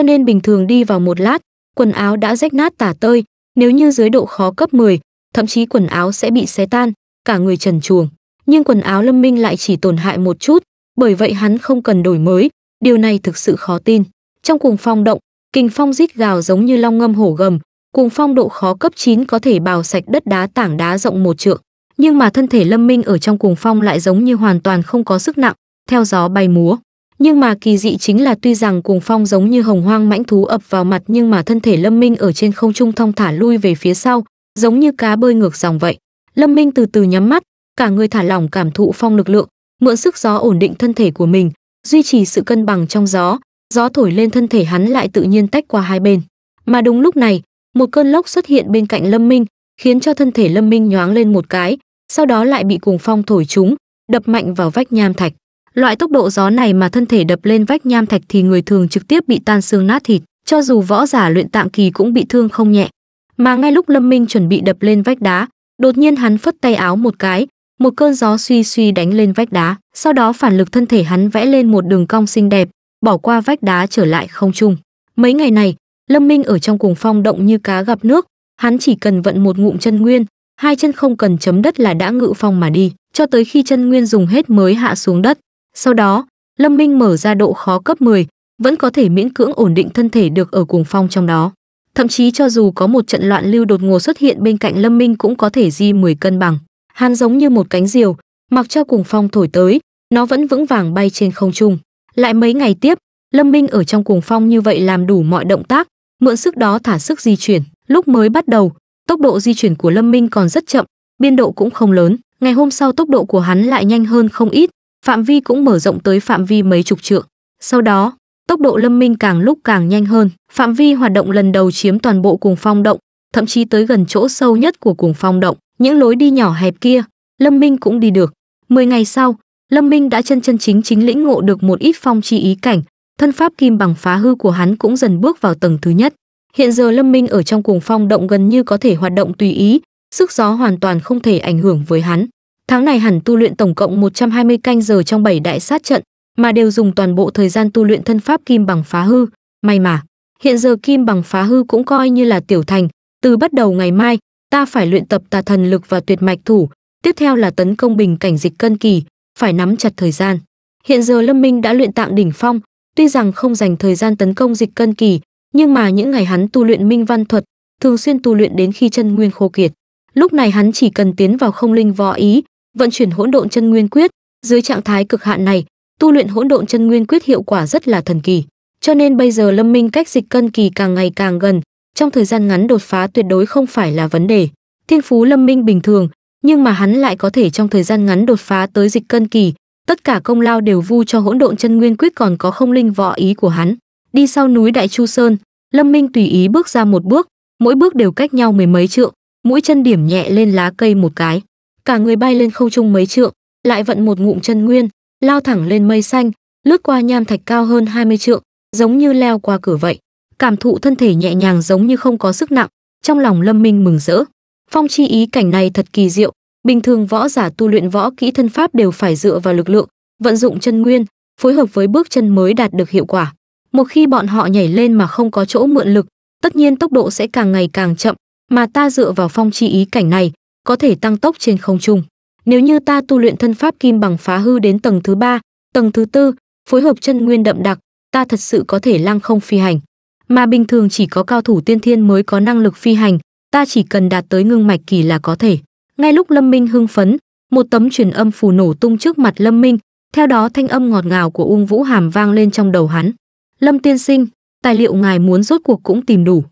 cho nên bình thường đi vào một lát, quần áo đã rách nát tả tơi, nếu như dưới độ khó cấp 10, thậm chí quần áo sẽ bị xé tan, cả người trần truồng. Nhưng quần áo Lâm Minh lại chỉ tổn hại một chút, bởi vậy hắn không cần đổi mới, điều này thực sự khó tin. Trong cuồng phong động, kình phong rít gào giống như long ngâm hổ gầm, cuồng phong độ khó cấp 9 có thể bào sạch đất đá tảng đá rộng một trượng, nhưng mà thân thể Lâm Minh ở trong cuồng phong lại giống như hoàn toàn không có sức nặng, theo gió bay múa. Nhưng mà kỳ dị chính là tuy rằng cuồng phong giống như hồng hoang mãnh thú ập vào mặt nhưng mà thân thể Lâm Minh ở trên không trung thong thả lui về phía sau, giống như cá bơi ngược dòng vậy. Lâm Minh từ từ nhắm mắt, cả người thả lỏng cảm thụ phong lực lượng, mượn sức gió ổn định thân thể của mình, duy trì sự cân bằng trong gió, gió thổi lên thân thể hắn lại tự nhiên tách qua hai bên. Mà đúng lúc này, một cơn lốc xuất hiện bên cạnh Lâm Minh, khiến cho thân thể Lâm Minh nhoáng lên một cái, sau đó lại bị cuồng phong thổi trúng, đập mạnh vào vách nham thạch. Loại tốc độ gió này mà thân thể đập lên vách nham thạch thì người thường trực tiếp bị tan xương nát thịt, cho dù võ giả luyện tạng kỳ cũng bị thương không nhẹ. Mà ngay lúc Lâm Minh chuẩn bị đập lên vách đá, đột nhiên hắn phất tay áo một cái, một cơn gió suy suy đánh lên vách đá, sau đó phản lực thân thể hắn vẽ lên một đường cong xinh đẹp, bỏ qua vách đá trở lại không trung. Mấy ngày này, Lâm Minh ở trong cuồng phong động như cá gặp nước, hắn chỉ cần vận một ngụm chân nguyên, hai chân không cần chấm đất là đã ngự phong mà đi, cho tới khi chân nguyên dùng hết mới hạ xuống đất. Sau đó, Lâm Minh mở ra độ khó cấp 10, vẫn có thể miễn cưỡng ổn định thân thể được ở cuồng phong trong đó. Thậm chí cho dù có một trận loạn lưu đột ngột xuất hiện bên cạnh Lâm Minh cũng có thể di 10 cân bằng. Hắn giống như một cánh diều, mặc cho cuồng phong thổi tới, nó vẫn vững vàng bay trên không trung. Lại mấy ngày tiếp, Lâm Minh ở trong cuồng phong như vậy làm đủ mọi động tác, mượn sức đó thả sức di chuyển. Lúc mới bắt đầu, tốc độ di chuyển của Lâm Minh còn rất chậm, biên độ cũng không lớn. Ngày hôm sau tốc độ của hắn lại nhanh hơn không ít, phạm vi cũng mở rộng tới phạm vi mấy chục trượng. Sau đó, tốc độ Lâm Minh càng lúc càng nhanh hơn, phạm vi hoạt động lần đầu chiếm toàn bộ cuồng phong động, thậm chí tới gần chỗ sâu nhất của cuồng phong động, những lối đi nhỏ hẹp kia, Lâm Minh cũng đi được. Mười ngày sau, Lâm Minh đã chân chân chính chính lĩnh ngộ được một ít phong chi ý cảnh, thân pháp kim bằng phá hư của hắn cũng dần bước vào tầng thứ nhất. Hiện giờ Lâm Minh ở trong cuồng phong động gần như có thể hoạt động tùy ý, sức gió hoàn toàn không thể ảnh hưởng với hắn. Tháng này hẳn tu luyện tổng cộng 120 canh giờ trong 7 đại sát trận, mà đều dùng toàn bộ thời gian tu luyện thân pháp kim bằng phá hư, may mà. Hiện giờ kim bằng phá hư cũng coi như là tiểu thành, từ bắt đầu ngày mai, ta phải luyện tập tà thần lực và tuyệt mạch thủ, tiếp theo là tấn công bình cảnh dịch cân kỳ, phải nắm chặt thời gian. Hiện giờ Lâm Minh đã luyện tạng đỉnh phong, tuy rằng không dành thời gian tấn công dịch cân kỳ, nhưng mà những ngày hắn tu luyện minh văn thuật, thường xuyên tu luyện đến khi chân nguyên khô kiệt. Lúc này hắn chỉ cần tiến vào không linh võ ý, vận chuyển hỗn độn chân nguyên quyết, dưới trạng thái cực hạn này, tu luyện hỗn độn chân nguyên quyết hiệu quả rất là thần kỳ. Cho nên bây giờ Lâm Minh cách dịch cân kỳ càng ngày càng gần, trong thời gian ngắn đột phá tuyệt đối không phải là vấn đề. Thiên phú Lâm Minh bình thường, nhưng mà hắn lại có thể trong thời gian ngắn đột phá tới dịch cân kỳ, tất cả công lao đều vu cho hỗn độn chân nguyên quyết còn có không linh võ ý của hắn. Đi sau núi Đại Chu Sơn, Lâm Minh tùy ý bước ra một bước, mỗi bước đều cách nhau mười mấy trượng, mũi chân điểm nhẹ lên lá cây một cái cả người bay lên không trung mấy trượng, lại vận một ngụm chân nguyên, lao thẳng lên mây xanh, lướt qua nham thạch cao hơn 20 trượng, giống như leo qua cửa vậy. Cảm thụ thân thể nhẹ nhàng giống như không có sức nặng, trong lòng Lâm Minh mừng rỡ. Phong chi ý cảnh này thật kỳ diệu, bình thường võ giả tu luyện võ kỹ thân pháp đều phải dựa vào lực lượng, vận dụng chân nguyên, phối hợp với bước chân mới đạt được hiệu quả. Một khi bọn họ nhảy lên mà không có chỗ mượn lực, tất nhiên tốc độ sẽ càng ngày càng chậm, mà ta dựa vào phong chi ý cảnh này, có thể tăng tốc trên không trung. Nếu như ta tu luyện thân pháp kim bằng phá hư đến tầng thứ ba, tầng thứ tư, phối hợp chân nguyên đậm đặc, ta thật sự có thể lăng không phi hành. Mà bình thường chỉ có cao thủ tiên thiên mới có năng lực phi hành, ta chỉ cần đạt tới ngưng mạch kỳ là có thể. Ngay lúc Lâm Minh hưng phấn, một tấm truyền âm phù nổ tung trước mặt Lâm Minh, theo đó thanh âm ngọt ngào của Uông Vũ Hàm vang lên trong đầu hắn. "Lâm tiên sinh, tài liệu ngài muốn rốt cuộc cũng tìm đủ."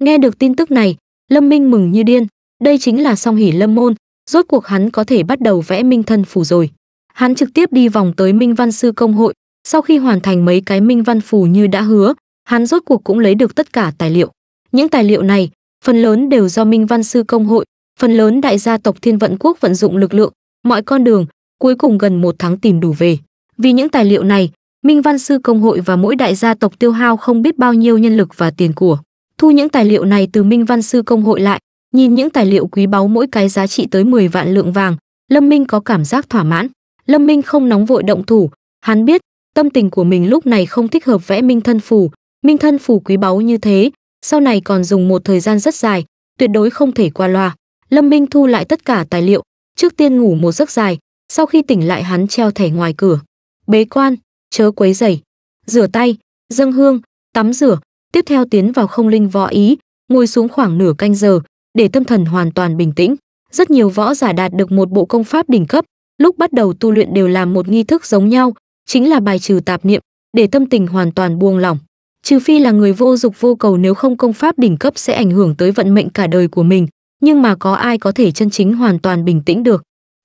Nghe được tin tức này, Lâm Minh mừng như điên, đây chính là song hỉ lâm môn, rốt cuộc hắn có thể bắt đầu vẽ minh thân phù rồi. Hắn trực tiếp đi vòng tới Minh Văn Sư Công hội, sau khi hoàn thành mấy cái Minh Văn phù như đã hứa, hắn rốt cuộc cũng lấy được tất cả tài liệu. Những tài liệu này, phần lớn đều do Minh Văn Sư Công hội, phần lớn đại gia tộc Thiên Vận Quốc vận dụng lực lượng, mọi con đường, cuối cùng gần một tháng tìm đủ về. Vì những tài liệu này, Minh Văn Sư Công hội và mỗi đại gia tộc tiêu hao không biết bao nhiêu nhân lực và tiền của. Thu những tài liệu này từ Minh Văn Sư Công hội lại, Nhìn những tài liệu quý báu mỗi cái giá trị tới 10 vạn lượng vàng, Lâm Minh có cảm giác thỏa mãn. Lâm Minh không nóng vội động thủ, hắn biết tâm tình của mình lúc này không thích hợp vẽ minh thân phù, minh thân phù quý báu như thế, sau này còn dùng một thời gian rất dài, tuyệt đối không thể qua loa. Lâm Minh thu lại tất cả tài liệu, trước tiên ngủ một giấc dài, sau khi tỉnh lại hắn treo thẻ ngoài cửa. Bế quan, chớ quấy rầy, rửa tay, dâng hương, tắm rửa, tiếp theo tiến vào không linh võ ý, ngồi xuống khoảng nửa canh giờ, để tâm thần hoàn toàn bình tĩnh. Rất nhiều võ giả đạt được một bộ công pháp đỉnh cấp, lúc bắt đầu tu luyện đều làm một nghi thức giống nhau, chính là bài trừ tạp niệm, để tâm tình hoàn toàn buông lỏng. Trừ phi là người vô dục vô cầu nếu không công pháp đỉnh cấp sẽ ảnh hưởng tới vận mệnh cả đời của mình, nhưng mà có ai có thể chân chính hoàn toàn bình tĩnh được.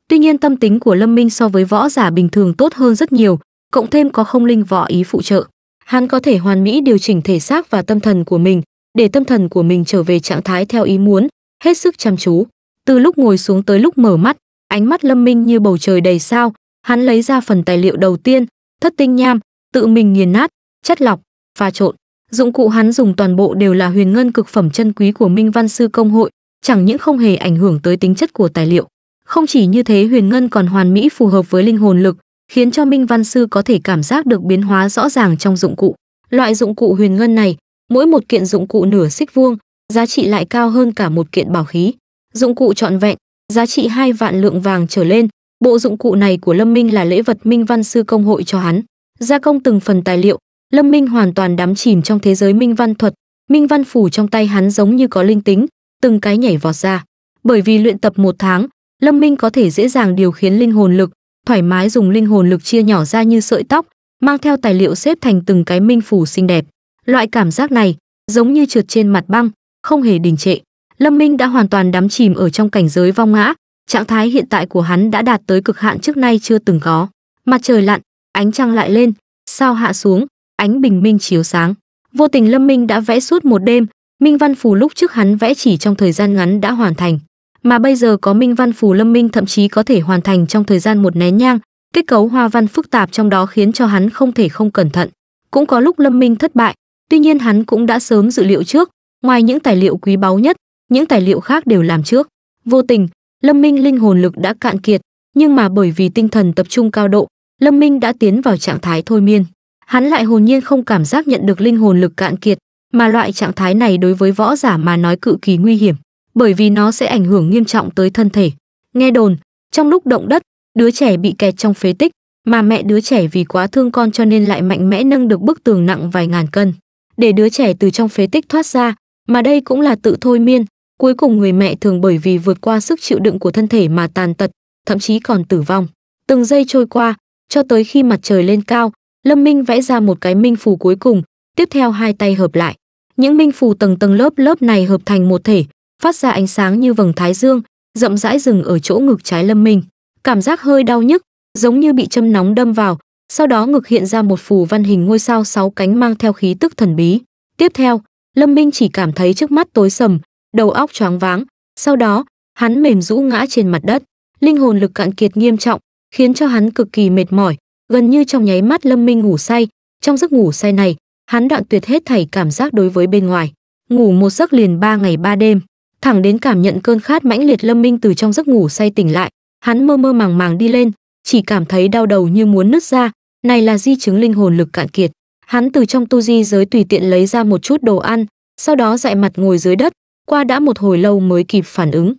Tuy nhiên tâm tính của Lâm Minh so với võ giả bình thường tốt hơn rất nhiều, cộng thêm có không linh võ ý phụ trợ. Hắn có thể hoàn mỹ điều chỉnh thể xác và tâm thần của mình, để tâm thần của mình trở về trạng thái theo ý muốn, hết sức chăm chú. Từ lúc ngồi xuống tới lúc mở mắt, ánh mắt Lâm Minh như bầu trời đầy sao, hắn lấy ra phần tài liệu đầu tiên, thất tinh nham, tự mình nghiền nát, chất lọc, pha trộn. Dụng cụ hắn dùng toàn bộ đều là huyền ngân cực phẩm chân quý của Minh Văn Sư Công hội, chẳng những không hề ảnh hưởng tới tính chất của tài liệu. Không chỉ như thế huyền ngân còn hoàn mỹ phù hợp với linh hồn lực, khiến cho Minh Văn Sư có thể cảm giác được biến hóa rõ ràng trong dụng cụ. Loại dụng cụ huyền ngân này, mỗi một kiện dụng cụ nửa xích vuông, giá trị lại cao hơn cả một kiện bảo khí. Dụng cụ trọn vẹn, giá trị hai vạn lượng vàng trở lên. Bộ dụng cụ này của Lâm Minh là lễ vật Minh Văn Sư Công hội cho hắn. Gia công từng phần tài liệu, Lâm Minh hoàn toàn đắm chìm trong thế giới Minh Văn thuật. Minh Văn phủ trong tay hắn giống như có linh tính, từng cái nhảy vọt ra. Bởi vì luyện tập một tháng, Lâm Minh có thể dễ dàng điều khiển linh hồn lực, thoải mái dùng linh hồn lực chia nhỏ ra như sợi tóc, mang theo tài liệu xếp thành từng cái minh phủ xinh đẹp. Loại cảm giác này giống như trượt trên mặt băng, không hề đình trệ. Lâm Minh đã hoàn toàn đắm chìm ở trong cảnh giới vong ngã, trạng thái hiện tại của hắn đã đạt tới cực hạn trước nay chưa từng có. Mặt trời lặn, ánh trăng lại lên, sao hạ xuống, ánh bình minh chiếu sáng. Vô tình Lâm Minh đã vẽ suốt một đêm, Minh Văn Phù lúc trước hắn vẽ chỉ trong thời gian ngắn đã hoàn thành, mà bây giờ có Minh Văn Phù Lâm Minh thậm chí có thể hoàn thành trong thời gian một nén nhang. Kết cấu hoa văn phức tạp trong đó khiến cho hắn không thể không cẩn thận. Cũng có lúc Lâm Minh thất bại, tuy nhiên hắn cũng đã sớm dự liệu trước, Ngoài những tài liệu quý báu nhất, những tài liệu khác đều làm trước. Vô tình, Lâm Minh linh hồn lực đã cạn kiệt, nhưng mà bởi vì tinh thần tập trung cao độ, Lâm Minh đã tiến vào trạng thái thôi miên. Hắn lại hồn nhiên không cảm giác nhận được linh hồn lực cạn kiệt, mà loại trạng thái này đối với võ giả mà nói cự kỳ nguy hiểm, bởi vì nó sẽ ảnh hưởng nghiêm trọng tới thân thể. Nghe đồn, trong lúc động đất, đứa trẻ bị kẹt trong phế tích, mà mẹ đứa trẻ vì quá thương con cho nên lại mạnh mẽ nâng được bức tường nặng vài ngàn cân. Để đứa trẻ từ trong phế tích thoát ra, mà đây cũng là tự thôi miên. Cuối cùng người mẹ thường bởi vì vượt qua sức chịu đựng của thân thể mà tàn tật, thậm chí còn tử vong. Từng giây trôi qua, cho tới khi mặt trời lên cao, Lâm Minh vẽ ra một cái minh phù cuối cùng, tiếp theo hai tay hợp lại. Những minh phù tầng tầng lớp lớp này hợp thành một thể, phát ra ánh sáng như vầng thái dương, rậm rãi dừng ở chỗ ngực trái Lâm Minh. Cảm giác hơi đau nhức, giống như bị châm nóng đâm vào, sau đó ngực hiện ra một phù văn hình ngôi sao sáu cánh mang theo khí tức thần bí. Tiếp theo, Lâm Minh chỉ cảm thấy trước mắt tối sầm, đầu óc choáng váng, sau đó, hắn mềm rũ ngã trên mặt đất, linh hồn lực cạn kiệt nghiêm trọng, khiến cho hắn cực kỳ mệt mỏi, gần như trong nháy mắt Lâm Minh ngủ say, trong giấc ngủ say này, hắn đoạn tuyệt hết thảy cảm giác đối với bên ngoài, ngủ một giấc liền ba ngày ba đêm, thẳng đến cảm nhận cơn khát mãnh liệt Lâm Minh từ trong giấc ngủ say tỉnh lại, hắn mơ mơ màng màng đi lên, chỉ cảm thấy đau đầu như muốn nứt ra, này là di chứng linh hồn lực cạn kiệt. Hắn từ trong tu di giới tùy tiện lấy ra một chút đồ ăn, sau đó dại mặt ngồi dưới đất, qua đã một hồi lâu mới kịp phản ứng.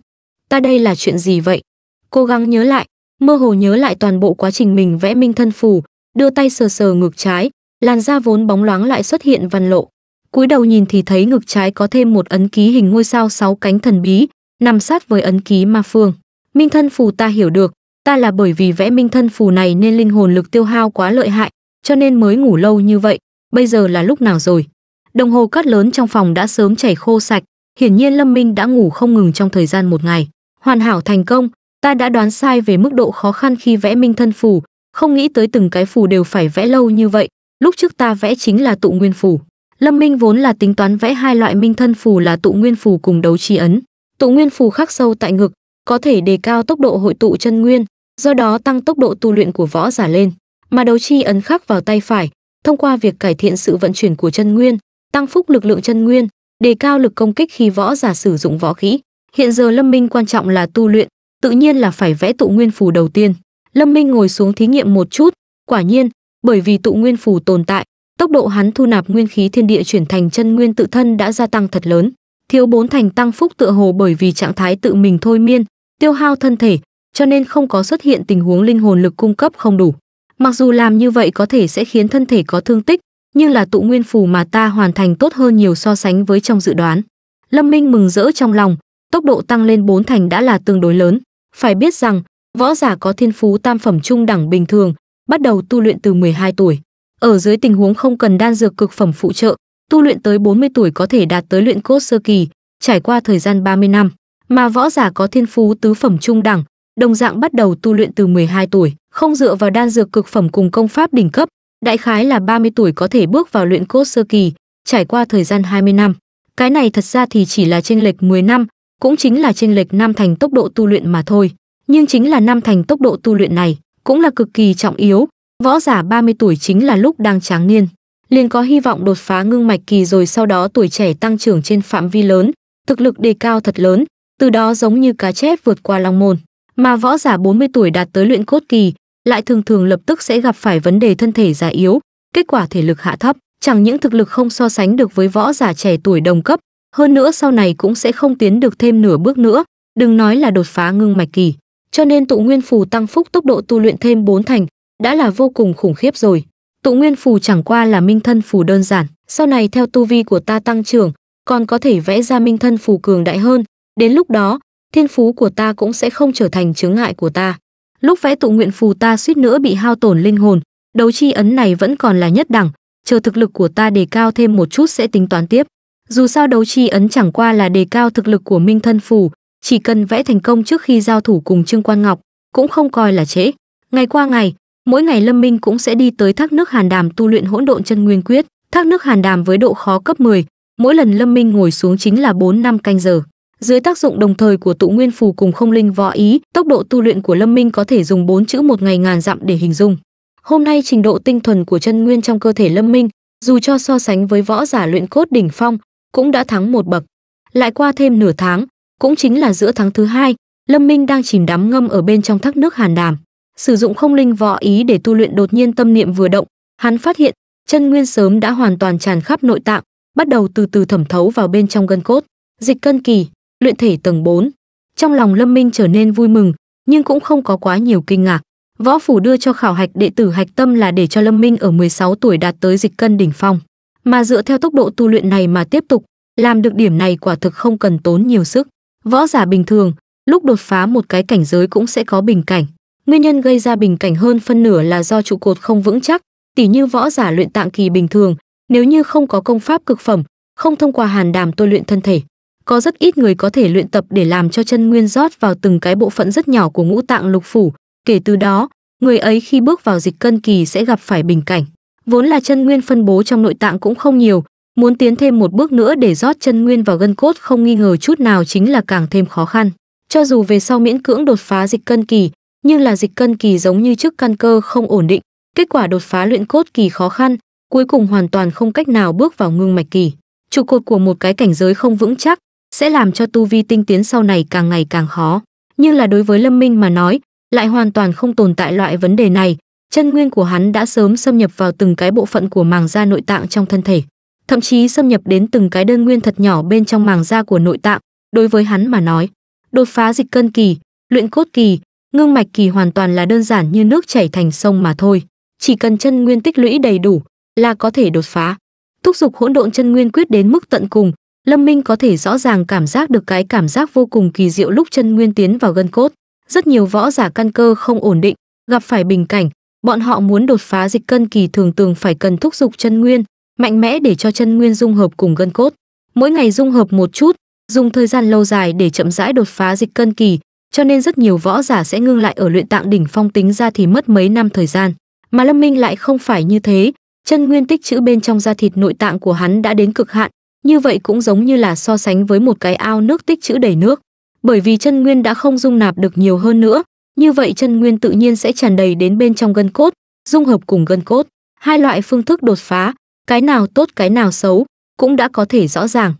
Ta đây là chuyện gì vậy? Cố gắng nhớ lại, mơ hồ nhớ lại toàn bộ quá trình mình vẽ minh thân phù, đưa tay sờ sờ ngực trái, làn da vốn bóng loáng lại xuất hiện văn lộ. Cúi đầu nhìn thì thấy ngực trái có thêm một ấn ký hình ngôi sao sáu cánh thần bí, nằm sát với ấn ký ma phương. Minh thân phù ta hiểu được, ta là bởi vì vẽ minh thân phù này nên linh hồn lực tiêu hao quá lợi hại, cho nên mới ngủ lâu như vậy, bây giờ là lúc nào rồi? Đồng hồ cát lớn trong phòng đã sớm chảy khô sạch, hiển nhiên Lâm Minh đã ngủ không ngừng trong thời gian một ngày. Hoàn hảo thành công, ta đã đoán sai về mức độ khó khăn khi vẽ minh thân phù, không nghĩ tới từng cái phù đều phải vẽ lâu như vậy, lúc trước ta vẽ chính là tụ nguyên phù. Lâm Minh vốn là tính toán vẽ hai loại minh thân phù là tụ nguyên phù cùng đấu chi ấn. Tụ nguyên phù khắc sâu tại ngực, có thể đề cao tốc độ hội tụ chân nguyên, do đó tăng tốc độ tu luyện của võ giả lên mà đấu chi ấn khắc vào tay phải, thông qua việc cải thiện sự vận chuyển của chân nguyên, tăng phúc lực lượng chân nguyên, đề cao lực công kích khi võ giả sử dụng võ khí. Hiện giờ Lâm Minh quan trọng là tu luyện, tự nhiên là phải vẽ tụ nguyên phù đầu tiên. Lâm Minh ngồi xuống thí nghiệm một chút, quả nhiên, bởi vì tụ nguyên phù tồn tại, tốc độ hắn thu nạp nguyên khí thiên địa chuyển thành chân nguyên tự thân đã gia tăng thật lớn. Thiếu bốn thành tăng phúc tựa hồ bởi vì trạng thái tự mình thôi miên, tiêu hao thân thể, cho nên không có xuất hiện tình huống linh hồn lực cung cấp không đủ. Mặc dù làm như vậy có thể sẽ khiến thân thể có thương tích, nhưng là tụ nguyên phù mà ta hoàn thành tốt hơn nhiều so sánh với trong dự đoán. Lâm Minh mừng rỡ trong lòng, tốc độ tăng lên bốn thành đã là tương đối lớn. Phải biết rằng, võ giả có thiên phú tam phẩm trung đẳng bình thường, bắt đầu tu luyện từ 12 tuổi. Ở dưới tình huống không cần đan dược cực phẩm phụ trợ, tu luyện tới 40 tuổi có thể đạt tới luyện cốt sơ kỳ, trải qua thời gian 30 năm, mà võ giả có thiên phú tứ phẩm trung đẳng, đồng dạng bắt đầu tu luyện từ 12 tuổi không dựa vào đan dược cực phẩm cùng công pháp đỉnh cấp, đại khái là 30 tuổi có thể bước vào luyện cốt sơ kỳ, trải qua thời gian 20 năm. Cái này thật ra thì chỉ là chênh lệch 10 năm, cũng chính là chênh lệch năm thành tốc độ tu luyện mà thôi, nhưng chính là năm thành tốc độ tu luyện này cũng là cực kỳ trọng yếu, võ giả 30 tuổi chính là lúc đang tráng niên, liền có hy vọng đột phá ngưng mạch kỳ rồi sau đó tuổi trẻ tăng trưởng trên phạm vi lớn, thực lực đề cao thật lớn, từ đó giống như cá chép vượt qua long môn. Mà võ giả 40 tuổi đạt tới luyện cốt kỳ, lại thường thường lập tức sẽ gặp phải vấn đề thân thể già yếu, kết quả thể lực hạ thấp, chẳng những thực lực không so sánh được với võ giả trẻ tuổi đồng cấp, hơn nữa sau này cũng sẽ không tiến được thêm nửa bước nữa, đừng nói là đột phá ngưng mạch kỳ. Cho nên tụ nguyên phù tăng phúc tốc độ tu luyện thêm bốn thành, đã là vô cùng khủng khiếp rồi. Tụ nguyên phù chẳng qua là minh thân phù đơn giản, sau này theo tu vi của ta tăng trưởng, còn có thể vẽ ra minh thân phù cường đại hơn, đến lúc đó, thiên phú của ta cũng sẽ không trở thành chướng ngại của ta. Lúc vẽ tụ nguyện phù ta suýt nữa bị hao tổn linh hồn, đấu chi ấn này vẫn còn là nhất đẳng, chờ thực lực của ta đề cao thêm một chút sẽ tính toán tiếp. Dù sao đấu chi ấn chẳng qua là đề cao thực lực của Minh thân phù, chỉ cần vẽ thành công trước khi giao thủ cùng Trương Quan Ngọc, cũng không coi là trễ. Ngày qua ngày, mỗi ngày Lâm Minh cũng sẽ đi tới thác nước Hàn Đàm tu luyện hỗn độn chân nguyên quyết, thác nước Hàn Đàm với độ khó cấp 10, mỗi lần Lâm Minh ngồi xuống chính là 4 năm canh giờ. Dưới tác dụng đồng thời của tụ nguyên phù cùng không linh võ ý, tốc độ tu luyện của Lâm Minh có thể dùng bốn chữ một ngày ngàn dặm để hình dung. Hôm nay trình độ tinh thuần của chân nguyên trong cơ thể Lâm Minh, dù cho so sánh với võ giả luyện cốt đỉnh phong, cũng đã thắng một bậc. Lại qua thêm nửa tháng, cũng chính là giữa tháng thứ hai, Lâm Minh đang chìm đắm ngâm ở bên trong thác nước Hàn Đàm, sử dụng không linh võ ý để tu luyện đột nhiên tâm niệm vừa động, hắn phát hiện chân nguyên sớm đã hoàn toàn tràn khắp nội tạng, bắt đầu từ từ thẩm thấu vào bên trong gân cốt. Dịch cân kỳ, luyện thể tầng 4. Trong lòng Lâm Minh trở nên vui mừng, nhưng cũng không có quá nhiều kinh ngạc. Võ phủ đưa cho khảo hạch đệ tử hạch tâm là để cho Lâm Minh ở 16 tuổi đạt tới dịch cân đỉnh phong, mà dựa theo tốc độ tu luyện này mà tiếp tục, làm được điểm này quả thực không cần tốn nhiều sức. Võ giả bình thường, lúc đột phá một cái cảnh giới cũng sẽ có bình cảnh. Nguyên nhân gây ra bình cảnh hơn phân nửa là do trụ cột không vững chắc, tỉ như võ giả luyện tạng kỳ bình thường, nếu như không có công pháp cực phẩm, không thông qua hàn đàm tôi luyện thân thể, có rất ít người có thể luyện tập để làm cho chân nguyên rót vào từng cái bộ phận rất nhỏ của ngũ tạng lục phủ, kể từ đó, người ấy khi bước vào dịch cân kỳ sẽ gặp phải bình cảnh. Vốn là chân nguyên phân bố trong nội tạng cũng không nhiều, muốn tiến thêm một bước nữa để rót chân nguyên vào gân cốt không nghi ngờ chút nào chính là càng thêm khó khăn. Cho dù về sau miễn cưỡng đột phá dịch cân kỳ, nhưng là dịch cân kỳ giống như trước căn cơ không ổn định, kết quả đột phá luyện cốt kỳ khó khăn, cuối cùng hoàn toàn không cách nào bước vào ngưng mạch kỳ. Trụ cột của một cái cảnh giới không vững chắc, sẽ làm cho tu vi tinh tiến sau này càng ngày càng khó. Nhưng là đối với Lâm Minh mà nói, lại hoàn toàn không tồn tại loại vấn đề này, chân nguyên của hắn đã sớm xâm nhập vào từng cái bộ phận của màng da nội tạng trong thân thể, thậm chí xâm nhập đến từng cái đơn nguyên thật nhỏ bên trong màng da của nội tạng, đối với hắn mà nói, đột phá dịch cân kỳ, luyện cốt kỳ, ngưng mạch kỳ hoàn toàn là đơn giản như nước chảy thành sông mà thôi, chỉ cần chân nguyên tích lũy đầy đủ là có thể đột phá. Thúc dục hỗn độn chân nguyên quyết đến mức tận cùng, lâm minh có thể rõ ràng cảm giác được cái cảm giác vô cùng kỳ diệu lúc chân nguyên tiến vào gân cốt rất nhiều võ giả căn cơ không ổn định gặp phải bình cảnh bọn họ muốn đột phá dịch cân kỳ thường thường phải cần thúc giục chân nguyên mạnh mẽ để cho chân nguyên dung hợp cùng gân cốt mỗi ngày dung hợp một chút dùng thời gian lâu dài để chậm rãi đột phá dịch cân kỳ cho nên rất nhiều võ giả sẽ ngưng lại ở luyện tạng đỉnh phong tính ra thì mất mấy năm thời gian mà lâm minh lại không phải như thế chân nguyên tích trữ bên trong da thịt nội tạng của hắn đã đến cực hạn như vậy cũng giống như là so sánh với một cái ao nước tích trữ đầy nước, bởi vì chân nguyên đã không dung nạp được nhiều hơn nữa, như vậy chân nguyên tự nhiên sẽ tràn đầy đến bên trong gân cốt, dung hợp cùng gân cốt. Hai loại phương thức đột phá, cái nào tốt cái nào xấu, cũng đã có thể rõ ràng.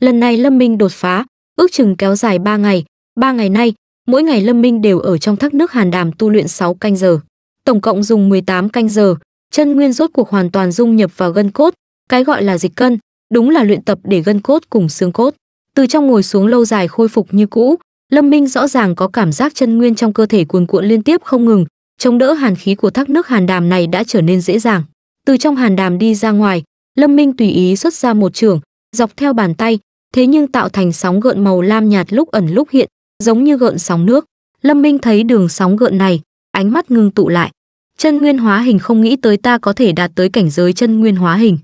Lần này Lâm Minh đột phá, ước chừng kéo dài ba ngày, ba ngày nay, mỗi ngày Lâm Minh đều ở trong thác nước hàn đàm tu luyện 6 canh giờ. Tổng cộng dùng 18 canh giờ, chân nguyên rốt cuộc hoàn toàn dung nhập vào gân cốt, cái gọi là dịch cân, đúng là luyện tập để gân cốt cùng xương cốt. Từ trong ngồi xuống lâu dài khôi phục như cũ, Lâm Minh rõ ràng có cảm giác chân nguyên trong cơ thể cuồn cuộn liên tiếp không ngừng, chống đỡ hàn khí của thác nước hàn đàm này đã trở nên dễ dàng. Từ trong hàn đàm đi ra ngoài, Lâm Minh tùy ý xuất ra một trường, dọc theo bàn tay, thế nhưng tạo thành sóng gợn màu lam nhạt lúc ẩn lúc hiện, giống như gợn sóng nước. Lâm Minh thấy đường sóng gợn này, ánh mắt ngưng tụ lại. Chân nguyên hóa hình không nghĩ tới ta có thể đạt tới cảnh giới chân nguyên hóa hình.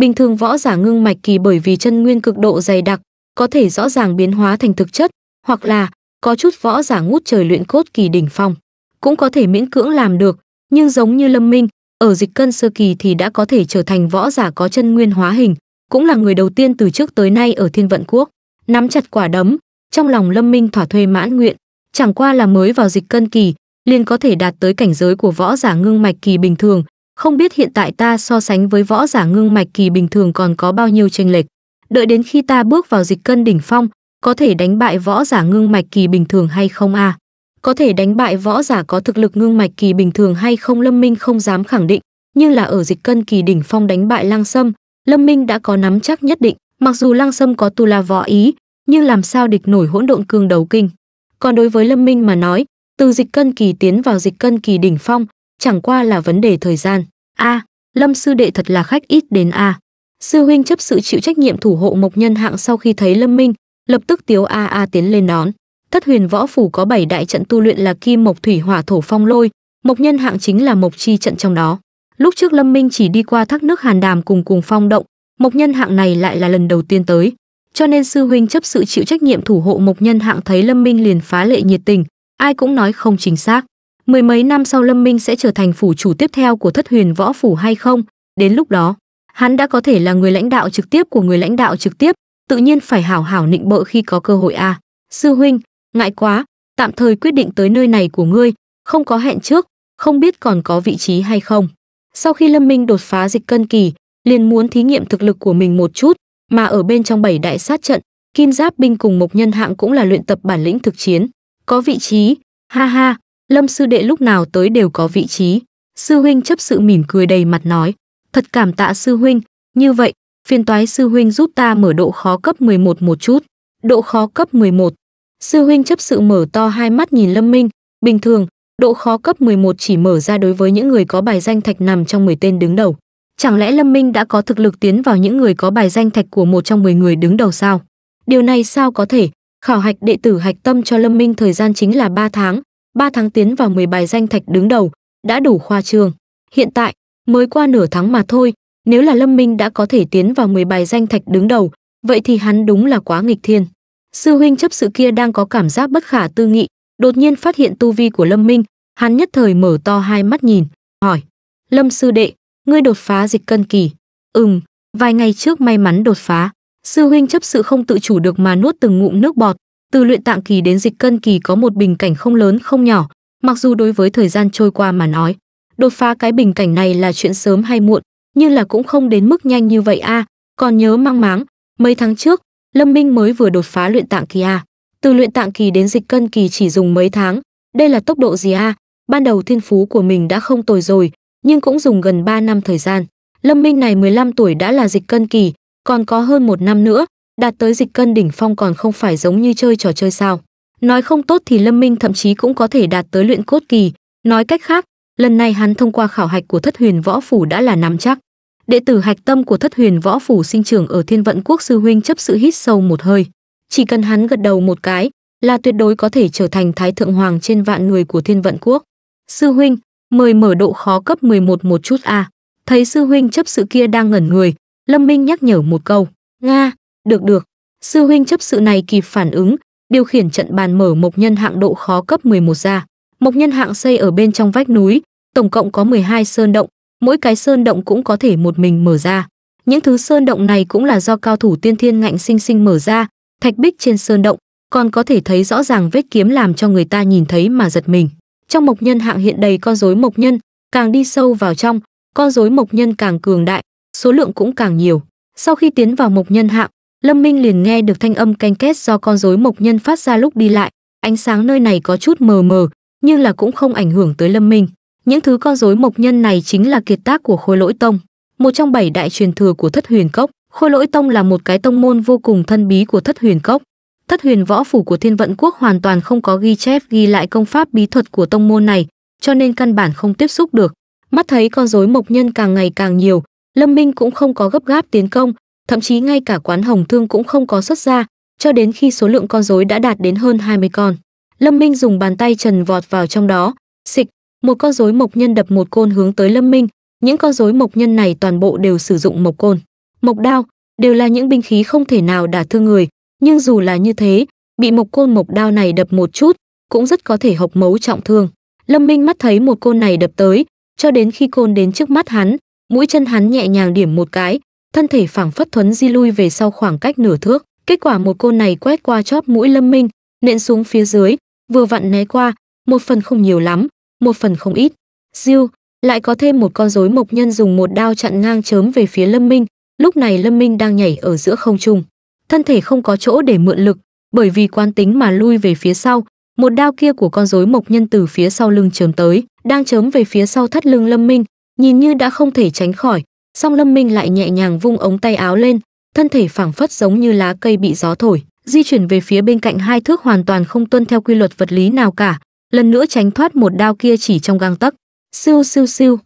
Bình thường võ giả ngưng mạch kỳ bởi vì chân nguyên cực độ dày đặc, có thể rõ ràng biến hóa thành thực chất, hoặc là có chút võ giả ngút trời luyện cốt kỳ đỉnh phong, cũng có thể miễn cưỡng làm được, nhưng giống như Lâm Minh, ở dịch cân sơ kỳ thì đã có thể trở thành võ giả có chân nguyên hóa hình, cũng là người đầu tiên từ trước tới nay ở Thiên Vận Quốc. Nắm chặt quả đấm, trong lòng Lâm Minh thỏa thuê mãn nguyện, chẳng qua là mới vào dịch cân kỳ, liền có thể đạt tới cảnh giới của võ giả ngưng mạch kỳ bình thường, không biết hiện tại ta so sánh với võ giả ngưng mạch kỳ bình thường còn có bao nhiêu tranh lệch. Đợi đến khi ta bước vào dịch cân đỉnh phong, có thể đánh bại võ giả ngưng mạch kỳ bình thường hay không a? À? Có thể đánh bại võ giả có thực lực ngưng mạch kỳ bình thường hay không Lâm Minh không dám khẳng định, nhưng là ở dịch cân kỳ đỉnh phong đánh bại lang Sâm, Lâm Minh đã có nắm chắc nhất định, mặc dù lang Sâm có tu la võ ý, nhưng làm sao địch nổi hỗn độn cương đấu kinh. Còn đối với Lâm Minh mà nói, từ dịch cân kỳ tiến vào dịch cân kỳ đỉnh phong, chẳng qua là vấn đề thời gian a à, lâm sư đệ thật là khách ít đến a à. sư huynh chấp sự chịu trách nhiệm thủ hộ mộc nhân hạng sau khi thấy lâm minh lập tức tiếu a a tiến lên đón thất huyền võ phủ có bảy đại trận tu luyện là kim mộc thủy hỏa thổ phong lôi mộc nhân hạng chính là mộc chi trận trong đó lúc trước lâm minh chỉ đi qua thác nước hàn đàm cùng cùng phong động mộc nhân hạng này lại là lần đầu tiên tới cho nên sư huynh chấp sự chịu trách nhiệm thủ hộ mộc nhân hạng thấy lâm minh liền phá lệ nhiệt tình ai cũng nói không chính xác mười mấy năm sau Lâm Minh sẽ trở thành phủ chủ tiếp theo của Thất Huyền Võ phủ hay không, đến lúc đó, hắn đã có thể là người lãnh đạo trực tiếp của người lãnh đạo trực tiếp, tự nhiên phải hảo hảo nịnh bợ khi có cơ hội À. Sư huynh, ngại quá, tạm thời quyết định tới nơi này của ngươi, không có hẹn trước, không biết còn có vị trí hay không. Sau khi Lâm Minh đột phá dịch cân kỳ, liền muốn thí nghiệm thực lực của mình một chút, mà ở bên trong bảy đại sát trận, Kim Giáp binh cùng Mộc Nhân hạng cũng là luyện tập bản lĩnh thực chiến. Có vị trí, ha ha, Lâm sư đệ lúc nào tới đều có vị trí. Sư huynh chấp sự mỉm cười đầy mặt nói, thật cảm tạ sư huynh, như vậy, phiền toái sư huynh giúp ta mở độ khó cấp 11 một chút. Độ khó cấp 11. Sư huynh chấp sự mở to hai mắt nhìn Lâm Minh, bình thường, độ khó cấp 11 chỉ mở ra đối với những người có bài danh thạch nằm trong 10 tên đứng đầu. Chẳng lẽ Lâm Minh đã có thực lực tiến vào những người có bài danh thạch của một trong 10 người đứng đầu sao? Điều này sao có thể? Khảo hạch đệ tử hạch tâm cho Lâm Minh thời gian chính là 3 tháng, 3 tháng tiến vào 10 bài danh thạch đứng đầu, đã đủ khoa trương. Hiện tại, mới qua nửa tháng mà thôi, nếu là Lâm Minh đã có thể tiến vào 10 bài danh thạch đứng đầu, vậy thì hắn đúng là quá nghịch thiên. Sư huynh chấp sự kia đang có cảm giác bất khả tư nghị, đột nhiên phát hiện tu vi của Lâm Minh, hắn nhất thời mở to hai mắt nhìn, hỏi: "Lâm sư đệ, ngươi đột phá dịch cân kỳ?" "Ừm, vài ngày trước may mắn đột phá." Sư huynh chấp sự không tự chủ được mà nuốt từng ngụm nước bọt, từ luyện tạng kỳ đến dịch cân kỳ có một bình cảnh không lớn không nhỏ, mặc dù đối với thời gian trôi qua mà nói, đột phá cái bình cảnh này là chuyện sớm hay muộn, nhưng là cũng không đến mức nhanh như vậy a, à. còn nhớ mang máng, mấy tháng trước, Lâm Minh mới vừa đột phá luyện tạng kỳ a. À. Từ luyện tạng kỳ đến dịch cân kỳ chỉ dùng mấy tháng, đây là tốc độ gì a? À? Ban đầu thiên phú của mình đã không tồi rồi, nhưng cũng dùng gần 3 năm thời gian. Lâm Minh này 15 tuổi đã là dịch cân kỳ, còn có hơn một năm nữa, đạt tới dịch cân đỉnh phong còn không phải giống như chơi trò chơi sao nói không tốt thì lâm minh thậm chí cũng có thể đạt tới luyện cốt kỳ nói cách khác lần này hắn thông qua khảo hạch của thất huyền võ phủ đã là nắm chắc đệ tử hạch tâm của thất huyền võ phủ sinh trưởng ở thiên vận quốc sư huynh chấp sự hít sâu một hơi chỉ cần hắn gật đầu một cái là tuyệt đối có thể trở thành thái thượng hoàng trên vạn người của thiên vận quốc sư huynh mời mở độ khó cấp 11 một chút a à. thấy sư huynh chấp sự kia đang ngẩn người lâm minh nhắc nhở một câu nga được được, sư huynh chấp sự này kịp phản ứng, điều khiển trận bàn mở mộc nhân hạng độ khó cấp 11 ra. Mộc nhân hạng xây ở bên trong vách núi, tổng cộng có 12 sơn động, mỗi cái sơn động cũng có thể một mình mở ra. Những thứ sơn động này cũng là do cao thủ tiên thiên ngạnh sinh sinh mở ra, thạch bích trên sơn động, còn có thể thấy rõ ràng vết kiếm làm cho người ta nhìn thấy mà giật mình. Trong mộc nhân hạng hiện đầy con rối mộc nhân, càng đi sâu vào trong, con rối mộc nhân càng cường đại, số lượng cũng càng nhiều. Sau khi tiến vào mộc nhân hạng, Lâm Minh liền nghe được thanh âm canh két do con rối mộc nhân phát ra lúc đi lại, ánh sáng nơi này có chút mờ mờ, nhưng là cũng không ảnh hưởng tới Lâm Minh. Những thứ con rối mộc nhân này chính là kiệt tác của Khôi Lỗi Tông, một trong bảy đại truyền thừa của Thất Huyền Cốc. Khôi Lỗi Tông là một cái tông môn vô cùng thân bí của Thất Huyền Cốc. Thất Huyền Võ phủ của Thiên Vận Quốc hoàn toàn không có ghi chép ghi lại công pháp bí thuật của tông môn này, cho nên căn bản không tiếp xúc được. Mắt thấy con rối mộc nhân càng ngày càng nhiều, Lâm Minh cũng không có gấp gáp tiến công, thậm chí ngay cả quán hồng thương cũng không có xuất ra, cho đến khi số lượng con rối đã đạt đến hơn 20 con. Lâm Minh dùng bàn tay trần vọt vào trong đó, xịch, một con rối mộc nhân đập một côn hướng tới Lâm Minh, những con rối mộc nhân này toàn bộ đều sử dụng mộc côn, mộc đao, đều là những binh khí không thể nào đả thương người, nhưng dù là như thế, bị mộc côn mộc đao này đập một chút, cũng rất có thể hộc mấu trọng thương. Lâm Minh mắt thấy một côn này đập tới, cho đến khi côn đến trước mắt hắn, mũi chân hắn nhẹ nhàng điểm một cái, thân thể phảng phất thuấn di lui về sau khoảng cách nửa thước kết quả một côn này quét qua chóp mũi lâm minh nện xuống phía dưới vừa vặn né qua một phần không nhiều lắm một phần không ít diêu lại có thêm một con rối mộc nhân dùng một đao chặn ngang chớm về phía lâm minh lúc này lâm minh đang nhảy ở giữa không trung thân thể không có chỗ để mượn lực bởi vì quán tính mà lui về phía sau một đao kia của con rối mộc nhân từ phía sau lưng chớm tới đang chớm về phía sau thắt lưng lâm minh nhìn như đã không thể tránh khỏi song lâm minh lại nhẹ nhàng vung ống tay áo lên thân thể phảng phất giống như lá cây bị gió thổi di chuyển về phía bên cạnh hai thước hoàn toàn không tuân theo quy luật vật lý nào cả lần nữa tránh thoát một đao kia chỉ trong gang tấc siêu siêu siêu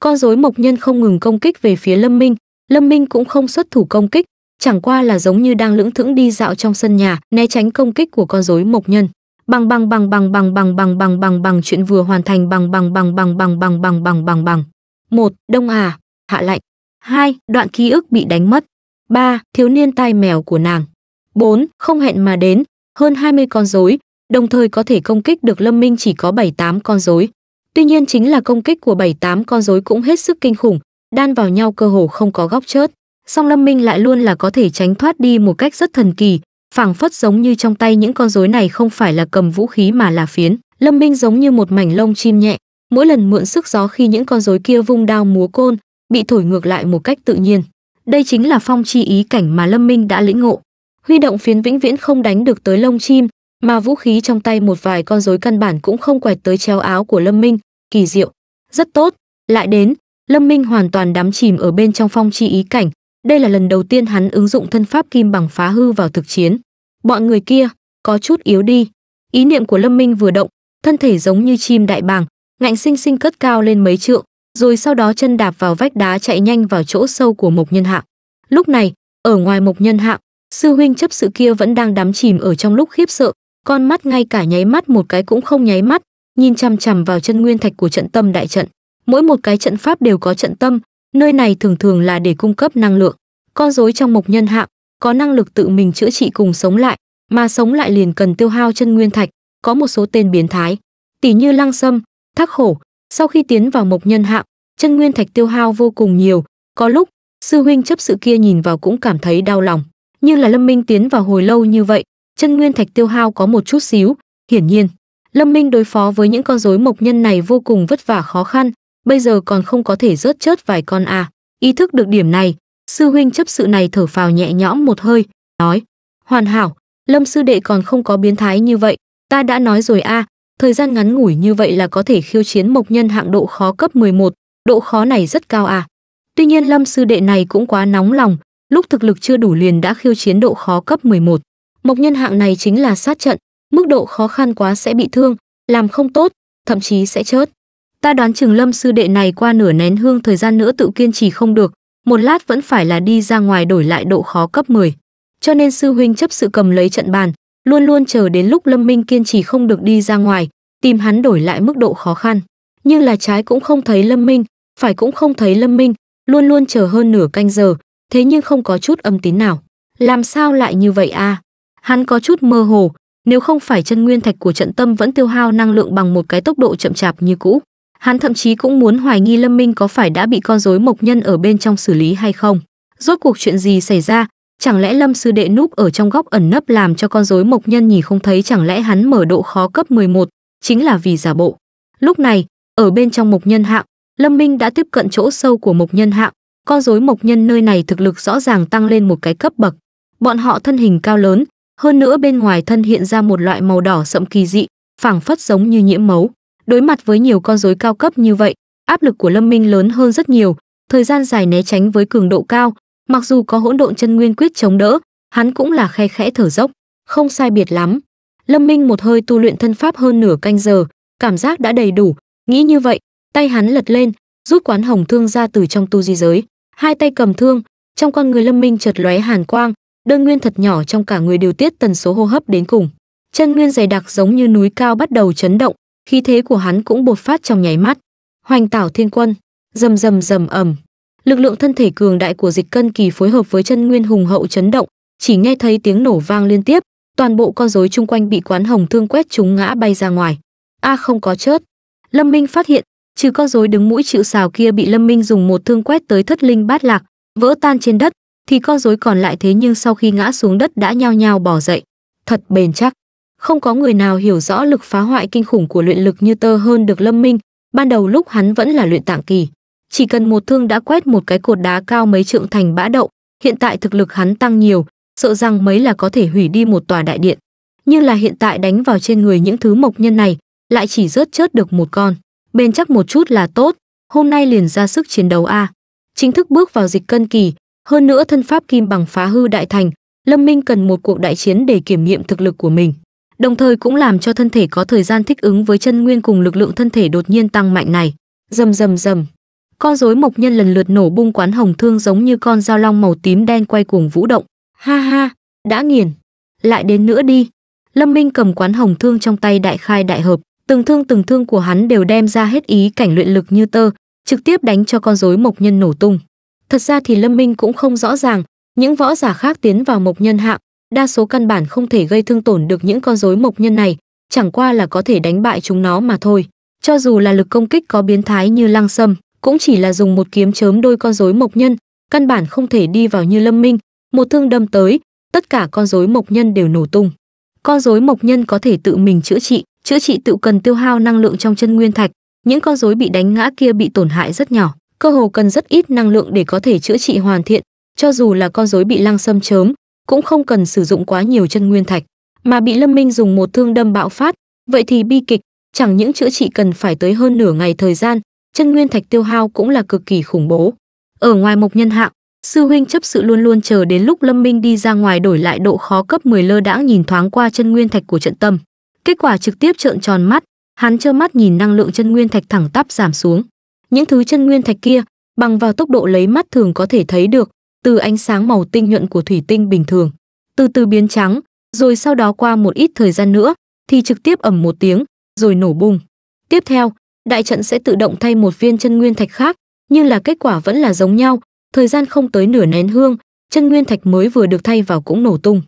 con rối mộc nhân không ngừng công kích về phía lâm minh lâm minh cũng không xuất thủ công kích chẳng qua là giống như đang lưỡng thững đi dạo trong sân nhà né tránh công kích của con rối mộc nhân bằng bằng bằng bằng bằng bằng bằng bằng bằng bằng chuyện vừa hoàn thành bằng bằng bằng bằng bằng bằng bằng bằng bằng bằng một đông à hạ lạnh 2. Đoạn ký ức bị đánh mất. 3. Thiếu niên tai mèo của nàng. 4. Không hẹn mà đến, hơn 20 con rối, đồng thời có thể công kích được Lâm Minh chỉ có 7-8 con rối. Tuy nhiên chính là công kích của 7-8 con rối cũng hết sức kinh khủng, đan vào nhau cơ hồ không có góc chớt. Song Lâm Minh lại luôn là có thể tránh thoát đi một cách rất thần kỳ, phảng phất giống như trong tay những con rối này không phải là cầm vũ khí mà là phiến. Lâm Minh giống như một mảnh lông chim nhẹ, mỗi lần mượn sức gió khi những con rối kia vung đao múa côn, bị thổi ngược lại một cách tự nhiên. Đây chính là phong chi ý cảnh mà Lâm Minh đã lĩnh ngộ. Huy động phiến vĩnh viễn không đánh được tới lông chim, mà vũ khí trong tay một vài con rối căn bản cũng không quẹt tới treo áo của Lâm Minh, kỳ diệu. Rất tốt, lại đến, Lâm Minh hoàn toàn đắm chìm ở bên trong phong chi ý cảnh, đây là lần đầu tiên hắn ứng dụng thân pháp kim bằng phá hư vào thực chiến. Bọn người kia, có chút yếu đi. Ý niệm của Lâm Minh vừa động, thân thể giống như chim đại bàng, ngạnh sinh sinh cất cao lên mấy trượng, rồi sau đó chân đạp vào vách đá chạy nhanh vào chỗ sâu của Mộc Nhân Hạng. Lúc này, ở ngoài Mộc Nhân Hạng, sư huynh chấp sự kia vẫn đang đắm chìm ở trong lúc khiếp sợ, con mắt ngay cả nháy mắt một cái cũng không nháy mắt, nhìn chằm chằm vào chân nguyên thạch của trận tâm đại trận. Mỗi một cái trận pháp đều có trận tâm, nơi này thường thường là để cung cấp năng lượng. Con rối trong Mộc Nhân Hạng có năng lực tự mình chữa trị cùng sống lại, mà sống lại liền cần tiêu hao chân nguyên thạch, có một số tên biến thái, tỷ như Lăng Sâm, Thác Khổ, sau khi tiến vào Mộc Nhân Hạng, chân nguyên thạch tiêu hao vô cùng nhiều, có lúc sư huynh chấp sự kia nhìn vào cũng cảm thấy đau lòng, như là Lâm Minh tiến vào hồi lâu như vậy, chân nguyên thạch tiêu hao có một chút xíu, hiển nhiên, Lâm Minh đối phó với những con rối mộc nhân này vô cùng vất vả khó khăn, bây giờ còn không có thể rớt chớt vài con à. Ý thức được điểm này, sư huynh chấp sự này thở phào nhẹ nhõm một hơi, nói: "Hoàn hảo, Lâm sư đệ còn không có biến thái như vậy, ta đã nói rồi a, à, Thời gian ngắn ngủi như vậy là có thể khiêu chiến mộc nhân hạng độ khó cấp 11, độ khó này rất cao à. Tuy nhiên Lâm sư đệ này cũng quá nóng lòng, lúc thực lực chưa đủ liền đã khiêu chiến độ khó cấp 11. Mộc nhân hạng này chính là sát trận, mức độ khó khăn quá sẽ bị thương, làm không tốt, thậm chí sẽ chết. Ta đoán chừng Lâm sư đệ này qua nửa nén hương thời gian nữa tự kiên trì không được, một lát vẫn phải là đi ra ngoài đổi lại độ khó cấp 10. Cho nên sư huynh chấp sự cầm lấy trận bàn, luôn luôn chờ đến lúc Lâm Minh kiên trì không được đi ra ngoài, tìm hắn đổi lại mức độ khó khăn. Nhưng là trái cũng không thấy Lâm Minh, phải cũng không thấy Lâm Minh, luôn luôn chờ hơn nửa canh giờ, thế nhưng không có chút âm tín nào. Làm sao lại như vậy a? À? Hắn có chút mơ hồ, nếu không phải chân nguyên thạch của trận tâm vẫn tiêu hao năng lượng bằng một cái tốc độ chậm chạp như cũ, hắn thậm chí cũng muốn hoài nghi Lâm Minh có phải đã bị con rối mộc nhân ở bên trong xử lý hay không. Rốt cuộc chuyện gì xảy ra, Chẳng lẽ Lâm sư đệ núp ở trong góc ẩn nấp làm cho con rối mộc nhân nhìn không thấy chẳng lẽ hắn mở độ khó cấp 11, chính là vì giả bộ. Lúc này, ở bên trong mộc nhân hạng, Lâm Minh đã tiếp cận chỗ sâu của mộc nhân hạng, con rối mộc nhân nơi này thực lực rõ ràng tăng lên một cái cấp bậc. Bọn họ thân hình cao lớn, hơn nữa bên ngoài thân hiện ra một loại màu đỏ sậm kỳ dị, phảng phất giống như nhiễm máu. Đối mặt với nhiều con rối cao cấp như vậy, áp lực của Lâm Minh lớn hơn rất nhiều, thời gian dài né tránh với cường độ cao, mặc dù có hỗn độn chân nguyên quyết chống đỡ hắn cũng là khe khẽ thở dốc không sai biệt lắm lâm minh một hơi tu luyện thân pháp hơn nửa canh giờ cảm giác đã đầy đủ nghĩ như vậy tay hắn lật lên rút quán hồng thương ra từ trong tu di giới hai tay cầm thương trong con người lâm minh chợt lóe hàn quang đơn nguyên thật nhỏ trong cả người điều tiết tần số hô hấp đến cùng chân nguyên dày đặc giống như núi cao bắt đầu chấn động khí thế của hắn cũng bột phát trong nháy mắt hoành tảo thiên quân rầm rầm rầm ầm lực lượng thân thể cường đại của dịch cân kỳ phối hợp với chân nguyên hùng hậu chấn động chỉ nghe thấy tiếng nổ vang liên tiếp toàn bộ con rối chung quanh bị quán hồng thương quét chúng ngã bay ra ngoài a không có chớt lâm minh phát hiện trừ con rối đứng mũi chịu xào kia bị lâm minh dùng một thương quét tới thất linh bát lạc vỡ tan trên đất thì con rối còn lại thế nhưng sau khi ngã xuống đất đã nhao nhao bỏ dậy thật bền chắc không có người nào hiểu rõ lực phá hoại kinh khủng của luyện lực như tơ hơn được lâm minh ban đầu lúc hắn vẫn là luyện tạng kỳ chỉ cần một thương đã quét một cái cột đá cao mấy trượng thành bã đậu, hiện tại thực lực hắn tăng nhiều, sợ rằng mấy là có thể hủy đi một tòa đại điện. Nhưng là hiện tại đánh vào trên người những thứ mộc nhân này, lại chỉ rớt chớt được một con. Bên chắc một chút là tốt, hôm nay liền ra sức chiến đấu a. Chính thức bước vào dịch cân kỳ, hơn nữa thân pháp kim bằng phá hư đại thành, Lâm Minh cần một cuộc đại chiến để kiểm nghiệm thực lực của mình, đồng thời cũng làm cho thân thể có thời gian thích ứng với chân nguyên cùng lực lượng thân thể đột nhiên tăng mạnh này. Rầm rầm rầm, con rối mộc nhân lần lượt nổ bung quán hồng thương giống như con dao long màu tím đen quay cuồng vũ động ha ha đã nghiền lại đến nữa đi lâm minh cầm quán hồng thương trong tay đại khai đại hợp từng thương từng thương của hắn đều đem ra hết ý cảnh luyện lực như tơ trực tiếp đánh cho con rối mộc nhân nổ tung thật ra thì lâm minh cũng không rõ ràng những võ giả khác tiến vào mộc nhân hạng đa số căn bản không thể gây thương tổn được những con rối mộc nhân này chẳng qua là có thể đánh bại chúng nó mà thôi cho dù là lực công kích có biến thái như lăng sâm cũng chỉ là dùng một kiếm chớm đôi con rối mộc nhân căn bản không thể đi vào như lâm minh một thương đâm tới tất cả con rối mộc nhân đều nổ tung con rối mộc nhân có thể tự mình chữa trị chữa trị tự cần tiêu hao năng lượng trong chân nguyên thạch những con rối bị đánh ngã kia bị tổn hại rất nhỏ cơ hồ cần rất ít năng lượng để có thể chữa trị hoàn thiện cho dù là con rối bị lăng xâm chớm cũng không cần sử dụng quá nhiều chân nguyên thạch mà bị lâm minh dùng một thương đâm bạo phát vậy thì bi kịch chẳng những chữa trị cần phải tới hơn nửa ngày thời gian chân nguyên thạch tiêu hao cũng là cực kỳ khủng bố. Ở ngoài Mộc Nhân Hạng, sư huynh chấp sự luôn luôn chờ đến lúc Lâm Minh đi ra ngoài đổi lại độ khó cấp 10 lơ đãng nhìn thoáng qua chân nguyên thạch của trận tâm. Kết quả trực tiếp trợn tròn mắt, hắn trơ mắt nhìn năng lượng chân nguyên thạch thẳng tắp giảm xuống. Những thứ chân nguyên thạch kia, bằng vào tốc độ lấy mắt thường có thể thấy được, từ ánh sáng màu tinh nhuận của thủy tinh bình thường, từ từ biến trắng, rồi sau đó qua một ít thời gian nữa thì trực tiếp ầm một tiếng, rồi nổ bung. Tiếp theo, đại trận sẽ tự động thay một viên chân nguyên thạch khác, nhưng là kết quả vẫn là giống nhau, thời gian không tới nửa nén hương, chân nguyên thạch mới vừa được thay vào cũng nổ tung.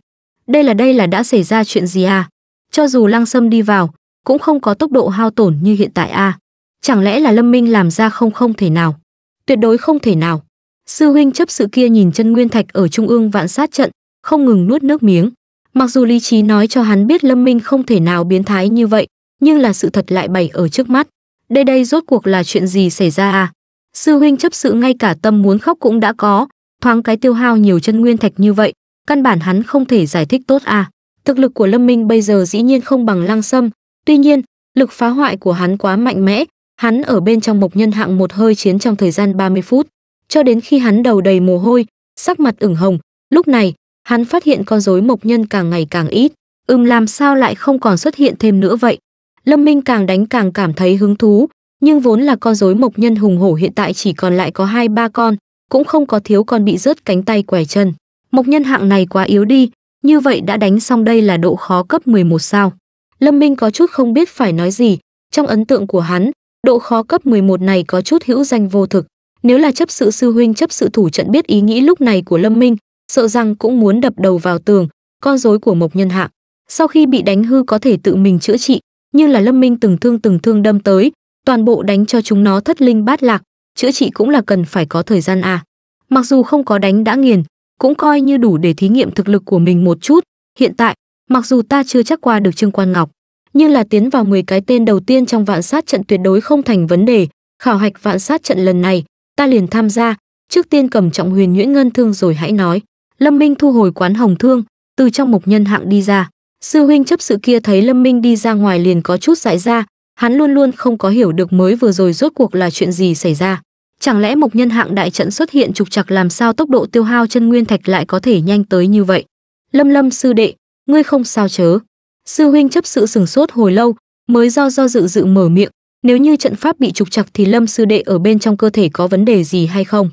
Đây là đây là đã xảy ra chuyện gì à? Cho dù Lăng Sâm đi vào, cũng không có tốc độ hao tổn như hiện tại À? Chẳng lẽ là Lâm Minh làm ra không không thể nào? Tuyệt đối không thể nào. Sư huynh chấp sự kia nhìn chân nguyên thạch ở trung ương vạn sát trận, không ngừng nuốt nước miếng. Mặc dù lý trí nói cho hắn biết Lâm Minh không thể nào biến thái như vậy, nhưng là sự thật lại bày ở trước mắt đây đây rốt cuộc là chuyện gì xảy ra à? Sư huynh chấp sự ngay cả tâm muốn khóc cũng đã có, thoáng cái tiêu hao nhiều chân nguyên thạch như vậy, căn bản hắn không thể giải thích tốt à. Thực lực của Lâm Minh bây giờ dĩ nhiên không bằng Lăng Sâm, tuy nhiên, lực phá hoại của hắn quá mạnh mẽ, hắn ở bên trong mộc nhân hạng một hơi chiến trong thời gian 30 phút, cho đến khi hắn đầu đầy mồ hôi, sắc mặt ửng hồng, lúc này, hắn phát hiện con rối mộc nhân càng ngày càng ít, ưm làm sao lại không còn xuất hiện thêm nữa vậy, Lâm Minh càng đánh càng cảm thấy hứng thú, nhưng vốn là con rối mộc nhân hùng hổ hiện tại chỉ còn lại có hai ba con, cũng không có thiếu con bị rớt cánh tay quẻ chân. Mộc nhân hạng này quá yếu đi, như vậy đã đánh xong đây là độ khó cấp 11 sao. Lâm Minh có chút không biết phải nói gì, trong ấn tượng của hắn, độ khó cấp 11 này có chút hữu danh vô thực. Nếu là chấp sự sư huynh chấp sự thủ trận biết ý nghĩ lúc này của Lâm Minh, sợ rằng cũng muốn đập đầu vào tường, con rối của mộc nhân hạng. Sau khi bị đánh hư có thể tự mình chữa trị, như là lâm minh từng thương từng thương đâm tới toàn bộ đánh cho chúng nó thất linh bát lạc chữa trị cũng là cần phải có thời gian à mặc dù không có đánh đã nghiền cũng coi như đủ để thí nghiệm thực lực của mình một chút hiện tại mặc dù ta chưa chắc qua được trương quan ngọc nhưng là tiến vào 10 cái tên đầu tiên trong vạn sát trận tuyệt đối không thành vấn đề khảo hạch vạn sát trận lần này ta liền tham gia trước tiên cầm trọng huyền nhuyễn ngân thương rồi hãy nói lâm minh thu hồi quán hồng thương từ trong mộc nhân hạng đi ra Sư huynh chấp sự kia thấy Lâm Minh đi ra ngoài liền có chút dại ra, hắn luôn luôn không có hiểu được mới vừa rồi rốt cuộc là chuyện gì xảy ra. Chẳng lẽ Mộc Nhân hạng đại trận xuất hiện trục trặc làm sao tốc độ tiêu hao chân nguyên thạch lại có thể nhanh tới như vậy? Lâm Lâm sư đệ, ngươi không sao chớ? Sư huynh chấp sự sừng sốt hồi lâu, mới do do dự dự mở miệng, nếu như trận pháp bị trục trặc thì Lâm sư đệ ở bên trong cơ thể có vấn đề gì hay không?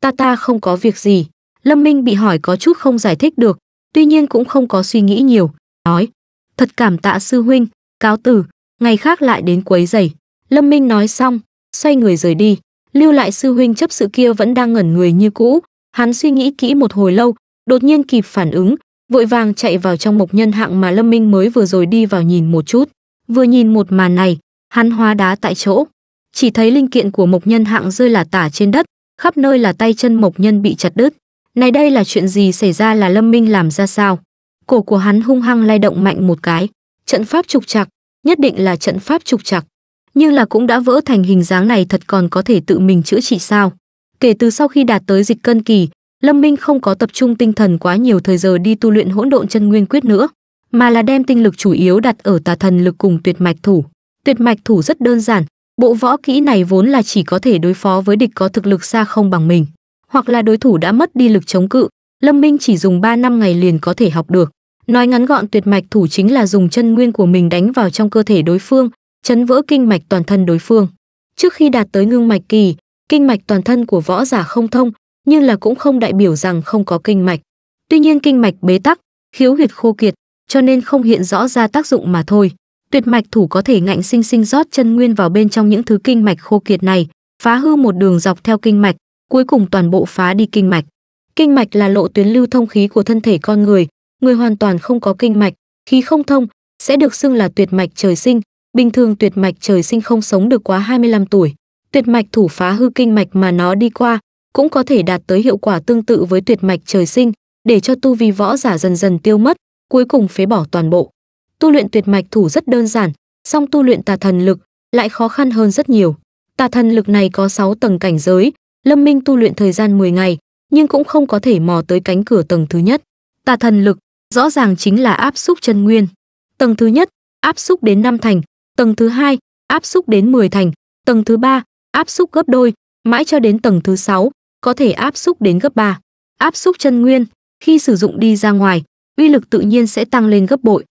Ta ta không có việc gì. Lâm Minh bị hỏi có chút không giải thích được, tuy nhiên cũng không có suy nghĩ nhiều, nói thật cảm tạ sư huynh cáo tử ngày khác lại đến quấy giày lâm minh nói xong xoay người rời đi lưu lại sư huynh chấp sự kia vẫn đang ngẩn người như cũ hắn suy nghĩ kỹ một hồi lâu đột nhiên kịp phản ứng vội vàng chạy vào trong mộc nhân hạng mà lâm minh mới vừa rồi đi vào nhìn một chút vừa nhìn một màn này hắn hóa đá tại chỗ chỉ thấy linh kiện của mộc nhân hạng rơi là tả trên đất khắp nơi là tay chân mộc nhân bị chặt đứt này đây là chuyện gì xảy ra là lâm minh làm ra sao Cổ của hắn hung hăng lay động mạnh một cái, trận pháp trục chặt nhất định là trận pháp trục chặt, Nhưng là cũng đã vỡ thành hình dáng này thật còn có thể tự mình chữa trị sao? Kể từ sau khi đạt tới dịch cân kỳ, Lâm Minh không có tập trung tinh thần quá nhiều thời giờ đi tu luyện hỗn độn chân nguyên quyết nữa, mà là đem tinh lực chủ yếu đặt ở tà thần lực cùng tuyệt mạch thủ. Tuyệt mạch thủ rất đơn giản, bộ võ kỹ này vốn là chỉ có thể đối phó với địch có thực lực xa không bằng mình, hoặc là đối thủ đã mất đi lực chống cự, Lâm Minh chỉ dùng 3 năm ngày liền có thể học được. Nói ngắn gọn tuyệt mạch thủ chính là dùng chân nguyên của mình đánh vào trong cơ thể đối phương, chấn vỡ kinh mạch toàn thân đối phương. Trước khi đạt tới ngưng mạch kỳ, kinh mạch toàn thân của võ giả không thông, nhưng là cũng không đại biểu rằng không có kinh mạch. Tuy nhiên kinh mạch bế tắc, khiếu huyệt khô kiệt, cho nên không hiện rõ ra tác dụng mà thôi. Tuyệt mạch thủ có thể ngạnh sinh sinh rót chân nguyên vào bên trong những thứ kinh mạch khô kiệt này, phá hư một đường dọc theo kinh mạch, cuối cùng toàn bộ phá đi kinh mạch. Kinh mạch là lộ tuyến lưu thông khí của thân thể con người, người hoàn toàn không có kinh mạch, khí không thông, sẽ được xưng là tuyệt mạch trời sinh, bình thường tuyệt mạch trời sinh không sống được quá 25 tuổi. Tuyệt mạch thủ phá hư kinh mạch mà nó đi qua, cũng có thể đạt tới hiệu quả tương tự với tuyệt mạch trời sinh, để cho tu vi võ giả dần dần tiêu mất, cuối cùng phế bỏ toàn bộ. Tu luyện tuyệt mạch thủ rất đơn giản, song tu luyện tà thần lực lại khó khăn hơn rất nhiều. Tà thần lực này có 6 tầng cảnh giới, Lâm Minh tu luyện thời gian 10 ngày, nhưng cũng không có thể mò tới cánh cửa tầng thứ nhất. Tà thần lực rõ ràng chính là áp xúc chân nguyên. Tầng thứ nhất, áp xúc đến 5 thành, tầng thứ hai, áp xúc đến 10 thành, tầng thứ ba, áp xúc gấp đôi, mãi cho đến tầng thứ sáu có thể áp xúc đến gấp 3. Áp xúc chân nguyên, khi sử dụng đi ra ngoài, uy lực tự nhiên sẽ tăng lên gấp bội.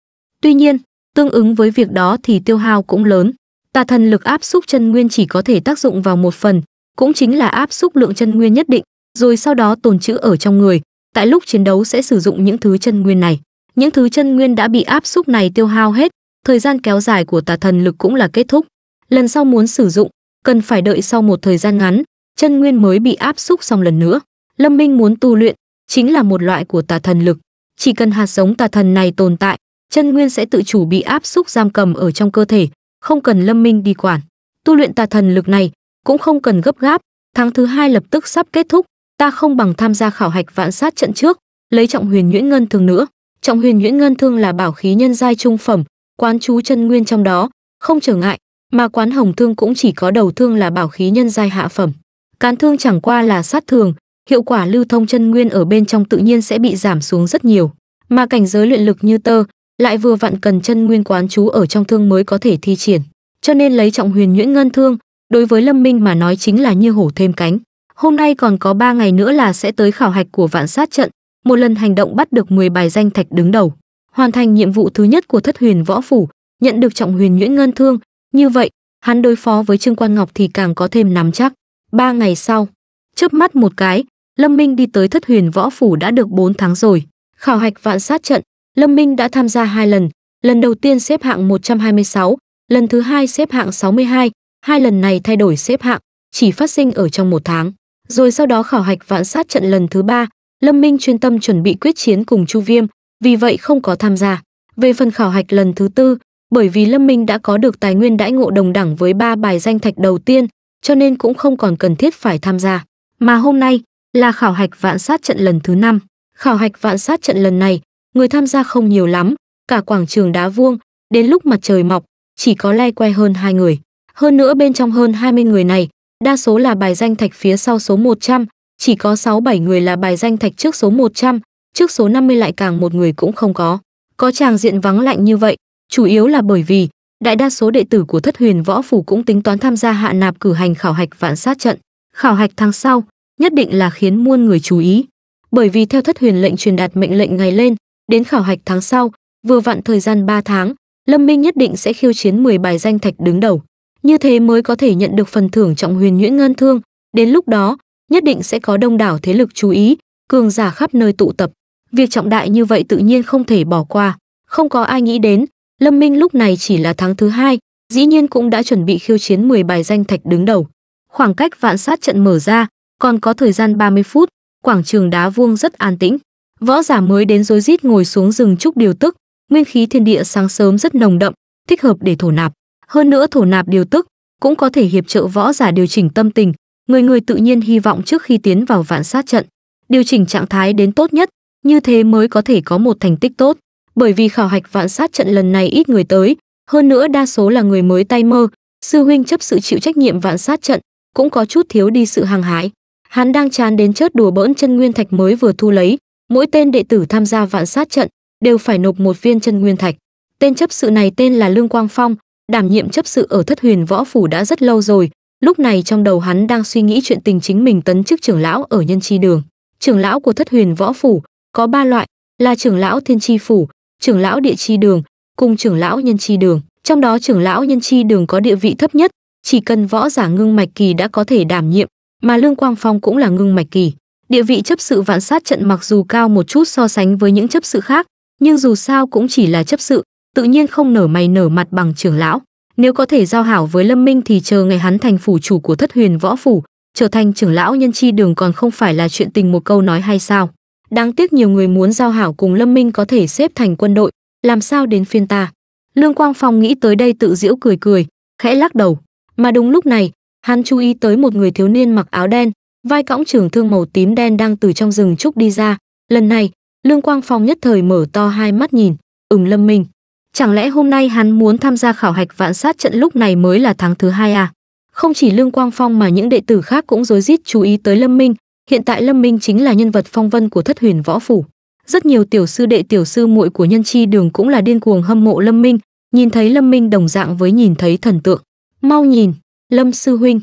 Tuy nhiên, tương ứng với việc đó thì tiêu hao cũng lớn. Tà thần lực áp xúc chân nguyên chỉ có thể tác dụng vào một phần, cũng chính là áp xúc lượng chân nguyên nhất định, rồi sau đó tồn trữ ở trong người, tại lúc chiến đấu sẽ sử dụng những thứ chân nguyên này. Những thứ chân nguyên đã bị áp xúc này tiêu hao hết, thời gian kéo dài của tà thần lực cũng là kết thúc. Lần sau muốn sử dụng, cần phải đợi sau một thời gian ngắn, chân nguyên mới bị áp xúc xong lần nữa. Lâm Minh muốn tu luyện chính là một loại của tà thần lực, chỉ cần hạt giống tà thần này tồn tại, chân nguyên sẽ tự chủ bị áp xúc giam cầm ở trong cơ thể, không cần Lâm Minh đi quản. Tu luyện tà thần lực này cũng không cần gấp gáp, tháng thứ hai lập tức sắp kết thúc, ta không bằng tham gia khảo hạch vạn sát trận trước, lấy trọng huyền nhuyễn ngân thương nữa. Trọng huyền nhuyễn ngân thương là bảo khí nhân giai trung phẩm, quán chú chân nguyên trong đó, không trở ngại, mà quán hồng thương cũng chỉ có đầu thương là bảo khí nhân giai hạ phẩm. Cán thương chẳng qua là sát thường, hiệu quả lưu thông chân nguyên ở bên trong tự nhiên sẽ bị giảm xuống rất nhiều, mà cảnh giới luyện lực như tơ lại vừa vặn cần chân nguyên quán chú ở trong thương mới có thể thi triển, cho nên lấy trọng huyền nhuyễn ngân thương, đối với Lâm Minh mà nói chính là như hổ thêm cánh. Hôm nay còn có 3 ngày nữa là sẽ tới khảo hạch của vạn sát trận, một lần hành động bắt được 10 bài danh thạch đứng đầu, hoàn thành nhiệm vụ thứ nhất của thất huyền võ phủ, nhận được trọng huyền nhuyễn ngân thương, như vậy, hắn đối phó với Trương Quan Ngọc thì càng có thêm nắm chắc. Ba ngày sau, chớp mắt một cái, Lâm Minh đi tới thất huyền võ phủ đã được 4 tháng rồi. Khảo hạch vạn sát trận, Lâm Minh đã tham gia hai lần, lần đầu tiên xếp hạng 126, lần thứ hai xếp hạng 62, hai lần này thay đổi xếp hạng, chỉ phát sinh ở trong một tháng. Rồi sau đó khảo hạch vạn sát trận lần thứ ba, Lâm Minh chuyên tâm chuẩn bị quyết chiến cùng Chu Viêm, vì vậy không có tham gia. Về phần khảo hạch lần thứ tư, bởi vì Lâm Minh đã có được tài nguyên đãi ngộ đồng đẳng với ba bài danh thạch đầu tiên, cho nên cũng không còn cần thiết phải tham gia. Mà hôm nay là khảo hạch vạn sát trận lần thứ năm. Khảo hạch vạn sát trận lần này, người tham gia không nhiều lắm, cả quảng trường đá vuông, đến lúc mặt trời mọc, chỉ có lay que hơn hai người. Hơn nữa bên trong hơn 20 người này, đa số là bài danh thạch phía sau số 100, chỉ có 6-7 người là bài danh thạch trước số 100, trước số 50 lại càng một người cũng không có. Có chàng diện vắng lạnh như vậy, chủ yếu là bởi vì đại đa số đệ tử của Thất Huyền Võ Phủ cũng tính toán tham gia hạ nạp cử hành khảo hạch vạn sát trận. Khảo hạch tháng sau, nhất định là khiến muôn người chú ý, bởi vì theo Thất Huyền lệnh truyền đạt mệnh lệnh ngày lên, đến khảo hạch tháng sau, vừa vặn thời gian 3 tháng, Lâm Minh nhất định sẽ khiêu chiến 10 bài danh thạch đứng đầu như thế mới có thể nhận được phần thưởng trọng huyền nhuyễn ngân thương, đến lúc đó, nhất định sẽ có đông đảo thế lực chú ý, cường giả khắp nơi tụ tập. Việc trọng đại như vậy tự nhiên không thể bỏ qua, không có ai nghĩ đến, Lâm Minh lúc này chỉ là tháng thứ hai, dĩ nhiên cũng đã chuẩn bị khiêu chiến 10 bài danh thạch đứng đầu. Khoảng cách vạn sát trận mở ra, còn có thời gian 30 phút, quảng trường đá vuông rất an tĩnh. Võ giả mới đến rối rít ngồi xuống rừng trúc điều tức, nguyên khí thiên địa sáng sớm rất nồng đậm, thích hợp để thổ nạp. Hơn nữa thổ nạp điều tức cũng có thể hiệp trợ võ giả điều chỉnh tâm tình, người người tự nhiên hy vọng trước khi tiến vào vạn sát trận, điều chỉnh trạng thái đến tốt nhất, như thế mới có thể có một thành tích tốt, bởi vì khảo hạch vạn sát trận lần này ít người tới, hơn nữa đa số là người mới tay mơ, sư huynh chấp sự chịu trách nhiệm vạn sát trận, cũng có chút thiếu đi sự hàng hái. Hắn đang chán đến chớt đùa bỡn chân nguyên thạch mới vừa thu lấy, mỗi tên đệ tử tham gia vạn sát trận đều phải nộp một viên chân nguyên thạch. Tên chấp sự này tên là Lương Quang Phong, đảm nhiệm chấp sự ở thất huyền võ phủ đã rất lâu rồi lúc này trong đầu hắn đang suy nghĩ chuyện tình chính mình tấn chức trưởng lão ở nhân tri đường trưởng lão của thất huyền võ phủ có ba loại là trưởng lão thiên tri phủ trưởng lão địa tri đường cùng trưởng lão nhân tri đường trong đó trưởng lão nhân tri đường có địa vị thấp nhất chỉ cần võ giả ngưng mạch kỳ đã có thể đảm nhiệm mà lương quang phong cũng là ngưng mạch kỳ địa vị chấp sự vạn sát trận mặc dù cao một chút so sánh với những chấp sự khác nhưng dù sao cũng chỉ là chấp sự tự nhiên không nở mày nở mặt bằng trưởng lão nếu có thể giao hảo với lâm minh thì chờ ngày hắn thành phủ chủ của thất huyền võ phủ trở thành trưởng lão nhân chi đường còn không phải là chuyện tình một câu nói hay sao đáng tiếc nhiều người muốn giao hảo cùng lâm minh có thể xếp thành quân đội làm sao đến phiên ta lương quang phong nghĩ tới đây tự giễu cười cười khẽ lắc đầu mà đúng lúc này hắn chú ý tới một người thiếu niên mặc áo đen vai cõng trường thương màu tím đen đang từ trong rừng trúc đi ra lần này lương quang phong nhất thời mở to hai mắt nhìn ừng lâm minh Chẳng lẽ hôm nay hắn muốn tham gia khảo hạch vạn sát trận lúc này mới là tháng thứ hai à? Không chỉ Lương Quang Phong mà những đệ tử khác cũng rối rít chú ý tới Lâm Minh, hiện tại Lâm Minh chính là nhân vật phong vân của Thất Huyền Võ phủ. Rất nhiều tiểu sư đệ tiểu sư muội của Nhân Chi Đường cũng là điên cuồng hâm mộ Lâm Minh, nhìn thấy Lâm Minh đồng dạng với nhìn thấy thần tượng. Mau nhìn, Lâm sư huynh,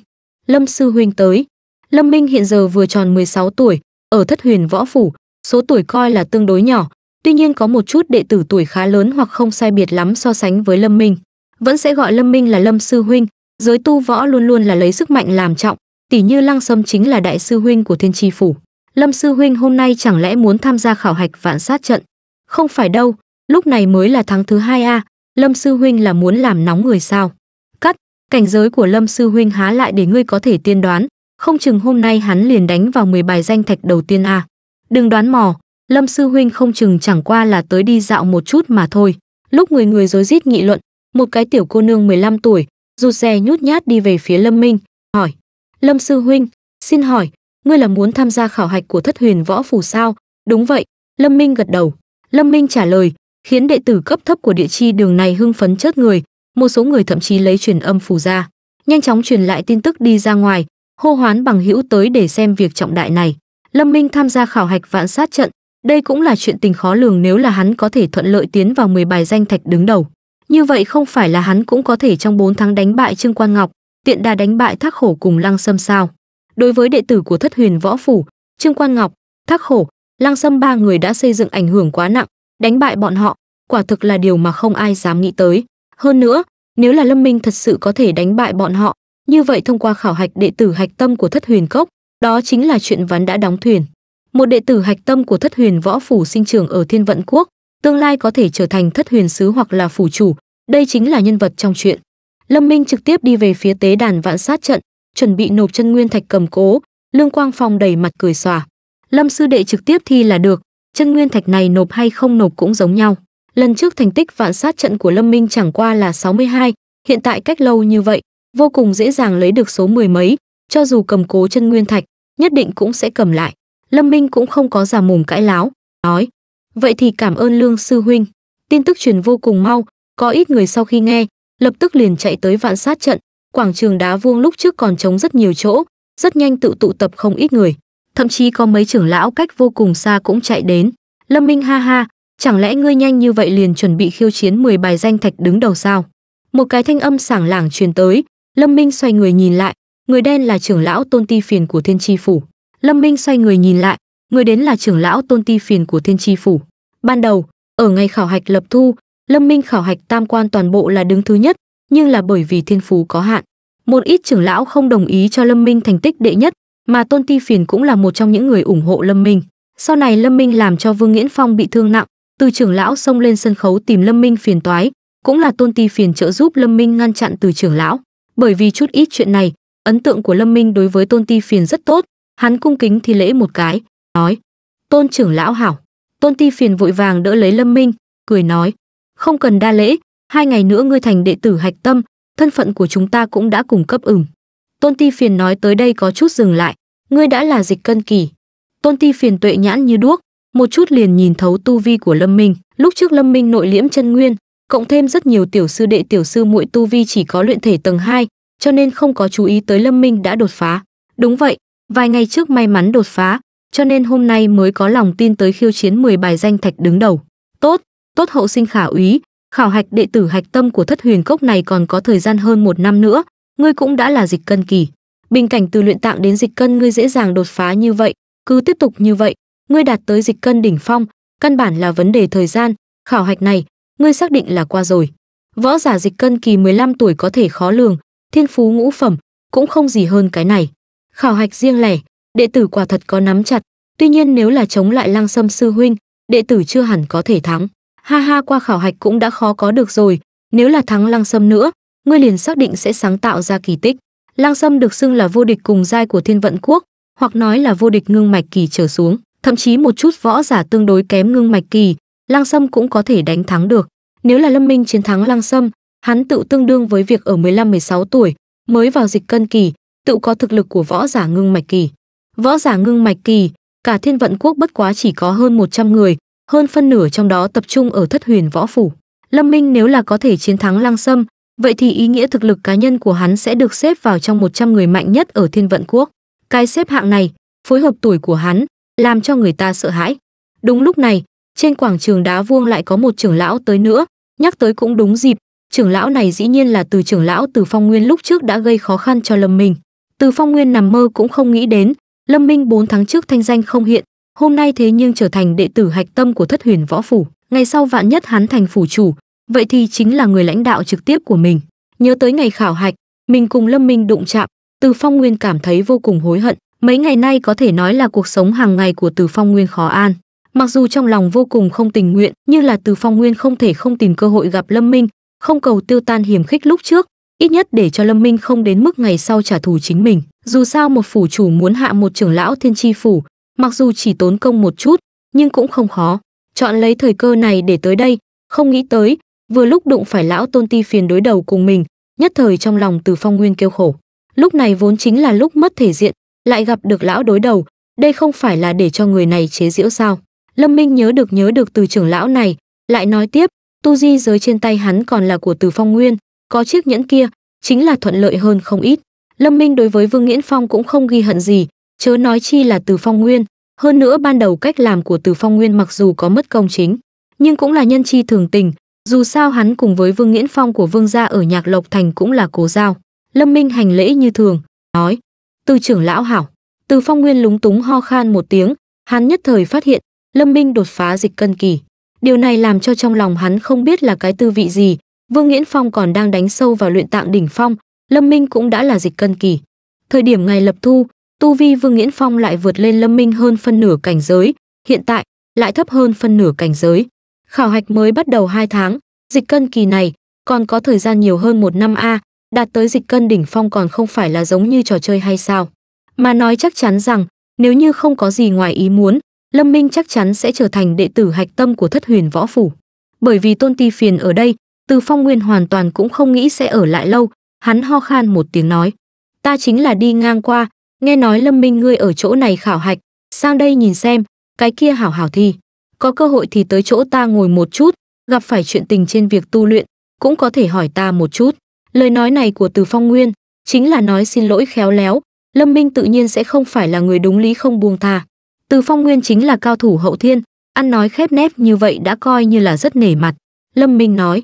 Lâm sư huynh tới. Lâm Minh hiện giờ vừa tròn 16 tuổi, ở Thất Huyền Võ phủ, số tuổi coi là tương đối nhỏ, Tuy nhiên có một chút đệ tử tuổi khá lớn hoặc không sai biệt lắm so sánh với Lâm Minh, vẫn sẽ gọi Lâm Minh là Lâm sư huynh, giới tu võ luôn luôn là lấy sức mạnh làm trọng, tỷ như Lăng Sâm chính là đại sư huynh của Thiên Tri phủ. Lâm sư huynh hôm nay chẳng lẽ muốn tham gia khảo hạch vạn sát trận? Không phải đâu, lúc này mới là tháng thứ hai a, Lâm sư huynh là muốn làm nóng người sao? Cắt, cảnh giới của Lâm sư huynh há lại để ngươi có thể tiên đoán, không chừng hôm nay hắn liền đánh vào 10 bài danh thạch đầu tiên a. Đừng đoán mò, Lâm Sư Huynh không chừng chẳng qua là tới đi dạo một chút mà thôi. Lúc người người dối rít nghị luận, một cái tiểu cô nương 15 tuổi, rụt rè nhút nhát đi về phía Lâm Minh, hỏi. Lâm Sư Huynh, xin hỏi, ngươi là muốn tham gia khảo hạch của thất huyền võ phủ sao? Đúng vậy, Lâm Minh gật đầu. Lâm Minh trả lời, khiến đệ tử cấp thấp của địa chi đường này hưng phấn chớt người, một số người thậm chí lấy truyền âm phù ra, nhanh chóng truyền lại tin tức đi ra ngoài, hô hoán bằng hữu tới để xem việc trọng đại này. Lâm Minh tham gia khảo hạch vạn sát trận, đây cũng là chuyện tình khó lường nếu là hắn có thể thuận lợi tiến vào 10 bài danh thạch đứng đầu. Như vậy không phải là hắn cũng có thể trong 4 tháng đánh bại Trương Quan Ngọc, tiện đà đánh bại Thác Khổ cùng Lăng Sâm sao? Đối với đệ tử của Thất Huyền Võ phủ, Trương Quan Ngọc, Thác Khổ, Lăng Sâm ba người đã xây dựng ảnh hưởng quá nặng, đánh bại bọn họ, quả thực là điều mà không ai dám nghĩ tới. Hơn nữa, nếu là Lâm Minh thật sự có thể đánh bại bọn họ, như vậy thông qua khảo hạch đệ tử hạch tâm của Thất Huyền Cốc, đó chính là chuyện ván đã đóng thuyền một đệ tử hạch tâm của thất huyền võ phủ sinh trưởng ở thiên vận quốc tương lai có thể trở thành thất huyền sứ hoặc là phủ chủ đây chính là nhân vật trong chuyện lâm minh trực tiếp đi về phía tế đàn vạn sát trận chuẩn bị nộp chân nguyên thạch cầm cố lương quang phong đầy mặt cười xòa lâm sư đệ trực tiếp thi là được chân nguyên thạch này nộp hay không nộp cũng giống nhau lần trước thành tích vạn sát trận của lâm minh chẳng qua là 62, hiện tại cách lâu như vậy vô cùng dễ dàng lấy được số mười mấy cho dù cầm cố chân nguyên thạch nhất định cũng sẽ cầm lại Lâm Minh cũng không có giả mồm cãi láo, nói: "Vậy thì cảm ơn Lương sư huynh." Tin tức truyền vô cùng mau, có ít người sau khi nghe, lập tức liền chạy tới vạn sát trận, quảng trường đá vuông lúc trước còn trống rất nhiều chỗ, rất nhanh tự tụ tập không ít người, thậm chí có mấy trưởng lão cách vô cùng xa cũng chạy đến. Lâm Minh ha ha, chẳng lẽ ngươi nhanh như vậy liền chuẩn bị khiêu chiến 10 bài danh thạch đứng đầu sao? Một cái thanh âm sảng lảng truyền tới, Lâm Minh xoay người nhìn lại, người đen là trưởng lão Tôn Ti Phiền của Thiên tri phủ lâm minh xoay người nhìn lại người đến là trưởng lão tôn ti phiền của thiên tri phủ ban đầu ở ngày khảo hạch lập thu lâm minh khảo hạch tam quan toàn bộ là đứng thứ nhất nhưng là bởi vì thiên phú có hạn một ít trưởng lão không đồng ý cho lâm minh thành tích đệ nhất mà tôn ti phiền cũng là một trong những người ủng hộ lâm minh sau này lâm minh làm cho vương nghiễn phong bị thương nặng từ trưởng lão xông lên sân khấu tìm lâm minh phiền toái cũng là tôn ti phiền trợ giúp lâm minh ngăn chặn từ trưởng lão bởi vì chút ít chuyện này ấn tượng của lâm minh đối với tôn ti phiền rất tốt hắn cung kính thi lễ một cái nói tôn trưởng lão hảo tôn ti phiền vội vàng đỡ lấy lâm minh cười nói không cần đa lễ hai ngày nữa ngươi thành đệ tử hạch tâm thân phận của chúng ta cũng đã cùng cấp ửng tôn ti phiền nói tới đây có chút dừng lại ngươi đã là dịch cân kỳ tôn ti phiền tuệ nhãn như đuốc một chút liền nhìn thấu tu vi của lâm minh lúc trước lâm minh nội liễm chân nguyên cộng thêm rất nhiều tiểu sư đệ tiểu sư muội tu vi chỉ có luyện thể tầng 2, cho nên không có chú ý tới lâm minh đã đột phá đúng vậy Vài ngày trước may mắn đột phá, cho nên hôm nay mới có lòng tin tới khiêu chiến 10 bài danh thạch đứng đầu. Tốt, tốt hậu sinh khả úy, khảo hạch đệ tử hạch tâm của thất huyền cốc này còn có thời gian hơn một năm nữa, ngươi cũng đã là dịch cân kỳ. Bình cảnh từ luyện tạng đến dịch cân ngươi dễ dàng đột phá như vậy, cứ tiếp tục như vậy, ngươi đạt tới dịch cân đỉnh phong, căn bản là vấn đề thời gian, khảo hạch này, ngươi xác định là qua rồi. Võ giả dịch cân kỳ 15 tuổi có thể khó lường, thiên phú ngũ phẩm, cũng không gì hơn cái này khảo hạch riêng lẻ, đệ tử quả thật có nắm chặt, tuy nhiên nếu là chống lại Lăng Sâm sư huynh, đệ tử chưa hẳn có thể thắng. Ha ha qua khảo hạch cũng đã khó có được rồi, nếu là thắng Lăng Sâm nữa, ngươi liền xác định sẽ sáng tạo ra kỳ tích. Lăng Sâm được xưng là vô địch cùng giai của Thiên Vận Quốc, hoặc nói là vô địch ngưng mạch kỳ trở xuống, thậm chí một chút võ giả tương đối kém ngưng mạch kỳ, Lăng Sâm cũng có thể đánh thắng được. Nếu là Lâm Minh chiến thắng Lăng Sâm, hắn tự tương đương với việc ở 15-16 tuổi mới vào dịch cân kỳ, tự có thực lực của võ giả ngưng mạch kỳ. Võ giả ngưng mạch kỳ, cả thiên vận quốc bất quá chỉ có hơn 100 người, hơn phân nửa trong đó tập trung ở thất huyền võ phủ. Lâm Minh nếu là có thể chiến thắng Lăng Sâm, vậy thì ý nghĩa thực lực cá nhân của hắn sẽ được xếp vào trong 100 người mạnh nhất ở thiên vận quốc. Cái xếp hạng này, phối hợp tuổi của hắn, làm cho người ta sợ hãi. Đúng lúc này, trên quảng trường đá vuông lại có một trưởng lão tới nữa, nhắc tới cũng đúng dịp, trưởng lão này dĩ nhiên là từ trưởng lão từ phong nguyên lúc trước đã gây khó khăn cho lâm minh từ Phong Nguyên nằm mơ cũng không nghĩ đến, Lâm Minh 4 tháng trước thanh danh không hiện, hôm nay thế nhưng trở thành đệ tử hạch tâm của Thất Huyền Võ phủ, ngày sau vạn nhất hắn thành phủ chủ, vậy thì chính là người lãnh đạo trực tiếp của mình. Nhớ tới ngày khảo hạch, mình cùng Lâm Minh đụng chạm, Từ Phong Nguyên cảm thấy vô cùng hối hận, mấy ngày nay có thể nói là cuộc sống hàng ngày của Từ Phong Nguyên khó an. Mặc dù trong lòng vô cùng không tình nguyện, nhưng là Từ Phong Nguyên không thể không tìm cơ hội gặp Lâm Minh, không cầu tiêu tan hiểm khích lúc trước, ít nhất để cho lâm minh không đến mức ngày sau trả thù chính mình dù sao một phủ chủ muốn hạ một trưởng lão thiên tri phủ mặc dù chỉ tốn công một chút nhưng cũng không khó chọn lấy thời cơ này để tới đây không nghĩ tới vừa lúc đụng phải lão tôn ti phiền đối đầu cùng mình nhất thời trong lòng từ phong nguyên kêu khổ lúc này vốn chính là lúc mất thể diện lại gặp được lão đối đầu đây không phải là để cho người này chế giễu sao lâm minh nhớ được nhớ được từ trưởng lão này lại nói tiếp tu di giới trên tay hắn còn là của từ phong nguyên có chiếc nhẫn kia chính là thuận lợi hơn không ít lâm minh đối với vương nghiễn phong cũng không ghi hận gì chớ nói chi là từ phong nguyên hơn nữa ban đầu cách làm của từ phong nguyên mặc dù có mất công chính nhưng cũng là nhân chi thường tình dù sao hắn cùng với vương nghiễn phong của vương gia ở nhạc lộc thành cũng là cố giao lâm minh hành lễ như thường nói Từ trưởng lão hảo từ phong nguyên lúng túng ho khan một tiếng hắn nhất thời phát hiện lâm minh đột phá dịch cân kỳ điều này làm cho trong lòng hắn không biết là cái tư vị gì Vương Nghiễn Phong còn đang đánh sâu vào luyện tạng đỉnh phong, Lâm Minh cũng đã là dịch cân kỳ. Thời điểm ngày lập thu, tu vi Vương Nghiễn Phong lại vượt lên Lâm Minh hơn phân nửa cảnh giới, hiện tại lại thấp hơn phân nửa cảnh giới. Khảo hạch mới bắt đầu 2 tháng, dịch cân kỳ này còn có thời gian nhiều hơn một năm a, đạt tới dịch cân đỉnh phong còn không phải là giống như trò chơi hay sao? Mà nói chắc chắn rằng, nếu như không có gì ngoài ý muốn, Lâm Minh chắc chắn sẽ trở thành đệ tử hạch tâm của Thất Huyền Võ phủ. Bởi vì Tôn Ti Phiền ở đây, từ Phong Nguyên hoàn toàn cũng không nghĩ sẽ ở lại lâu, hắn ho khan một tiếng nói. Ta chính là đi ngang qua, nghe nói Lâm Minh ngươi ở chỗ này khảo hạch, sang đây nhìn xem, cái kia hảo hảo thi. Có cơ hội thì tới chỗ ta ngồi một chút, gặp phải chuyện tình trên việc tu luyện, cũng có thể hỏi ta một chút. Lời nói này của Từ Phong Nguyên chính là nói xin lỗi khéo léo, Lâm Minh tự nhiên sẽ không phải là người đúng lý không buông tha. Từ Phong Nguyên chính là cao thủ hậu thiên, ăn nói khép nép như vậy đã coi như là rất nể mặt. Lâm Minh nói,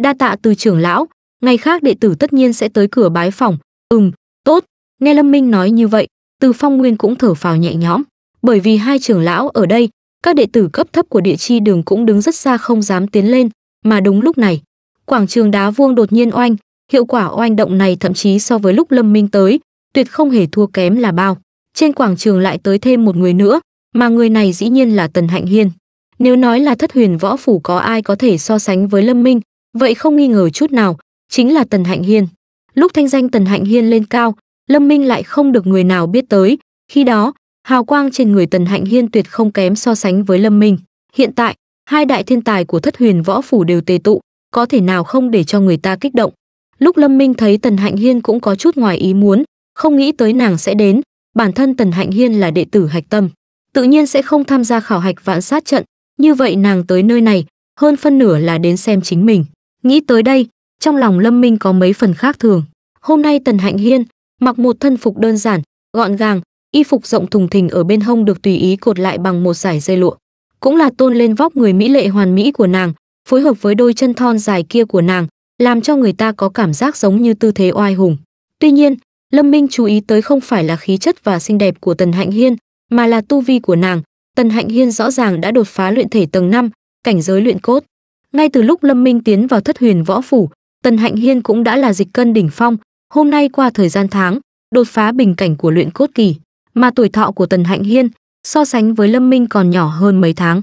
đa tạ từ trưởng lão ngày khác đệ tử tất nhiên sẽ tới cửa bái phòng ừm tốt nghe lâm minh nói như vậy từ phong nguyên cũng thở phào nhẹ nhõm bởi vì hai trưởng lão ở đây các đệ tử cấp thấp của địa chi đường cũng đứng rất xa không dám tiến lên mà đúng lúc này quảng trường đá vuông đột nhiên oanh hiệu quả oanh động này thậm chí so với lúc lâm minh tới tuyệt không hề thua kém là bao trên quảng trường lại tới thêm một người nữa mà người này dĩ nhiên là tần hạnh hiên nếu nói là thất huyền võ phủ có ai có thể so sánh với lâm minh Vậy không nghi ngờ chút nào, chính là Tần Hạnh Hiên. Lúc thanh danh Tần Hạnh Hiên lên cao, Lâm Minh lại không được người nào biết tới, khi đó, hào quang trên người Tần Hạnh Hiên tuyệt không kém so sánh với Lâm Minh. Hiện tại, hai đại thiên tài của Thất Huyền Võ phủ đều tề tụ, có thể nào không để cho người ta kích động. Lúc Lâm Minh thấy Tần Hạnh Hiên cũng có chút ngoài ý muốn, không nghĩ tới nàng sẽ đến, bản thân Tần Hạnh Hiên là đệ tử Hạch Tâm, tự nhiên sẽ không tham gia khảo hạch vạn sát trận, như vậy nàng tới nơi này, hơn phân nửa là đến xem chính mình. Nghĩ tới đây, trong lòng Lâm Minh có mấy phần khác thường. Hôm nay Tần Hạnh Hiên mặc một thân phục đơn giản, gọn gàng, y phục rộng thùng thình ở bên hông được tùy ý cột lại bằng một sải dây lụa, cũng là tôn lên vóc người mỹ lệ hoàn mỹ của nàng, phối hợp với đôi chân thon dài kia của nàng, làm cho người ta có cảm giác giống như tư thế oai hùng. Tuy nhiên, Lâm Minh chú ý tới không phải là khí chất và xinh đẹp của Tần Hạnh Hiên, mà là tu vi của nàng. Tần Hạnh Hiên rõ ràng đã đột phá luyện thể tầng 5, cảnh giới luyện cốt. Ngay từ lúc Lâm Minh tiến vào thất huyền võ phủ, Tần Hạnh Hiên cũng đã là dịch cân đỉnh phong, hôm nay qua thời gian tháng, đột phá bình cảnh của luyện cốt kỳ, mà tuổi thọ của Tần Hạnh Hiên so sánh với Lâm Minh còn nhỏ hơn mấy tháng.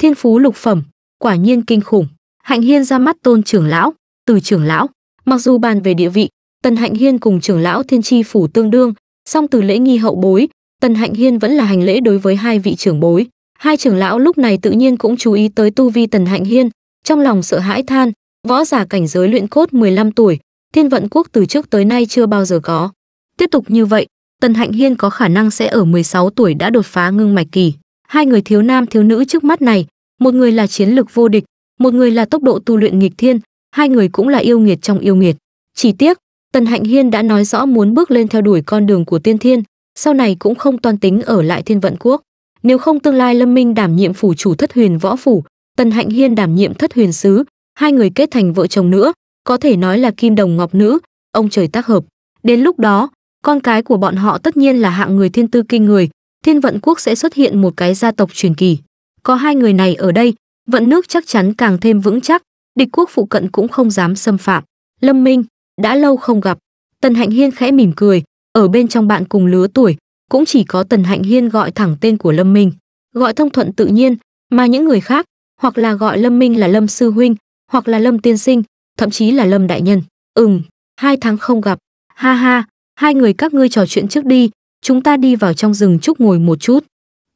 Thiên phú lục phẩm, quả nhiên kinh khủng. Hạnh Hiên ra mắt Tôn trưởng lão, Từ trưởng lão, mặc dù bàn về địa vị, Tần Hạnh Hiên cùng trưởng lão Thiên Chi phủ tương đương, song từ lễ nghi hậu bối, Tần Hạnh Hiên vẫn là hành lễ đối với hai vị trưởng bối. Hai trưởng lão lúc này tự nhiên cũng chú ý tới tu vi Tần Hạnh Hiên, trong lòng sợ hãi than, võ giả cảnh giới luyện cốt 15 tuổi, thiên vận quốc từ trước tới nay chưa bao giờ có. Tiếp tục như vậy, Tần Hạnh Hiên có khả năng sẽ ở 16 tuổi đã đột phá ngưng mạch kỳ. Hai người thiếu nam thiếu nữ trước mắt này, một người là chiến lực vô địch, một người là tốc độ tu luyện nghịch thiên, hai người cũng là yêu nghiệt trong yêu nghiệt. Chỉ tiếc, Tần Hạnh Hiên đã nói rõ muốn bước lên theo đuổi con đường của tiên thiên, sau này cũng không toan tính ở lại thiên vận quốc. Nếu không tương lai Lâm Minh đảm nhiệm phủ chủ thất huyền võ phủ, Tần Hạnh Hiên đảm nhiệm thất huyền sứ, hai người kết thành vợ chồng nữa, có thể nói là kim đồng ngọc nữ, ông trời tác hợp. Đến lúc đó, con cái của bọn họ tất nhiên là hạng người thiên tư kinh người, thiên vận quốc sẽ xuất hiện một cái gia tộc truyền kỳ. Có hai người này ở đây, vận nước chắc chắn càng thêm vững chắc, địch quốc phụ cận cũng không dám xâm phạm. Lâm Minh, đã lâu không gặp. Tần Hạnh Hiên khẽ mỉm cười, ở bên trong bạn cùng lứa tuổi, cũng chỉ có Tần Hạnh Hiên gọi thẳng tên của Lâm Minh. Gọi thông thuận tự nhiên, mà những người khác, hoặc là gọi Lâm Minh là Lâm sư huynh, hoặc là Lâm tiên sinh, thậm chí là Lâm đại nhân. Ừm, hai tháng không gặp. Ha ha, hai người các ngươi trò chuyện trước đi, chúng ta đi vào trong rừng trúc ngồi một chút.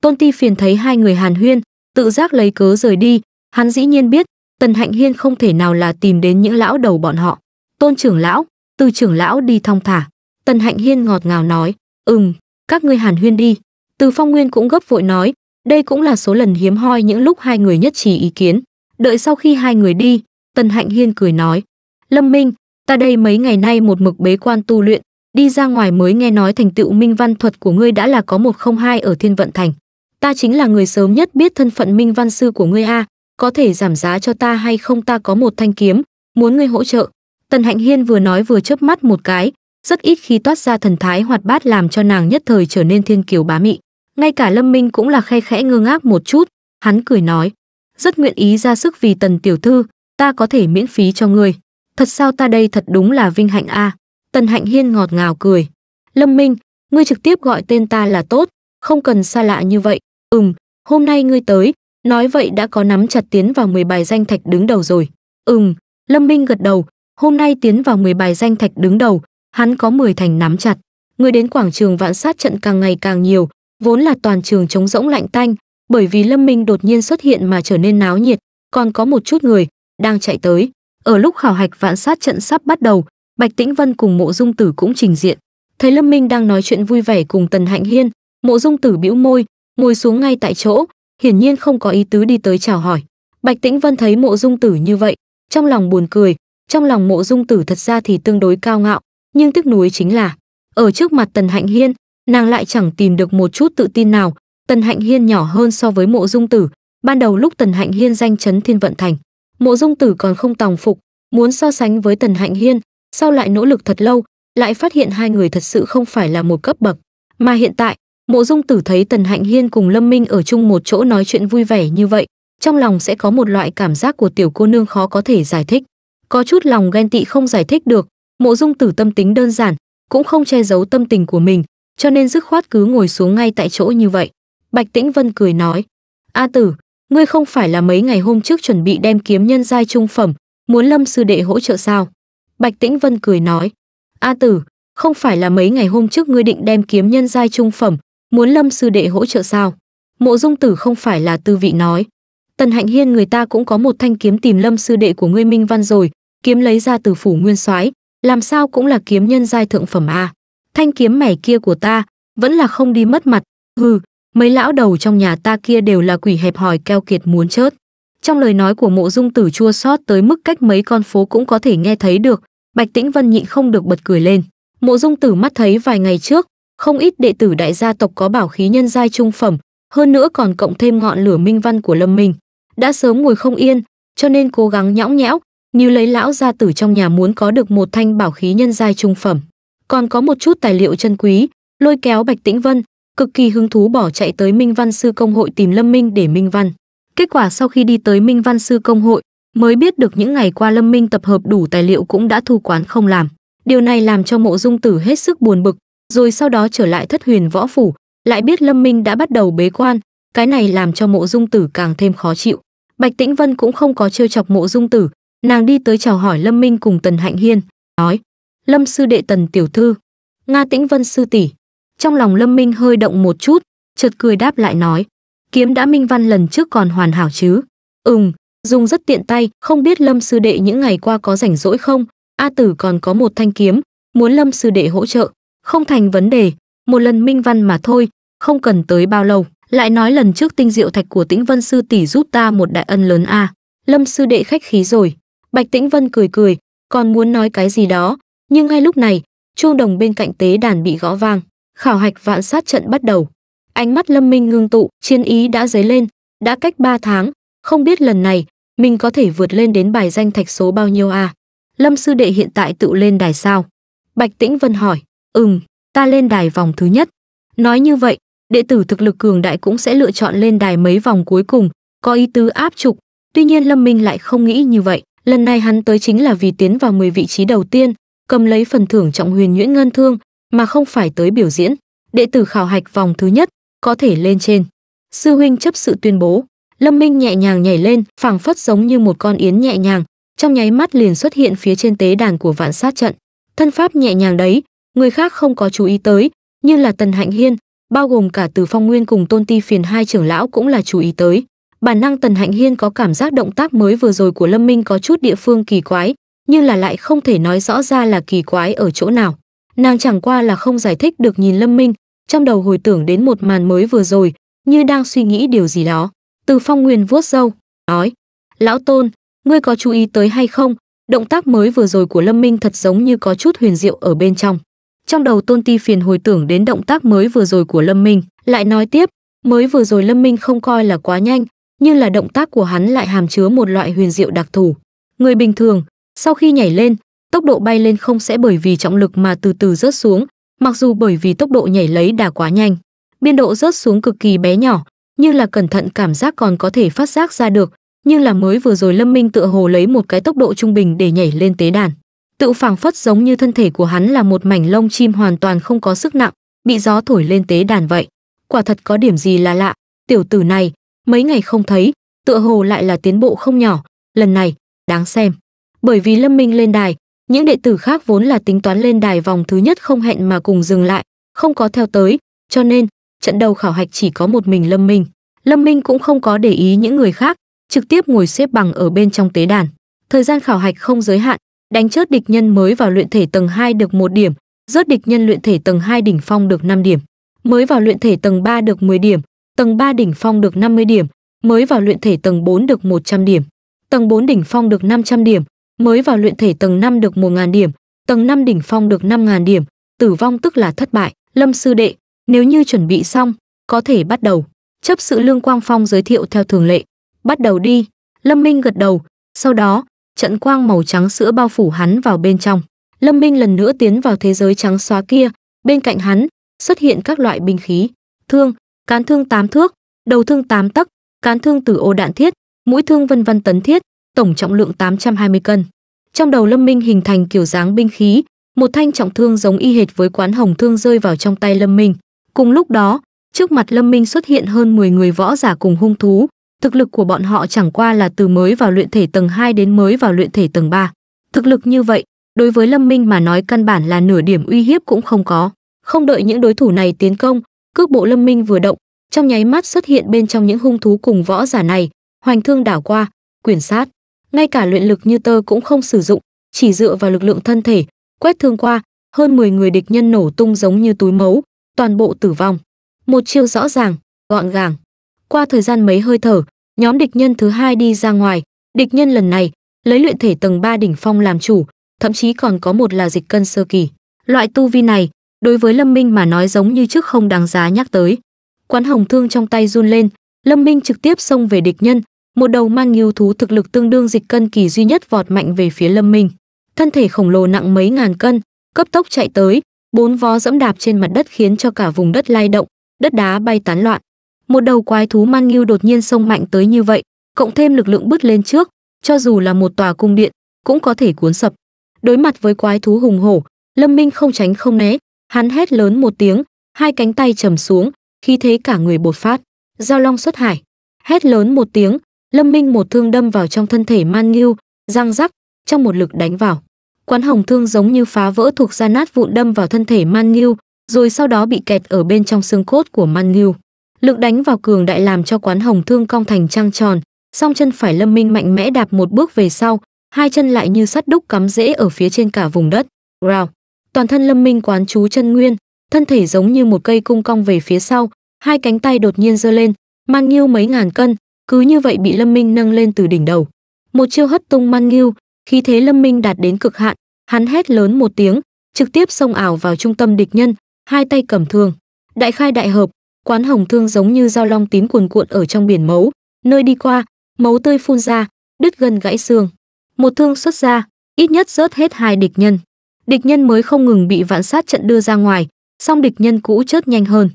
Tôn Ti phiền thấy hai người Hàn Huyên, tự giác lấy cớ rời đi, hắn dĩ nhiên biết, Tần Hạnh Hiên không thể nào là tìm đến những lão đầu bọn họ. Tôn trưởng lão, từ trưởng lão đi thong thả. Tần Hạnh Hiên ngọt ngào nói, "Ừm, các ngươi Hàn Huyên đi." Từ Phong Nguyên cũng gấp vội nói, đây cũng là số lần hiếm hoi những lúc hai người nhất trí ý kiến. Đợi sau khi hai người đi, Tần Hạnh Hiên cười nói, Lâm Minh, ta đây mấy ngày nay một mực bế quan tu luyện, đi ra ngoài mới nghe nói thành tựu minh văn thuật của ngươi đã là có một không hai ở Thiên Vận Thành. Ta chính là người sớm nhất biết thân phận minh văn sư của ngươi a, có thể giảm giá cho ta hay không ta có một thanh kiếm, muốn ngươi hỗ trợ. Tần Hạnh Hiên vừa nói vừa chớp mắt một cái, rất ít khi toát ra thần thái hoạt bát làm cho nàng nhất thời trở nên thiên kiều bá mị. Ngay cả Lâm Minh cũng là khe khẽ ngơ ngác một chút, hắn cười nói, rất nguyện ý ra sức vì tần tiểu thư, ta có thể miễn phí cho ngươi. Thật sao ta đây thật đúng là vinh hạnh a. À. Tần Hạnh Hiên ngọt ngào cười. Lâm Minh, ngươi trực tiếp gọi tên ta là tốt, không cần xa lạ như vậy. Ừm, hôm nay ngươi tới, nói vậy đã có nắm chặt tiến vào 10 bài danh thạch đứng đầu rồi. Ừm, Lâm Minh gật đầu, hôm nay tiến vào 10 bài danh thạch đứng đầu, hắn có 10 thành nắm chặt. Người đến quảng trường vạn sát trận càng ngày càng nhiều, vốn là toàn trường trống rỗng lạnh tanh, bởi vì Lâm Minh đột nhiên xuất hiện mà trở nên náo nhiệt, còn có một chút người đang chạy tới. Ở lúc khảo hạch vạn sát trận sắp bắt đầu, Bạch Tĩnh Vân cùng Mộ Dung Tử cũng trình diện. Thấy Lâm Minh đang nói chuyện vui vẻ cùng Tần Hạnh Hiên, Mộ Dung Tử bĩu môi, ngồi xuống ngay tại chỗ, hiển nhiên không có ý tứ đi tới chào hỏi. Bạch Tĩnh Vân thấy Mộ Dung Tử như vậy, trong lòng buồn cười, trong lòng Mộ Dung Tử thật ra thì tương đối cao ngạo, nhưng tiếc nuối chính là ở trước mặt Tần Hạnh Hiên, nàng lại chẳng tìm được một chút tự tin nào tần hạnh hiên nhỏ hơn so với mộ dung tử ban đầu lúc tần hạnh hiên danh chấn thiên vận thành mộ dung tử còn không tòng phục muốn so sánh với tần hạnh hiên sau lại nỗ lực thật lâu lại phát hiện hai người thật sự không phải là một cấp bậc mà hiện tại mộ dung tử thấy tần hạnh hiên cùng lâm minh ở chung một chỗ nói chuyện vui vẻ như vậy trong lòng sẽ có một loại cảm giác của tiểu cô nương khó có thể giải thích có chút lòng ghen tị không giải thích được mộ dung tử tâm tính đơn giản cũng không che giấu tâm tình của mình cho nên dứt khoát cứ ngồi xuống ngay tại chỗ như vậy. Bạch Tĩnh Vân cười nói, A tử, ngươi không phải là mấy ngày hôm trước chuẩn bị đem kiếm nhân giai trung phẩm, muốn lâm sư đệ hỗ trợ sao? Bạch Tĩnh Vân cười nói, A tử, không phải là mấy ngày hôm trước ngươi định đem kiếm nhân giai trung phẩm, muốn lâm sư đệ hỗ trợ sao? Mộ dung tử không phải là tư vị nói. Tần hạnh hiên người ta cũng có một thanh kiếm tìm lâm sư đệ của ngươi minh văn rồi, kiếm lấy ra từ phủ nguyên soái làm sao cũng là kiếm nhân giai thượng phẩm a thanh kiếm mẻ kia của ta, vẫn là không đi mất mặt, hừ, mấy lão đầu trong nhà ta kia đều là quỷ hẹp hòi keo kiệt muốn chớt. Trong lời nói của mộ dung tử chua xót tới mức cách mấy con phố cũng có thể nghe thấy được, Bạch Tĩnh Vân nhịn không được bật cười lên. Mộ dung tử mắt thấy vài ngày trước, không ít đệ tử đại gia tộc có bảo khí nhân giai trung phẩm, hơn nữa còn cộng thêm ngọn lửa minh văn của lâm minh. Đã sớm ngồi không yên, cho nên cố gắng nhõng nhẽo, như lấy lão gia tử trong nhà muốn có được một thanh bảo khí nhân giai trung phẩm còn có một chút tài liệu chân quý, lôi kéo Bạch Tĩnh Vân, cực kỳ hứng thú bỏ chạy tới Minh Văn Sư Công hội tìm Lâm Minh để Minh Văn. Kết quả sau khi đi tới Minh Văn Sư Công hội, mới biết được những ngày qua Lâm Minh tập hợp đủ tài liệu cũng đã thu quán không làm. Điều này làm cho mộ dung tử hết sức buồn bực, rồi sau đó trở lại thất huyền võ phủ, lại biết Lâm Minh đã bắt đầu bế quan, cái này làm cho mộ dung tử càng thêm khó chịu. Bạch Tĩnh Vân cũng không có trêu chọc mộ dung tử, nàng đi tới chào hỏi Lâm Minh cùng Tần Hạnh Hiên, nói Lâm sư đệ tần tiểu thư, Nga Tĩnh Vân sư tỷ. Trong lòng Lâm Minh hơi động một chút, chợt cười đáp lại nói, kiếm đã minh văn lần trước còn hoàn hảo chứ? Ừm, dùng rất tiện tay, không biết Lâm sư đệ những ngày qua có rảnh rỗi không? A tử còn có một thanh kiếm, muốn Lâm sư đệ hỗ trợ, không thành vấn đề, một lần minh văn mà thôi, không cần tới bao lâu. Lại nói lần trước tinh diệu thạch của Tĩnh Vân sư tỷ giúp ta một đại ân lớn a. Lâm sư đệ khách khí rồi. Bạch Tĩnh Vân cười cười, còn muốn nói cái gì đó, nhưng ngay lúc này chuông đồng bên cạnh tế đàn bị gõ vang khảo hạch vạn sát trận bắt đầu ánh mắt lâm minh ngưng tụ chiến ý đã dấy lên đã cách 3 tháng không biết lần này mình có thể vượt lên đến bài danh thạch số bao nhiêu à lâm sư đệ hiện tại tự lên đài sao bạch tĩnh vân hỏi ừm ta lên đài vòng thứ nhất nói như vậy đệ tử thực lực cường đại cũng sẽ lựa chọn lên đài mấy vòng cuối cùng có ý tứ áp trục tuy nhiên lâm minh lại không nghĩ như vậy lần này hắn tới chính là vì tiến vào 10 vị trí đầu tiên cầm lấy phần thưởng trọng huyền nhuyễn ngân thương mà không phải tới biểu diễn đệ tử khảo hạch vòng thứ nhất có thể lên trên sư huynh chấp sự tuyên bố lâm minh nhẹ nhàng nhảy lên phảng phất giống như một con yến nhẹ nhàng trong nháy mắt liền xuất hiện phía trên tế đàn của vạn sát trận thân pháp nhẹ nhàng đấy người khác không có chú ý tới như là tần hạnh hiên bao gồm cả từ phong nguyên cùng tôn ti phiền hai trưởng lão cũng là chú ý tới bản năng tần hạnh hiên có cảm giác động tác mới vừa rồi của lâm minh có chút địa phương kỳ quái nhưng là lại không thể nói rõ ra là kỳ quái ở chỗ nào. Nàng chẳng qua là không giải thích được nhìn Lâm Minh, trong đầu hồi tưởng đến một màn mới vừa rồi, như đang suy nghĩ điều gì đó. Từ Phong Nguyên vuốt râu, nói: "Lão Tôn, ngươi có chú ý tới hay không? Động tác mới vừa rồi của Lâm Minh thật giống như có chút huyền diệu ở bên trong." Trong đầu Tôn Ti phiền hồi tưởng đến động tác mới vừa rồi của Lâm Minh, lại nói tiếp: "Mới vừa rồi Lâm Minh không coi là quá nhanh, nhưng là động tác của hắn lại hàm chứa một loại huyền diệu đặc thù. Người bình thường sau khi nhảy lên, tốc độ bay lên không sẽ bởi vì trọng lực mà từ từ rớt xuống, mặc dù bởi vì tốc độ nhảy lấy đà quá nhanh. Biên độ rớt xuống cực kỳ bé nhỏ, nhưng là cẩn thận cảm giác còn có thể phát giác ra được, nhưng là mới vừa rồi Lâm Minh tựa hồ lấy một cái tốc độ trung bình để nhảy lên tế đàn. Tự phảng phất giống như thân thể của hắn là một mảnh lông chim hoàn toàn không có sức nặng, bị gió thổi lên tế đàn vậy. Quả thật có điểm gì là lạ, tiểu tử này, mấy ngày không thấy, tựa hồ lại là tiến bộ không nhỏ, lần này, đáng xem bởi vì Lâm Minh lên đài, những đệ tử khác vốn là tính toán lên đài vòng thứ nhất không hẹn mà cùng dừng lại, không có theo tới, cho nên trận đầu khảo hạch chỉ có một mình Lâm Minh. Lâm Minh cũng không có để ý những người khác, trực tiếp ngồi xếp bằng ở bên trong tế đàn. Thời gian khảo hạch không giới hạn, đánh chớt địch nhân mới vào luyện thể tầng 2 được 1 điểm, rớt địch nhân luyện thể tầng 2 đỉnh phong được 5 điểm, mới vào luyện thể tầng 3 được 10 điểm, tầng 3 đỉnh phong được 50 điểm, mới vào luyện thể tầng 4 được 100 điểm, tầng 4 đỉnh phong được 500 điểm, mới vào luyện thể tầng 5 được 1000 điểm, tầng 5 đỉnh phong được 5000 điểm, tử vong tức là thất bại, Lâm sư đệ, nếu như chuẩn bị xong, có thể bắt đầu. Chấp sự Lương Quang Phong giới thiệu theo thường lệ, bắt đầu đi. Lâm Minh gật đầu, sau đó, trận quang màu trắng sữa bao phủ hắn vào bên trong. Lâm Minh lần nữa tiến vào thế giới trắng xóa kia, bên cạnh hắn xuất hiện các loại binh khí, thương, cán thương tám thước, đầu thương tám tấc, cán thương tử ô đạn thiết, mũi thương vân vân tấn thiết, tổng trọng lượng 820 cân. Trong đầu Lâm Minh hình thành kiểu dáng binh khí, một thanh trọng thương giống y hệt với quán hồng thương rơi vào trong tay Lâm Minh. Cùng lúc đó, trước mặt Lâm Minh xuất hiện hơn 10 người võ giả cùng hung thú, thực lực của bọn họ chẳng qua là từ mới vào luyện thể tầng 2 đến mới vào luyện thể tầng 3. Thực lực như vậy, đối với Lâm Minh mà nói căn bản là nửa điểm uy hiếp cũng không có. Không đợi những đối thủ này tiến công, cước bộ Lâm Minh vừa động, trong nháy mắt xuất hiện bên trong những hung thú cùng võ giả này, hoành thương đảo qua, quyển sát ngay cả luyện lực như tơ cũng không sử dụng, chỉ dựa vào lực lượng thân thể, quét thương qua, hơn 10 người địch nhân nổ tung giống như túi mấu, toàn bộ tử vong. Một chiêu rõ ràng, gọn gàng. Qua thời gian mấy hơi thở, nhóm địch nhân thứ hai đi ra ngoài, địch nhân lần này lấy luyện thể tầng 3 đỉnh phong làm chủ, thậm chí còn có một là dịch cân sơ kỳ. Loại tu vi này, đối với Lâm Minh mà nói giống như trước không đáng giá nhắc tới. Quán hồng thương trong tay run lên, Lâm Minh trực tiếp xông về địch nhân, một đầu mang nghiêu thú thực lực tương đương dịch cân kỳ duy nhất vọt mạnh về phía lâm minh thân thể khổng lồ nặng mấy ngàn cân cấp tốc chạy tới bốn vó dẫm đạp trên mặt đất khiến cho cả vùng đất lay động đất đá bay tán loạn một đầu quái thú man nghiêu đột nhiên xông mạnh tới như vậy cộng thêm lực lượng bứt lên trước cho dù là một tòa cung điện cũng có thể cuốn sập đối mặt với quái thú hùng hổ lâm minh không tránh không né hắn hét lớn một tiếng hai cánh tay trầm xuống khi thế cả người bột phát giao long xuất hải hét lớn một tiếng Lâm Minh một thương đâm vào trong thân thể Man Ngưu, răng rắc, trong một lực đánh vào. Quán hồng thương giống như phá vỡ thuộc ra nát vụn đâm vào thân thể Man Ngưu, rồi sau đó bị kẹt ở bên trong xương cốt của Man Ngưu. Lực đánh vào cường đại làm cho quán hồng thương cong thành trăng tròn, song chân phải Lâm Minh mạnh mẽ đạp một bước về sau, hai chân lại như sắt đúc cắm rễ ở phía trên cả vùng đất. Rào. Toàn thân Lâm Minh quán chú chân nguyên, thân thể giống như một cây cung cong về phía sau, hai cánh tay đột nhiên giơ lên, Man Ngưu mấy ngàn cân, cứ như vậy bị Lâm Minh nâng lên từ đỉnh đầu. Một chiêu hất tung Man Ngưu, khí thế Lâm Minh đạt đến cực hạn, hắn hét lớn một tiếng, trực tiếp xông ảo vào trung tâm địch nhân, hai tay cầm thương. Đại khai đại hợp, quán hồng thương giống như dao long tím cuồn cuộn ở trong biển máu, nơi đi qua, máu tươi phun ra, đứt gân gãy xương. Một thương xuất ra, ít nhất rớt hết hai địch nhân. Địch nhân mới không ngừng bị vạn sát trận đưa ra ngoài, song địch nhân cũ chớt nhanh hơn.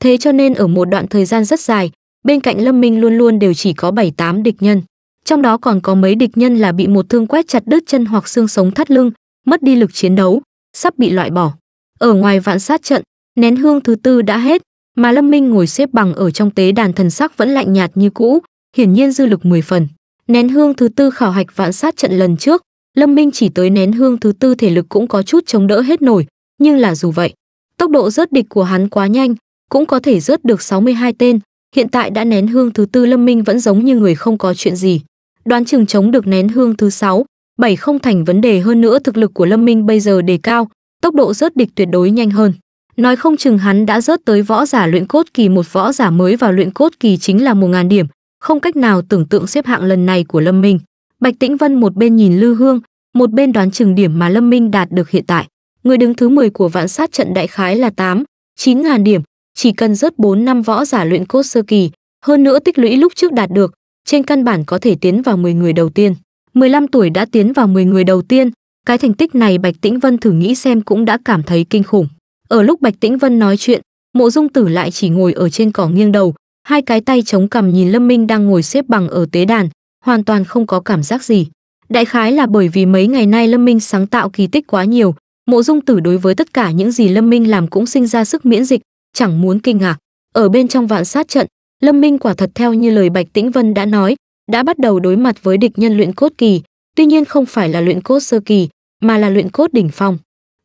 Thế cho nên ở một đoạn thời gian rất dài, bên cạnh lâm minh luôn luôn đều chỉ có bảy tám địch nhân trong đó còn có mấy địch nhân là bị một thương quét chặt đứt chân hoặc xương sống thắt lưng mất đi lực chiến đấu sắp bị loại bỏ ở ngoài vạn sát trận nén hương thứ tư đã hết mà lâm minh ngồi xếp bằng ở trong tế đàn thần sắc vẫn lạnh nhạt như cũ hiển nhiên dư lực 10 phần nén hương thứ tư khảo hạch vạn sát trận lần trước lâm minh chỉ tới nén hương thứ tư thể lực cũng có chút chống đỡ hết nổi nhưng là dù vậy tốc độ rớt địch của hắn quá nhanh cũng có thể rớt được 62 tên hiện tại đã nén hương thứ tư lâm minh vẫn giống như người không có chuyện gì đoán chừng chống được nén hương thứ sáu bảy không thành vấn đề hơn nữa thực lực của lâm minh bây giờ đề cao tốc độ rớt địch tuyệt đối nhanh hơn nói không chừng hắn đã rớt tới võ giả luyện cốt kỳ một võ giả mới vào luyện cốt kỳ chính là một ngàn điểm không cách nào tưởng tượng xếp hạng lần này của lâm minh bạch tĩnh vân một bên nhìn lư hương một bên đoán chừng điểm mà lâm minh đạt được hiện tại người đứng thứ 10 của vạn sát trận đại khái là tám chín ngàn điểm chỉ cần rớt 4 năm võ giả luyện cốt sơ kỳ, hơn nữa tích lũy lúc trước đạt được, trên căn bản có thể tiến vào 10 người đầu tiên. 15 tuổi đã tiến vào 10 người đầu tiên, cái thành tích này Bạch Tĩnh Vân thử nghĩ xem cũng đã cảm thấy kinh khủng. Ở lúc Bạch Tĩnh Vân nói chuyện, Mộ Dung Tử lại chỉ ngồi ở trên cỏ nghiêng đầu, hai cái tay chống cằm nhìn Lâm Minh đang ngồi xếp bằng ở tế đàn, hoàn toàn không có cảm giác gì. Đại khái là bởi vì mấy ngày nay Lâm Minh sáng tạo kỳ tích quá nhiều, Mộ Dung Tử đối với tất cả những gì Lâm Minh làm cũng sinh ra sức miễn dịch, chẳng muốn kinh ngạc. Ở bên trong vạn sát trận, Lâm Minh quả thật theo như lời Bạch Tĩnh Vân đã nói, đã bắt đầu đối mặt với địch nhân luyện cốt kỳ, tuy nhiên không phải là luyện cốt sơ kỳ, mà là luyện cốt đỉnh phong.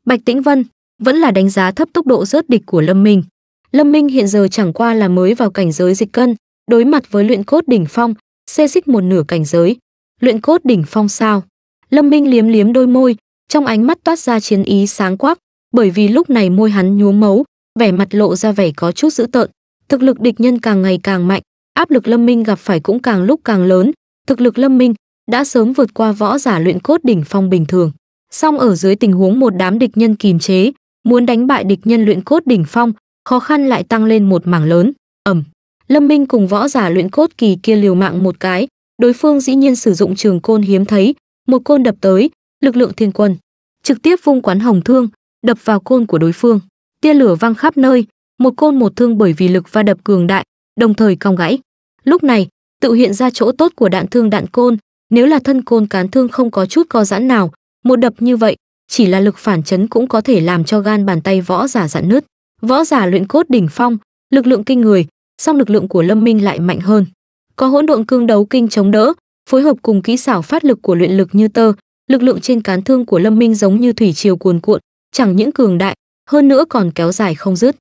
Bạch Tĩnh Vân vẫn là đánh giá thấp tốc độ rớt địch của Lâm Minh. Lâm Minh hiện giờ chẳng qua là mới vào cảnh giới dịch cân, đối mặt với luyện cốt đỉnh phong, xê xích một nửa cảnh giới. Luyện cốt đỉnh phong sao? Lâm Minh liếm liếm đôi môi, trong ánh mắt toát ra chiến ý sáng quắc, bởi vì lúc này môi hắn nhuốm máu, vẻ mặt lộ ra vẻ có chút dữ tợn. Thực lực địch nhân càng ngày càng mạnh, áp lực Lâm Minh gặp phải cũng càng lúc càng lớn, thực lực Lâm Minh đã sớm vượt qua võ giả luyện cốt đỉnh phong bình thường. Song ở dưới tình huống một đám địch nhân kìm chế, muốn đánh bại địch nhân luyện cốt đỉnh phong, khó khăn lại tăng lên một mảng lớn. Ầm. Lâm Minh cùng võ giả luyện cốt kỳ kia liều mạng một cái, đối phương dĩ nhiên sử dụng trường côn hiếm thấy, một côn đập tới, lực lượng thiên quân, trực tiếp vung quán hồng thương, đập vào côn của đối phương tia lửa văng khắp nơi, một côn một thương bởi vì lực va đập cường đại, đồng thời cong gãy. Lúc này, tự hiện ra chỗ tốt của đạn thương đạn côn, nếu là thân côn cán thương không có chút co giãn nào, một đập như vậy, chỉ là lực phản chấn cũng có thể làm cho gan bàn tay võ giả giãn nứt. Võ giả luyện cốt đỉnh phong, lực lượng kinh người, song lực lượng của Lâm Minh lại mạnh hơn. Có hỗn độn cương đấu kinh chống đỡ, phối hợp cùng kỹ xảo phát lực của luyện lực như tơ, lực lượng trên cán thương của Lâm Minh giống như thủy triều cuồn cuộn, chẳng những cường đại hơn nữa còn kéo dài không dứt.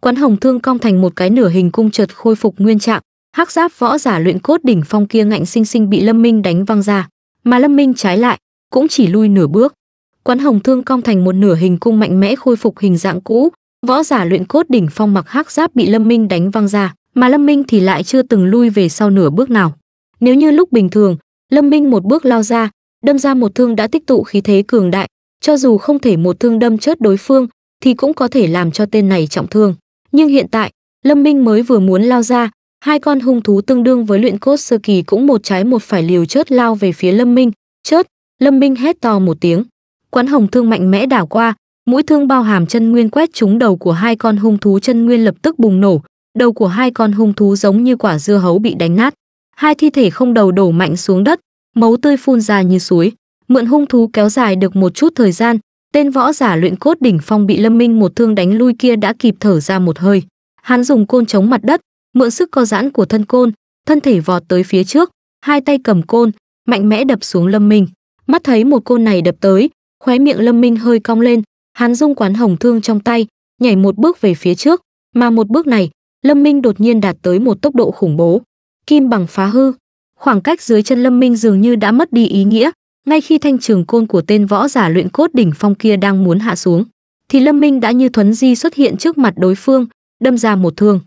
Quán hồng thương cong thành một cái nửa hình cung chợt khôi phục nguyên trạng, hắc giáp võ giả luyện cốt đỉnh phong kia ngạnh sinh sinh bị Lâm Minh đánh văng ra, mà Lâm Minh trái lại cũng chỉ lui nửa bước. Quán hồng thương cong thành một nửa hình cung mạnh mẽ khôi phục hình dạng cũ, võ giả luyện cốt đỉnh phong mặc hắc giáp bị Lâm Minh đánh văng ra, mà Lâm Minh thì lại chưa từng lui về sau nửa bước nào. Nếu như lúc bình thường, Lâm Minh một bước lao ra, đâm ra một thương đã tích tụ khí thế cường đại, cho dù không thể một thương đâm chết đối phương, thì cũng có thể làm cho tên này trọng thương. Nhưng hiện tại, Lâm Minh mới vừa muốn lao ra, hai con hung thú tương đương với luyện cốt sơ kỳ cũng một trái một phải liều chớt lao về phía Lâm Minh, chớt, Lâm Minh hét to một tiếng. Quán hồng thương mạnh mẽ đảo qua, mũi thương bao hàm chân nguyên quét trúng đầu của hai con hung thú chân nguyên lập tức bùng nổ, đầu của hai con hung thú giống như quả dưa hấu bị đánh nát. Hai thi thể không đầu đổ mạnh xuống đất, máu tươi phun ra như suối. Mượn hung thú kéo dài được một chút thời gian, Tên võ giả luyện cốt đỉnh phong bị Lâm Minh một thương đánh lui kia đã kịp thở ra một hơi. Hắn dùng côn chống mặt đất, mượn sức co giãn của thân côn, thân thể vọt tới phía trước, hai tay cầm côn, mạnh mẽ đập xuống Lâm Minh. Mắt thấy một côn này đập tới, khóe miệng Lâm Minh hơi cong lên, hắn dung quán hồng thương trong tay, nhảy một bước về phía trước, mà một bước này, Lâm Minh đột nhiên đạt tới một tốc độ khủng bố. Kim bằng phá hư, khoảng cách dưới chân Lâm Minh dường như đã mất đi ý nghĩa, ngay khi thanh trường côn của tên võ giả luyện cốt đỉnh phong kia đang muốn hạ xuống thì lâm minh đã như thuấn di xuất hiện trước mặt đối phương đâm ra một thương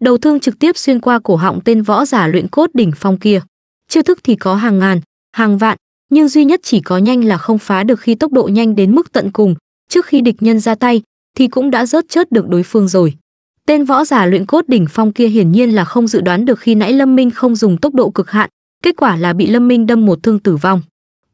đầu thương trực tiếp xuyên qua cổ họng tên võ giả luyện cốt đỉnh phong kia chiêu thức thì có hàng ngàn hàng vạn nhưng duy nhất chỉ có nhanh là không phá được khi tốc độ nhanh đến mức tận cùng trước khi địch nhân ra tay thì cũng đã rớt chớt được đối phương rồi tên võ giả luyện cốt đỉnh phong kia hiển nhiên là không dự đoán được khi nãy lâm minh không dùng tốc độ cực hạn kết quả là bị lâm minh đâm một thương tử vong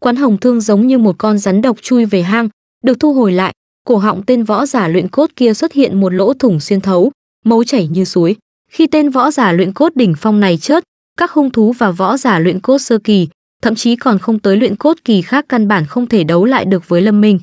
Quán hồng thương giống như một con rắn độc chui về hang, được thu hồi lại, cổ họng tên võ giả luyện cốt kia xuất hiện một lỗ thủng xuyên thấu, máu chảy như suối. Khi tên võ giả luyện cốt đỉnh phong này chết, các hung thú và võ giả luyện cốt sơ kỳ, thậm chí còn không tới luyện cốt kỳ khác căn bản không thể đấu lại được với Lâm Minh.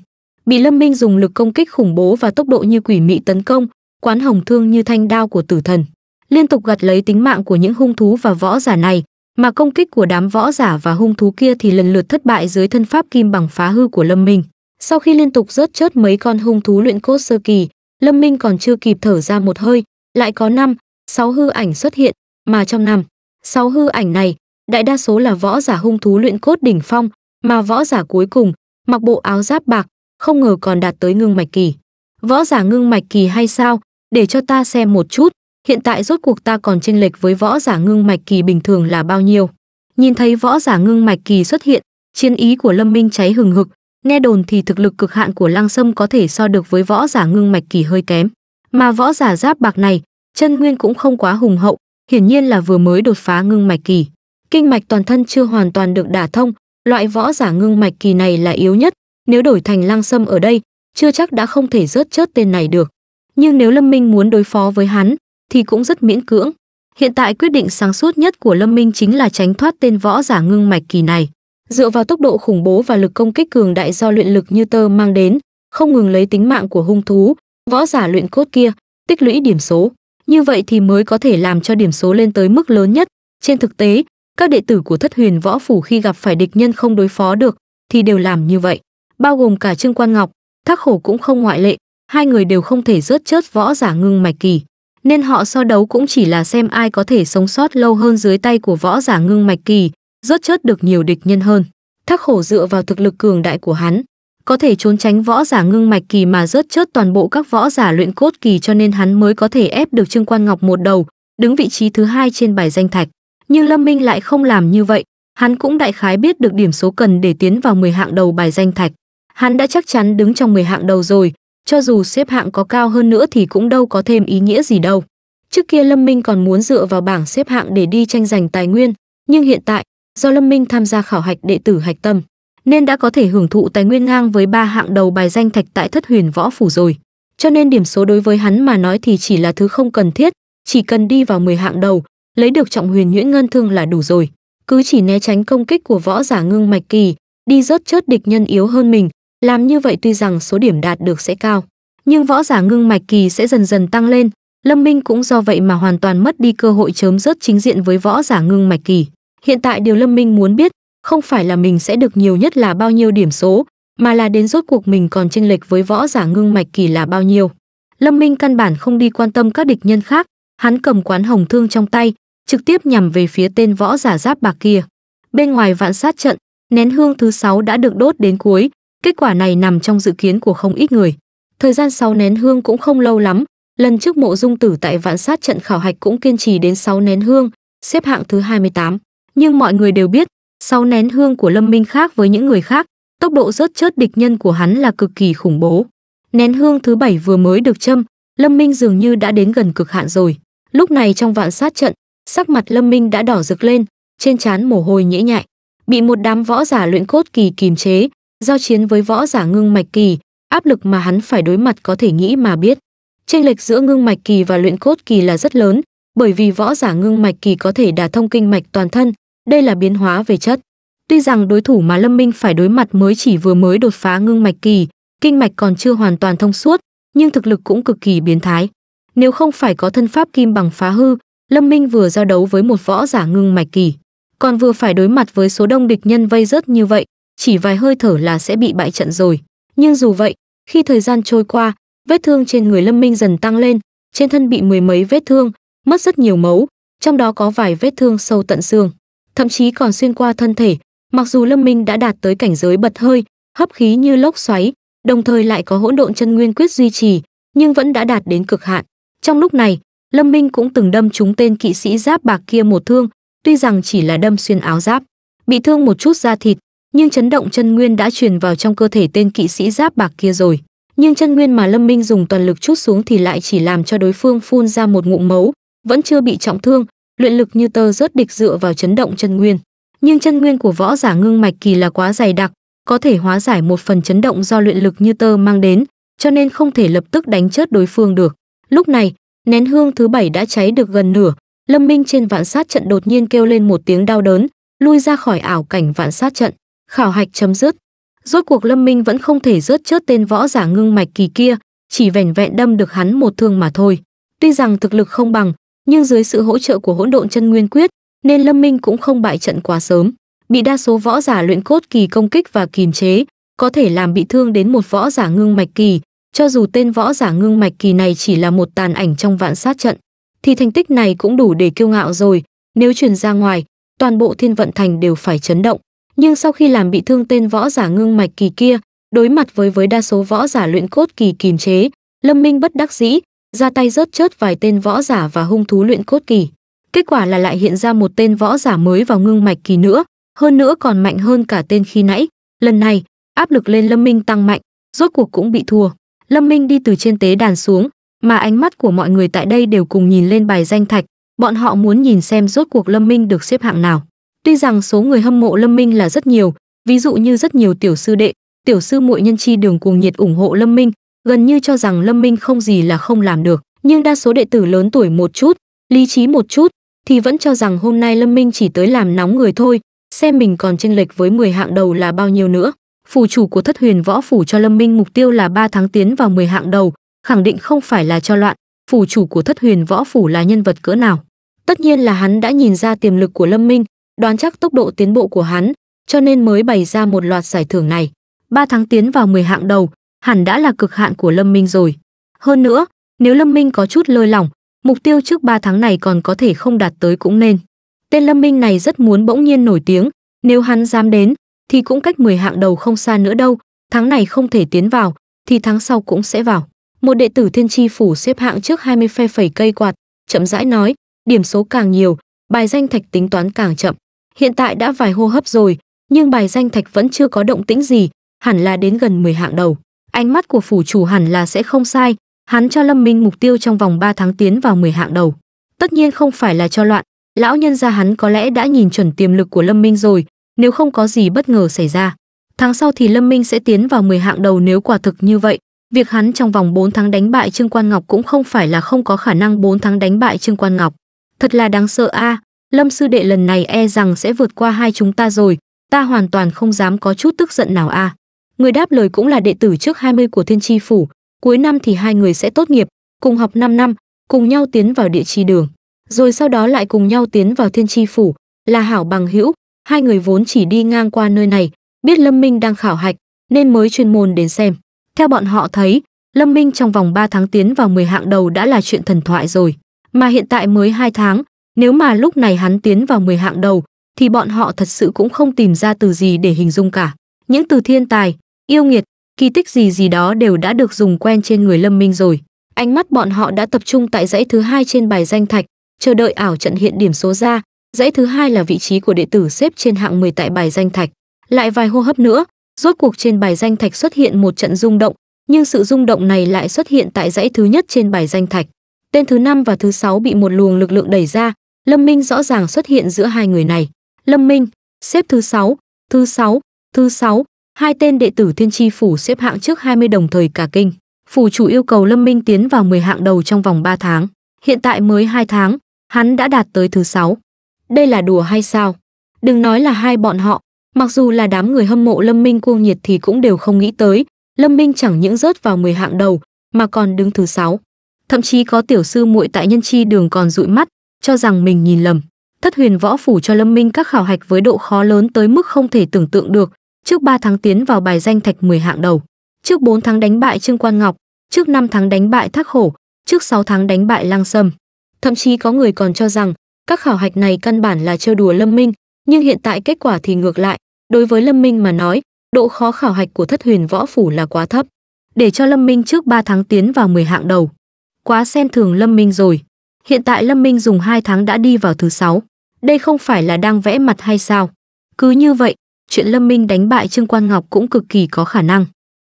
Bị Lâm Minh dùng lực công kích khủng bố và tốc độ như quỷ mị tấn công, quán hồng thương như thanh đao của tử thần, liên tục gặt lấy tính mạng của những hung thú và võ giả này, mà công kích của đám võ giả và hung thú kia thì lần lượt thất bại dưới thân pháp kim bằng phá hư của Lâm Minh. Sau khi liên tục rớt chớt mấy con hung thú luyện cốt sơ kỳ, Lâm Minh còn chưa kịp thở ra một hơi, lại có năm, sáu hư ảnh xuất hiện, mà trong năm, sáu hư ảnh này, đại đa số là võ giả hung thú luyện cốt đỉnh phong, mà võ giả cuối cùng, mặc bộ áo giáp bạc, không ngờ còn đạt tới ngưng mạch kỳ. Võ giả ngưng mạch kỳ hay sao, để cho ta xem một chút hiện tại rốt cuộc ta còn chênh lệch với võ giả ngưng mạch kỳ bình thường là bao nhiêu nhìn thấy võ giả ngưng mạch kỳ xuất hiện chiến ý của lâm minh cháy hừng hực nghe đồn thì thực lực cực hạn của lăng sâm có thể so được với võ giả ngưng mạch kỳ hơi kém mà võ giả giáp bạc này chân nguyên cũng không quá hùng hậu hiển nhiên là vừa mới đột phá ngưng mạch kỳ kinh mạch toàn thân chưa hoàn toàn được đả thông loại võ giả ngưng mạch kỳ này là yếu nhất nếu đổi thành lăng sâm ở đây chưa chắc đã không thể rớt chớt tên này được nhưng nếu lâm minh muốn đối phó với hắn thì cũng rất miễn cưỡng. Hiện tại quyết định sáng suốt nhất của Lâm Minh chính là tránh thoát tên võ giả ngưng mạch kỳ này. Dựa vào tốc độ khủng bố và lực công kích cường đại do luyện lực như tơ mang đến, không ngừng lấy tính mạng của hung thú, võ giả luyện cốt kia, tích lũy điểm số. Như vậy thì mới có thể làm cho điểm số lên tới mức lớn nhất. Trên thực tế, các đệ tử của thất huyền võ phủ khi gặp phải địch nhân không đối phó được thì đều làm như vậy, bao gồm cả Trương Quan Ngọc, Thác Khổ cũng không ngoại lệ, hai người đều không thể rớt chớt võ giả ngưng mạch kỳ nên họ so đấu cũng chỉ là xem ai có thể sống sót lâu hơn dưới tay của võ giả ngưng mạch kỳ, rớt chớt được nhiều địch nhân hơn. Thác khổ dựa vào thực lực cường đại của hắn, có thể trốn tránh võ giả ngưng mạch kỳ mà rớt chớt toàn bộ các võ giả luyện cốt kỳ cho nên hắn mới có thể ép được Trương Quan Ngọc một đầu, đứng vị trí thứ hai trên bài danh thạch. Nhưng Lâm Minh lại không làm như vậy, hắn cũng đại khái biết được điểm số cần để tiến vào 10 hạng đầu bài danh thạch. Hắn đã chắc chắn đứng trong 10 hạng đầu rồi, cho dù xếp hạng có cao hơn nữa thì cũng đâu có thêm ý nghĩa gì đâu. Trước kia Lâm Minh còn muốn dựa vào bảng xếp hạng để đi tranh giành tài nguyên, nhưng hiện tại, do Lâm Minh tham gia khảo hạch đệ tử hạch tâm, nên đã có thể hưởng thụ tài nguyên ngang với ba hạng đầu bài danh thạch tại thất huyền võ phủ rồi. Cho nên điểm số đối với hắn mà nói thì chỉ là thứ không cần thiết, chỉ cần đi vào 10 hạng đầu, lấy được trọng huyền nhuyễn ngân thương là đủ rồi. Cứ chỉ né tránh công kích của võ giả ngưng mạch kỳ, đi rớt chớt địch nhân yếu hơn mình, làm như vậy tuy rằng số điểm đạt được sẽ cao, nhưng võ giả ngưng mạch kỳ sẽ dần dần tăng lên, Lâm Minh cũng do vậy mà hoàn toàn mất đi cơ hội chớm rớt chính diện với võ giả ngưng mạch kỳ. Hiện tại điều Lâm Minh muốn biết không phải là mình sẽ được nhiều nhất là bao nhiêu điểm số, mà là đến rốt cuộc mình còn chênh lệch với võ giả ngưng mạch kỳ là bao nhiêu. Lâm Minh căn bản không đi quan tâm các địch nhân khác, hắn cầm quán hồng thương trong tay, trực tiếp nhằm về phía tên võ giả giáp bạc kia. Bên ngoài vạn sát trận, nén hương thứ sáu đã được đốt đến cuối, Kết quả này nằm trong dự kiến của không ít người. Thời gian 6 nén hương cũng không lâu lắm, lần trước mộ dung tử tại vạn sát trận khảo hạch cũng kiên trì đến 6 nén hương, xếp hạng thứ 28. Nhưng mọi người đều biết, 6 nén hương của Lâm Minh khác với những người khác, tốc độ rớt chớt địch nhân của hắn là cực kỳ khủng bố. Nén hương thứ bảy vừa mới được châm, Lâm Minh dường như đã đến gần cực hạn rồi. Lúc này trong vạn sát trận, sắc mặt Lâm Minh đã đỏ rực lên, trên trán mồ hôi nhễ nhại. Bị một đám võ giả luyện cốt kỳ kìm chế, giao chiến với võ giả ngưng mạch kỳ, áp lực mà hắn phải đối mặt có thể nghĩ mà biết. Chênh lệch giữa ngưng mạch kỳ và luyện cốt kỳ là rất lớn, bởi vì võ giả ngưng mạch kỳ có thể đả thông kinh mạch toàn thân, đây là biến hóa về chất. Tuy rằng đối thủ mà Lâm Minh phải đối mặt mới chỉ vừa mới đột phá ngưng mạch kỳ, kinh mạch còn chưa hoàn toàn thông suốt, nhưng thực lực cũng cực kỳ biến thái. Nếu không phải có thân pháp kim bằng phá hư, Lâm Minh vừa giao đấu với một võ giả ngưng mạch kỳ, còn vừa phải đối mặt với số đông địch nhân vây rớt như vậy, chỉ vài hơi thở là sẽ bị bại trận rồi. Nhưng dù vậy, khi thời gian trôi qua, vết thương trên người Lâm Minh dần tăng lên, trên thân bị mười mấy vết thương, mất rất nhiều máu, trong đó có vài vết thương sâu tận xương, thậm chí còn xuyên qua thân thể. Mặc dù Lâm Minh đã đạt tới cảnh giới bật hơi, hấp khí như lốc xoáy, đồng thời lại có hỗn độn chân nguyên quyết duy trì, nhưng vẫn đã đạt đến cực hạn. Trong lúc này, Lâm Minh cũng từng đâm trúng tên kỵ sĩ giáp bạc kia một thương, tuy rằng chỉ là đâm xuyên áo giáp, bị thương một chút da thịt, nhưng chấn động chân nguyên đã truyền vào trong cơ thể tên kỵ sĩ giáp bạc kia rồi nhưng chân nguyên mà lâm minh dùng toàn lực chút xuống thì lại chỉ làm cho đối phương phun ra một ngụm máu vẫn chưa bị trọng thương luyện lực như tơ rớt địch dựa vào chấn động chân nguyên nhưng chân nguyên của võ giả ngưng mạch kỳ là quá dày đặc có thể hóa giải một phần chấn động do luyện lực như tơ mang đến cho nên không thể lập tức đánh chết đối phương được lúc này nén hương thứ bảy đã cháy được gần nửa lâm minh trên vạn sát trận đột nhiên kêu lên một tiếng đau đớn lui ra khỏi ảo cảnh vạn sát trận khảo hạch chấm dứt rốt cuộc lâm minh vẫn không thể rớt chớt tên võ giả ngưng mạch kỳ kia chỉ vẻn vẹn đâm được hắn một thương mà thôi tuy rằng thực lực không bằng nhưng dưới sự hỗ trợ của hỗn độn chân nguyên quyết nên lâm minh cũng không bại trận quá sớm bị đa số võ giả luyện cốt kỳ công kích và kìm chế có thể làm bị thương đến một võ giả ngưng mạch kỳ cho dù tên võ giả ngưng mạch kỳ này chỉ là một tàn ảnh trong vạn sát trận thì thành tích này cũng đủ để kiêu ngạo rồi nếu truyền ra ngoài toàn bộ thiên vận thành đều phải chấn động nhưng sau khi làm bị thương tên võ giả ngưng mạch kỳ kia đối mặt với với đa số võ giả luyện cốt kỳ kìm chế lâm minh bất đắc dĩ ra tay rớt chớt vài tên võ giả và hung thú luyện cốt kỳ kết quả là lại hiện ra một tên võ giả mới vào ngưng mạch kỳ nữa hơn nữa còn mạnh hơn cả tên khi nãy lần này áp lực lên lâm minh tăng mạnh rốt cuộc cũng bị thua lâm minh đi từ trên tế đàn xuống mà ánh mắt của mọi người tại đây đều cùng nhìn lên bài danh thạch bọn họ muốn nhìn xem rốt cuộc lâm minh được xếp hạng nào Tuy rằng số người hâm mộ Lâm Minh là rất nhiều, ví dụ như rất nhiều tiểu sư đệ, tiểu sư muội nhân chi đường cuồng nhiệt ủng hộ Lâm Minh, gần như cho rằng Lâm Minh không gì là không làm được, nhưng đa số đệ tử lớn tuổi một chút, lý trí một chút thì vẫn cho rằng hôm nay Lâm Minh chỉ tới làm nóng người thôi, xem mình còn chênh lệch với 10 hạng đầu là bao nhiêu nữa. Phủ chủ của Thất Huyền Võ phủ cho Lâm Minh mục tiêu là 3 tháng tiến vào 10 hạng đầu, khẳng định không phải là cho loạn, phủ chủ của Thất Huyền Võ phủ là nhân vật cỡ nào. Tất nhiên là hắn đã nhìn ra tiềm lực của Lâm Minh, đoán chắc tốc độ tiến bộ của hắn, cho nên mới bày ra một loạt giải thưởng này. 3 tháng tiến vào 10 hạng đầu, hẳn đã là cực hạn của Lâm Minh rồi. Hơn nữa, nếu Lâm Minh có chút lơi lỏng, mục tiêu trước 3 tháng này còn có thể không đạt tới cũng nên. Tên Lâm Minh này rất muốn bỗng nhiên nổi tiếng, nếu hắn dám đến thì cũng cách 10 hạng đầu không xa nữa đâu, tháng này không thể tiến vào thì tháng sau cũng sẽ vào. Một đệ tử Thiên Chi phủ xếp hạng trước 20 phe phẩy cây quạt, chậm rãi nói, điểm số càng nhiều, bài danh thạch tính toán càng chậm hiện tại đã vài hô hấp rồi, nhưng bài danh thạch vẫn chưa có động tĩnh gì, hẳn là đến gần 10 hạng đầu. Ánh mắt của phủ chủ hẳn là sẽ không sai, hắn cho Lâm Minh mục tiêu trong vòng 3 tháng tiến vào 10 hạng đầu. Tất nhiên không phải là cho loạn, lão nhân gia hắn có lẽ đã nhìn chuẩn tiềm lực của Lâm Minh rồi, nếu không có gì bất ngờ xảy ra. Tháng sau thì Lâm Minh sẽ tiến vào 10 hạng đầu nếu quả thực như vậy. Việc hắn trong vòng 4 tháng đánh bại Trương Quan Ngọc cũng không phải là không có khả năng 4 tháng đánh bại Trương Quan Ngọc. Thật là đáng sợ a, à, Lâm sư đệ lần này e rằng sẽ vượt qua hai chúng ta rồi, ta hoàn toàn không dám có chút tức giận nào a. À. Người đáp lời cũng là đệ tử trước 20 của Thiên tri phủ, cuối năm thì hai người sẽ tốt nghiệp, cùng học 5 năm, cùng nhau tiến vào địa chi đường, rồi sau đó lại cùng nhau tiến vào Thiên tri phủ, là hảo bằng hữu, hai người vốn chỉ đi ngang qua nơi này, biết Lâm Minh đang khảo hạch nên mới chuyên môn đến xem. Theo bọn họ thấy, Lâm Minh trong vòng 3 tháng tiến vào 10 hạng đầu đã là chuyện thần thoại rồi, mà hiện tại mới 2 tháng, nếu mà lúc này hắn tiến vào 10 hạng đầu, thì bọn họ thật sự cũng không tìm ra từ gì để hình dung cả. Những từ thiên tài, yêu nghiệt, kỳ tích gì gì đó đều đã được dùng quen trên người Lâm Minh rồi. Ánh mắt bọn họ đã tập trung tại dãy thứ hai trên bài danh thạch, chờ đợi ảo trận hiện điểm số ra. Dãy thứ hai là vị trí của đệ tử xếp trên hạng 10 tại bài danh thạch. Lại vài hô hấp nữa, rốt cuộc trên bài danh thạch xuất hiện một trận rung động, nhưng sự rung động này lại xuất hiện tại dãy thứ nhất trên bài danh thạch. Tên thứ năm và thứ sáu bị một luồng lực lượng đẩy ra, Lâm Minh rõ ràng xuất hiện giữa hai người này. Lâm Minh, xếp thứ 6, thứ 6, thứ 6, hai tên đệ tử Thiên Chi phủ xếp hạng trước 20 đồng thời cả kinh. Phủ chủ yêu cầu Lâm Minh tiến vào 10 hạng đầu trong vòng 3 tháng, hiện tại mới 2 tháng, hắn đã đạt tới thứ 6. Đây là đùa hay sao? Đừng nói là hai bọn họ, mặc dù là đám người hâm mộ Lâm Minh cuồng nhiệt thì cũng đều không nghĩ tới, Lâm Minh chẳng những rớt vào 10 hạng đầu mà còn đứng thứ 6. Thậm chí có tiểu sư muội tại Nhân Chi đường còn dụi mắt, cho rằng mình nhìn lầm thất huyền võ phủ cho lâm minh các khảo hạch với độ khó lớn tới mức không thể tưởng tượng được trước 3 tháng tiến vào bài danh thạch 10 hạng đầu trước 4 tháng đánh bại trương quan ngọc trước 5 tháng đánh bại thác hổ trước 6 tháng đánh bại lang sâm thậm chí có người còn cho rằng các khảo hạch này căn bản là trêu đùa lâm minh nhưng hiện tại kết quả thì ngược lại đối với lâm minh mà nói độ khó khảo hạch của thất huyền võ phủ là quá thấp để cho lâm minh trước 3 tháng tiến vào 10 hạng đầu quá xem thường lâm minh rồi Hiện tại Lâm Minh dùng 2 tháng đã đi vào thứ sáu. Đây không phải là đang vẽ mặt hay sao? Cứ như vậy, chuyện Lâm Minh đánh bại Trương Quan Ngọc cũng cực kỳ có khả năng.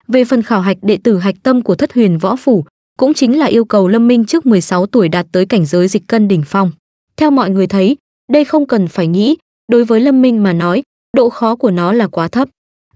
Về phần khảo hạch đệ tử hạch tâm của Thất Huyền Võ phủ, cũng chính là yêu cầu Lâm Minh trước 16 tuổi đạt tới cảnh giới dịch cân đỉnh phong. Theo mọi người thấy, đây không cần phải nghĩ, đối với Lâm Minh mà nói, độ khó của nó là quá thấp.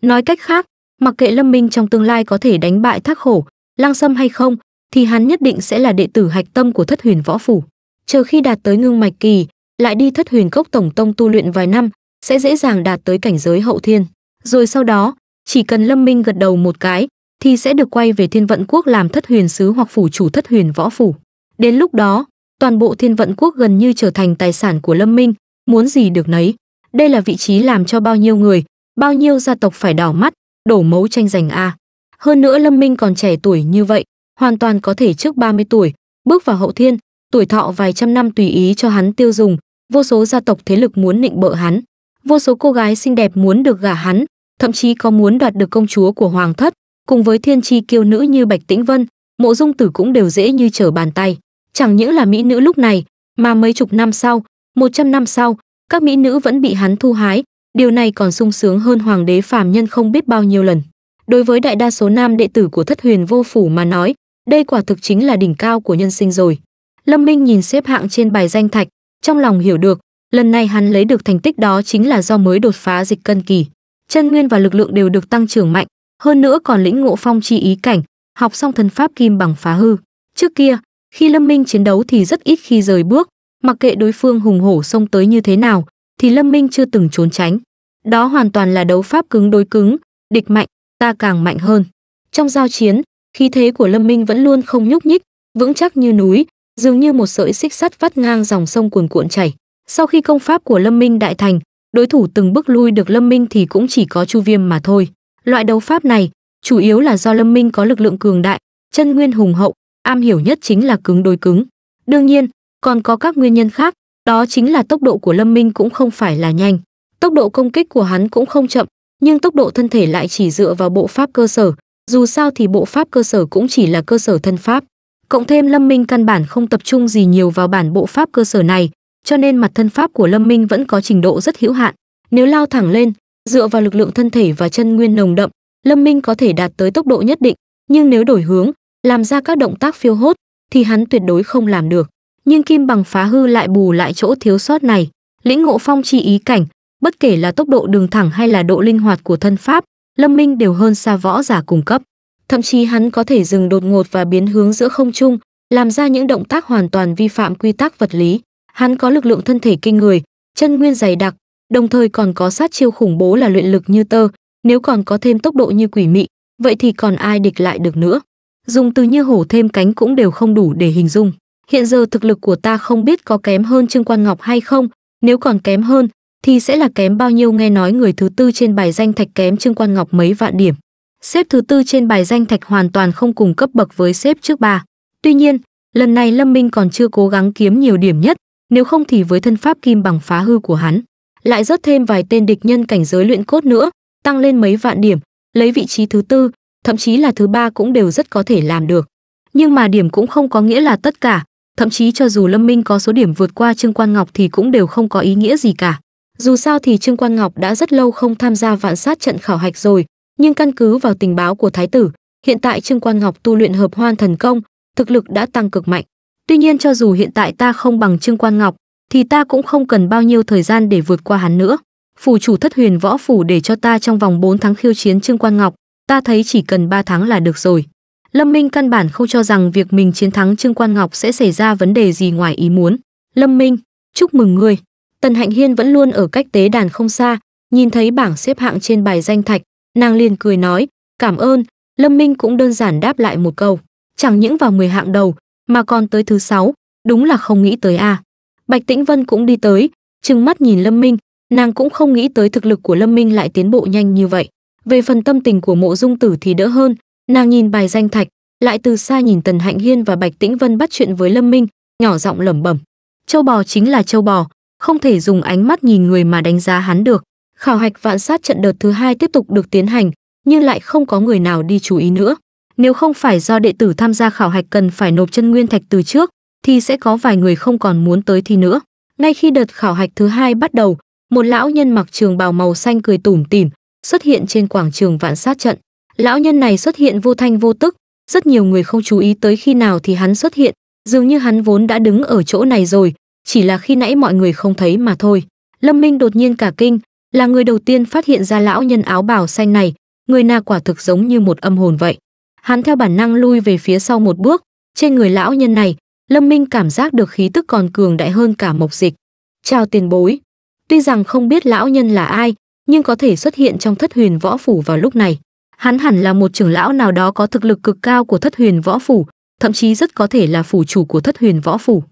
Nói cách khác, mặc kệ Lâm Minh trong tương lai có thể đánh bại Thác Hổ, lăng Sâm hay không, thì hắn nhất định sẽ là đệ tử hạch tâm của thất huyền võ phủ chờ khi đạt tới ngưng mạch kỳ lại đi thất huyền cốc tổng tông tu luyện vài năm sẽ dễ dàng đạt tới cảnh giới hậu thiên rồi sau đó chỉ cần lâm minh gật đầu một cái thì sẽ được quay về thiên vận quốc làm thất huyền sứ hoặc phủ chủ thất huyền võ phủ đến lúc đó toàn bộ thiên vận quốc gần như trở thành tài sản của lâm minh muốn gì được nấy đây là vị trí làm cho bao nhiêu người bao nhiêu gia tộc phải đỏ mắt đổ mấu tranh giành a hơn nữa lâm minh còn trẻ tuổi như vậy hoàn toàn có thể trước 30 tuổi, bước vào hậu thiên, tuổi thọ vài trăm năm tùy ý cho hắn tiêu dùng, vô số gia tộc thế lực muốn nịnh bợ hắn, vô số cô gái xinh đẹp muốn được gả hắn, thậm chí có muốn đoạt được công chúa của hoàng thất, cùng với thiên chi kiêu nữ như Bạch Tĩnh Vân, Mộ Dung Tử cũng đều dễ như trở bàn tay. Chẳng những là mỹ nữ lúc này, mà mấy chục năm sau, 100 năm sau, các mỹ nữ vẫn bị hắn thu hái, điều này còn sung sướng hơn hoàng đế phàm nhân không biết bao nhiêu lần. Đối với đại đa số nam đệ tử của Thất Huyền Vô Phủ mà nói, đây quả thực chính là đỉnh cao của nhân sinh rồi. Lâm Minh nhìn xếp hạng trên bài danh thạch, trong lòng hiểu được, lần này hắn lấy được thành tích đó chính là do mới đột phá dịch cân kỳ. Chân nguyên và lực lượng đều được tăng trưởng mạnh, hơn nữa còn lĩnh ngộ phong chi ý cảnh, học xong thần pháp kim bằng phá hư. Trước kia, khi Lâm Minh chiến đấu thì rất ít khi rời bước, mặc kệ đối phương hùng hổ xông tới như thế nào, thì Lâm Minh chưa từng trốn tránh. Đó hoàn toàn là đấu pháp cứng đối cứng, địch mạnh, ta càng mạnh hơn. Trong giao chiến, khí thế của lâm minh vẫn luôn không nhúc nhích vững chắc như núi dường như một sợi xích sắt vắt ngang dòng sông cuồn cuộn chảy sau khi công pháp của lâm minh đại thành đối thủ từng bước lui được lâm minh thì cũng chỉ có chu viêm mà thôi loại đấu pháp này chủ yếu là do lâm minh có lực lượng cường đại chân nguyên hùng hậu am hiểu nhất chính là cứng đối cứng đương nhiên còn có các nguyên nhân khác đó chính là tốc độ của lâm minh cũng không phải là nhanh tốc độ công kích của hắn cũng không chậm nhưng tốc độ thân thể lại chỉ dựa vào bộ pháp cơ sở dù sao thì bộ pháp cơ sở cũng chỉ là cơ sở thân pháp. Cộng thêm Lâm Minh căn bản không tập trung gì nhiều vào bản bộ pháp cơ sở này, cho nên mặt thân pháp của Lâm Minh vẫn có trình độ rất hữu hạn. Nếu lao thẳng lên, dựa vào lực lượng thân thể và chân nguyên nồng đậm, Lâm Minh có thể đạt tới tốc độ nhất định, nhưng nếu đổi hướng, làm ra các động tác phiêu hốt thì hắn tuyệt đối không làm được. Nhưng Kim Bằng phá hư lại bù lại chỗ thiếu sót này, lĩnh ngộ phong chi ý cảnh, bất kể là tốc độ đường thẳng hay là độ linh hoạt của thân pháp, Lâm Minh đều hơn xa võ giả cung cấp. Thậm chí hắn có thể dừng đột ngột và biến hướng giữa không trung, làm ra những động tác hoàn toàn vi phạm quy tắc vật lý. Hắn có lực lượng thân thể kinh người, chân nguyên dày đặc, đồng thời còn có sát chiêu khủng bố là luyện lực như tơ, nếu còn có thêm tốc độ như quỷ mị, vậy thì còn ai địch lại được nữa. Dùng từ như hổ thêm cánh cũng đều không đủ để hình dung. Hiện giờ thực lực của ta không biết có kém hơn Trương Quan Ngọc hay không, nếu còn kém hơn, thì sẽ là kém bao nhiêu nghe nói người thứ tư trên bài danh thạch kém Trương Quan Ngọc mấy vạn điểm. Xếp thứ tư trên bài danh thạch hoàn toàn không cùng cấp bậc với xếp trước ba. Tuy nhiên, lần này Lâm Minh còn chưa cố gắng kiếm nhiều điểm nhất, nếu không thì với thân pháp kim bằng phá hư của hắn, lại rớt thêm vài tên địch nhân cảnh giới luyện cốt nữa, tăng lên mấy vạn điểm, lấy vị trí thứ tư, thậm chí là thứ ba cũng đều rất có thể làm được. Nhưng mà điểm cũng không có nghĩa là tất cả, thậm chí cho dù Lâm Minh có số điểm vượt qua Trương Quan Ngọc thì cũng đều không có ý nghĩa gì cả. Dù sao thì Trương Quan Ngọc đã rất lâu không tham gia vạn sát trận khảo hạch rồi, nhưng căn cứ vào tình báo của thái tử, hiện tại Trương Quan Ngọc tu luyện hợp hoan thần công, thực lực đã tăng cực mạnh. Tuy nhiên cho dù hiện tại ta không bằng Trương Quan Ngọc, thì ta cũng không cần bao nhiêu thời gian để vượt qua hắn nữa. Phủ chủ thất huyền võ phủ để cho ta trong vòng 4 tháng khiêu chiến Trương Quan Ngọc, ta thấy chỉ cần 3 tháng là được rồi. Lâm Minh căn bản không cho rằng việc mình chiến thắng Trương Quan Ngọc sẽ xảy ra vấn đề gì ngoài ý muốn. Lâm Minh, chúc mừng ngươi. Tần Hạnh Hiên vẫn luôn ở cách tế đàn không xa, nhìn thấy bảng xếp hạng trên bài danh thạch, nàng liền cười nói, cảm ơn, Lâm Minh cũng đơn giản đáp lại một câu, chẳng những vào 10 hạng đầu, mà còn tới thứ sáu, đúng là không nghĩ tới a. À. Bạch Tĩnh Vân cũng đi tới, trừng mắt nhìn Lâm Minh, nàng cũng không nghĩ tới thực lực của Lâm Minh lại tiến bộ nhanh như vậy. Về phần tâm tình của Mộ Dung Tử thì đỡ hơn, nàng nhìn bài danh thạch, lại từ xa nhìn Tần Hạnh Hiên và Bạch Tĩnh Vân bắt chuyện với Lâm Minh, nhỏ giọng lẩm bẩm. Châu bò chính là châu bò, không thể dùng ánh mắt nhìn người mà đánh giá hắn được. Khảo hạch vạn sát trận đợt thứ hai tiếp tục được tiến hành, nhưng lại không có người nào đi chú ý nữa. Nếu không phải do đệ tử tham gia khảo hạch cần phải nộp chân nguyên thạch từ trước, thì sẽ có vài người không còn muốn tới thi nữa. Ngay khi đợt khảo hạch thứ hai bắt đầu, một lão nhân mặc trường bào màu xanh cười tủm tỉm xuất hiện trên quảng trường vạn sát trận. Lão nhân này xuất hiện vô thanh vô tức, rất nhiều người không chú ý tới khi nào thì hắn xuất hiện, dường như hắn vốn đã đứng ở chỗ này rồi, chỉ là khi nãy mọi người không thấy mà thôi. Lâm Minh đột nhiên cả kinh, là người đầu tiên phát hiện ra lão nhân áo bào xanh này, người na quả thực giống như một âm hồn vậy. Hắn theo bản năng lui về phía sau một bước, trên người lão nhân này, Lâm Minh cảm giác được khí tức còn cường đại hơn cả mộc dịch. Chào tiền bối. Tuy rằng không biết lão nhân là ai, nhưng có thể xuất hiện trong thất huyền võ phủ vào lúc này. Hắn hẳn là một trưởng lão nào đó có thực lực cực cao của thất huyền võ phủ, thậm chí rất có thể là phủ chủ của thất huyền võ phủ.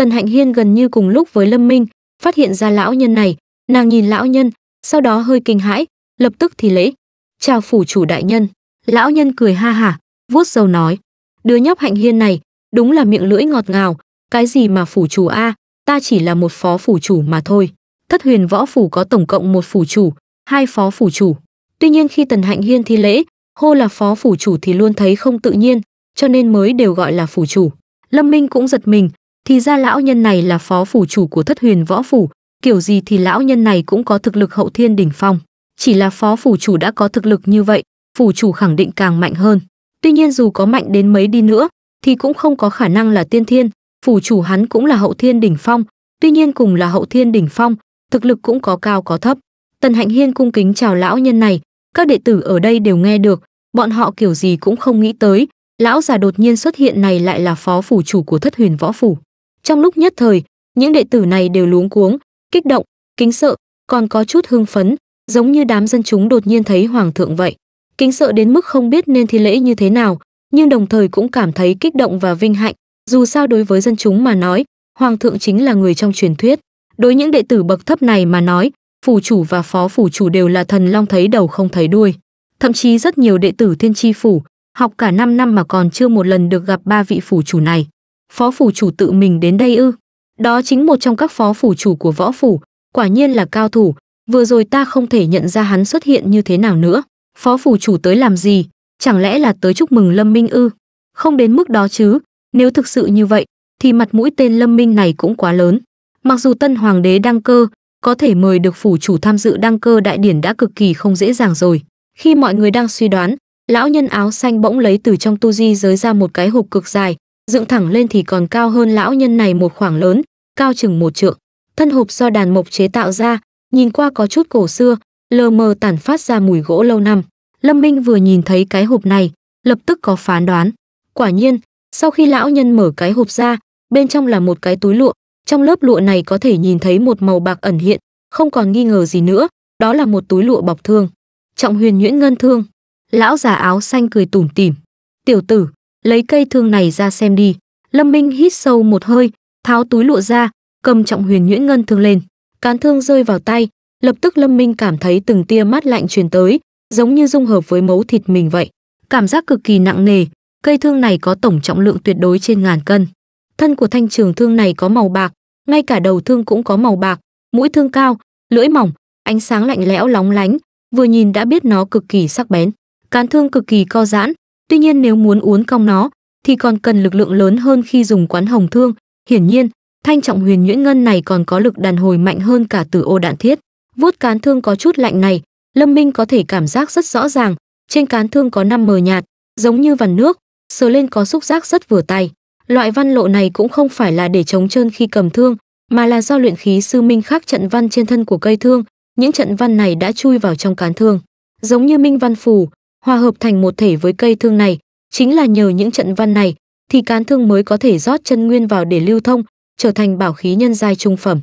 Tần Hạnh Hiên gần như cùng lúc với Lâm Minh, phát hiện ra lão nhân này, nàng nhìn lão nhân, sau đó hơi kinh hãi, lập tức thì lễ. "Chào phủ chủ đại nhân." Lão nhân cười ha hả, vuốt dầu nói: "Đứa nhóc Hạnh Hiên này, đúng là miệng lưỡi ngọt ngào, cái gì mà phủ chủ a, ta chỉ là một phó phủ chủ mà thôi." Thất Huyền Võ phủ có tổng cộng một phủ chủ, hai phó phủ chủ. Tuy nhiên khi Tần Hạnh Hiên thi lễ, hô là phó phủ chủ thì luôn thấy không tự nhiên, cho nên mới đều gọi là phủ chủ. Lâm Minh cũng giật mình, thì ra lão nhân này là phó phủ chủ của thất huyền võ phủ kiểu gì thì lão nhân này cũng có thực lực hậu thiên đỉnh phong chỉ là phó phủ chủ đã có thực lực như vậy phủ chủ khẳng định càng mạnh hơn tuy nhiên dù có mạnh đến mấy đi nữa thì cũng không có khả năng là tiên thiên phủ chủ hắn cũng là hậu thiên đỉnh phong tuy nhiên cùng là hậu thiên đỉnh phong thực lực cũng có cao có thấp tần hạnh hiên cung kính chào lão nhân này các đệ tử ở đây đều nghe được bọn họ kiểu gì cũng không nghĩ tới lão già đột nhiên xuất hiện này lại là phó phủ chủ của thất huyền võ phủ trong lúc nhất thời, những đệ tử này đều luống cuống, kích động, kính sợ, còn có chút hưng phấn, giống như đám dân chúng đột nhiên thấy hoàng thượng vậy. Kính sợ đến mức không biết nên thi lễ như thế nào, nhưng đồng thời cũng cảm thấy kích động và vinh hạnh, dù sao đối với dân chúng mà nói, hoàng thượng chính là người trong truyền thuyết. Đối những đệ tử bậc thấp này mà nói, phủ chủ và phó phủ chủ đều là thần long thấy đầu không thấy đuôi. Thậm chí rất nhiều đệ tử thiên tri phủ, học cả 5 năm mà còn chưa một lần được gặp ba vị phủ chủ này phó phủ chủ tự mình đến đây ư đó chính một trong các phó phủ chủ của võ phủ quả nhiên là cao thủ vừa rồi ta không thể nhận ra hắn xuất hiện như thế nào nữa phó phủ chủ tới làm gì chẳng lẽ là tới chúc mừng lâm minh ư không đến mức đó chứ nếu thực sự như vậy thì mặt mũi tên lâm minh này cũng quá lớn mặc dù tân hoàng đế đăng cơ có thể mời được phủ chủ tham dự đăng cơ đại điển đã cực kỳ không dễ dàng rồi khi mọi người đang suy đoán lão nhân áo xanh bỗng lấy từ trong tu di giới ra một cái hộp cực dài dựng thẳng lên thì còn cao hơn lão nhân này một khoảng lớn, cao chừng một trượng. Thân hộp do đàn mộc chế tạo ra, nhìn qua có chút cổ xưa, lờ mờ tản phát ra mùi gỗ lâu năm. Lâm Minh vừa nhìn thấy cái hộp này, lập tức có phán đoán. Quả nhiên, sau khi lão nhân mở cái hộp ra, bên trong là một cái túi lụa, trong lớp lụa này có thể nhìn thấy một màu bạc ẩn hiện, không còn nghi ngờ gì nữa, đó là một túi lụa bọc thương. Trọng Huyền Nhuyễn Ngân Thương. Lão già áo xanh cười tủm tỉm, "Tiểu tử, lấy cây thương này ra xem đi lâm minh hít sâu một hơi tháo túi lụa ra cầm trọng huyền nhuyễn ngân thương lên cán thương rơi vào tay lập tức lâm minh cảm thấy từng tia mát lạnh truyền tới giống như dung hợp với mấu thịt mình vậy cảm giác cực kỳ nặng nề cây thương này có tổng trọng lượng tuyệt đối trên ngàn cân thân của thanh trường thương này có màu bạc ngay cả đầu thương cũng có màu bạc mũi thương cao lưỡi mỏng ánh sáng lạnh lẽo lóng lánh vừa nhìn đã biết nó cực kỳ sắc bén cán thương cực kỳ co giãn Tuy nhiên nếu muốn uốn cong nó thì còn cần lực lượng lớn hơn khi dùng quán hồng thương. Hiển nhiên, thanh trọng huyền nhuyễn ngân này còn có lực đàn hồi mạnh hơn cả tử ô đạn thiết. Vuốt cán thương có chút lạnh này, Lâm Minh có thể cảm giác rất rõ ràng, trên cán thương có năm mờ nhạt, giống như vằn nước, sờ lên có xúc giác rất vừa tay. Loại văn lộ này cũng không phải là để chống trơn khi cầm thương, mà là do luyện khí sư Minh khắc trận văn trên thân của cây thương, những trận văn này đã chui vào trong cán thương. Giống như Minh văn phù, hòa hợp thành một thể với cây thương này, chính là nhờ những trận văn này thì cán thương mới có thể rót chân nguyên vào để lưu thông, trở thành bảo khí nhân giai trung phẩm.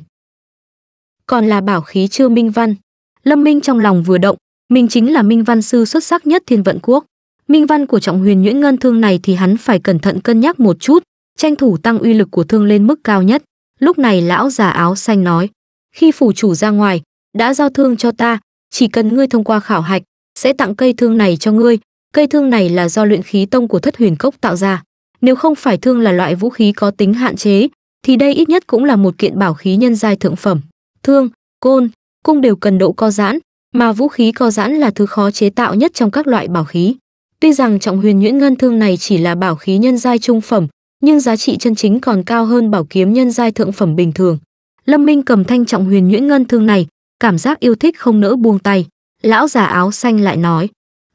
Còn là bảo khí chưa minh văn, Lâm Minh trong lòng vừa động, mình chính là minh văn sư xuất sắc nhất thiên vận quốc. Minh văn của trọng huyền nhuyễn ngân thương này thì hắn phải cẩn thận cân nhắc một chút, tranh thủ tăng uy lực của thương lên mức cao nhất. Lúc này lão già áo xanh nói, khi phủ chủ ra ngoài, đã giao thương cho ta, chỉ cần ngươi thông qua khảo hạch, sẽ tặng cây thương này cho ngươi cây thương này là do luyện khí tông của thất huyền cốc tạo ra nếu không phải thương là loại vũ khí có tính hạn chế thì đây ít nhất cũng là một kiện bảo khí nhân giai thượng phẩm thương côn cung đều cần độ co giãn mà vũ khí co giãn là thứ khó chế tạo nhất trong các loại bảo khí tuy rằng trọng huyền nhuyễn ngân thương này chỉ là bảo khí nhân giai trung phẩm nhưng giá trị chân chính còn cao hơn bảo kiếm nhân giai thượng phẩm bình thường lâm minh cầm thanh trọng huyền nhuyễn ngân thương này cảm giác yêu thích không nỡ buông tay Lão già áo xanh lại nói,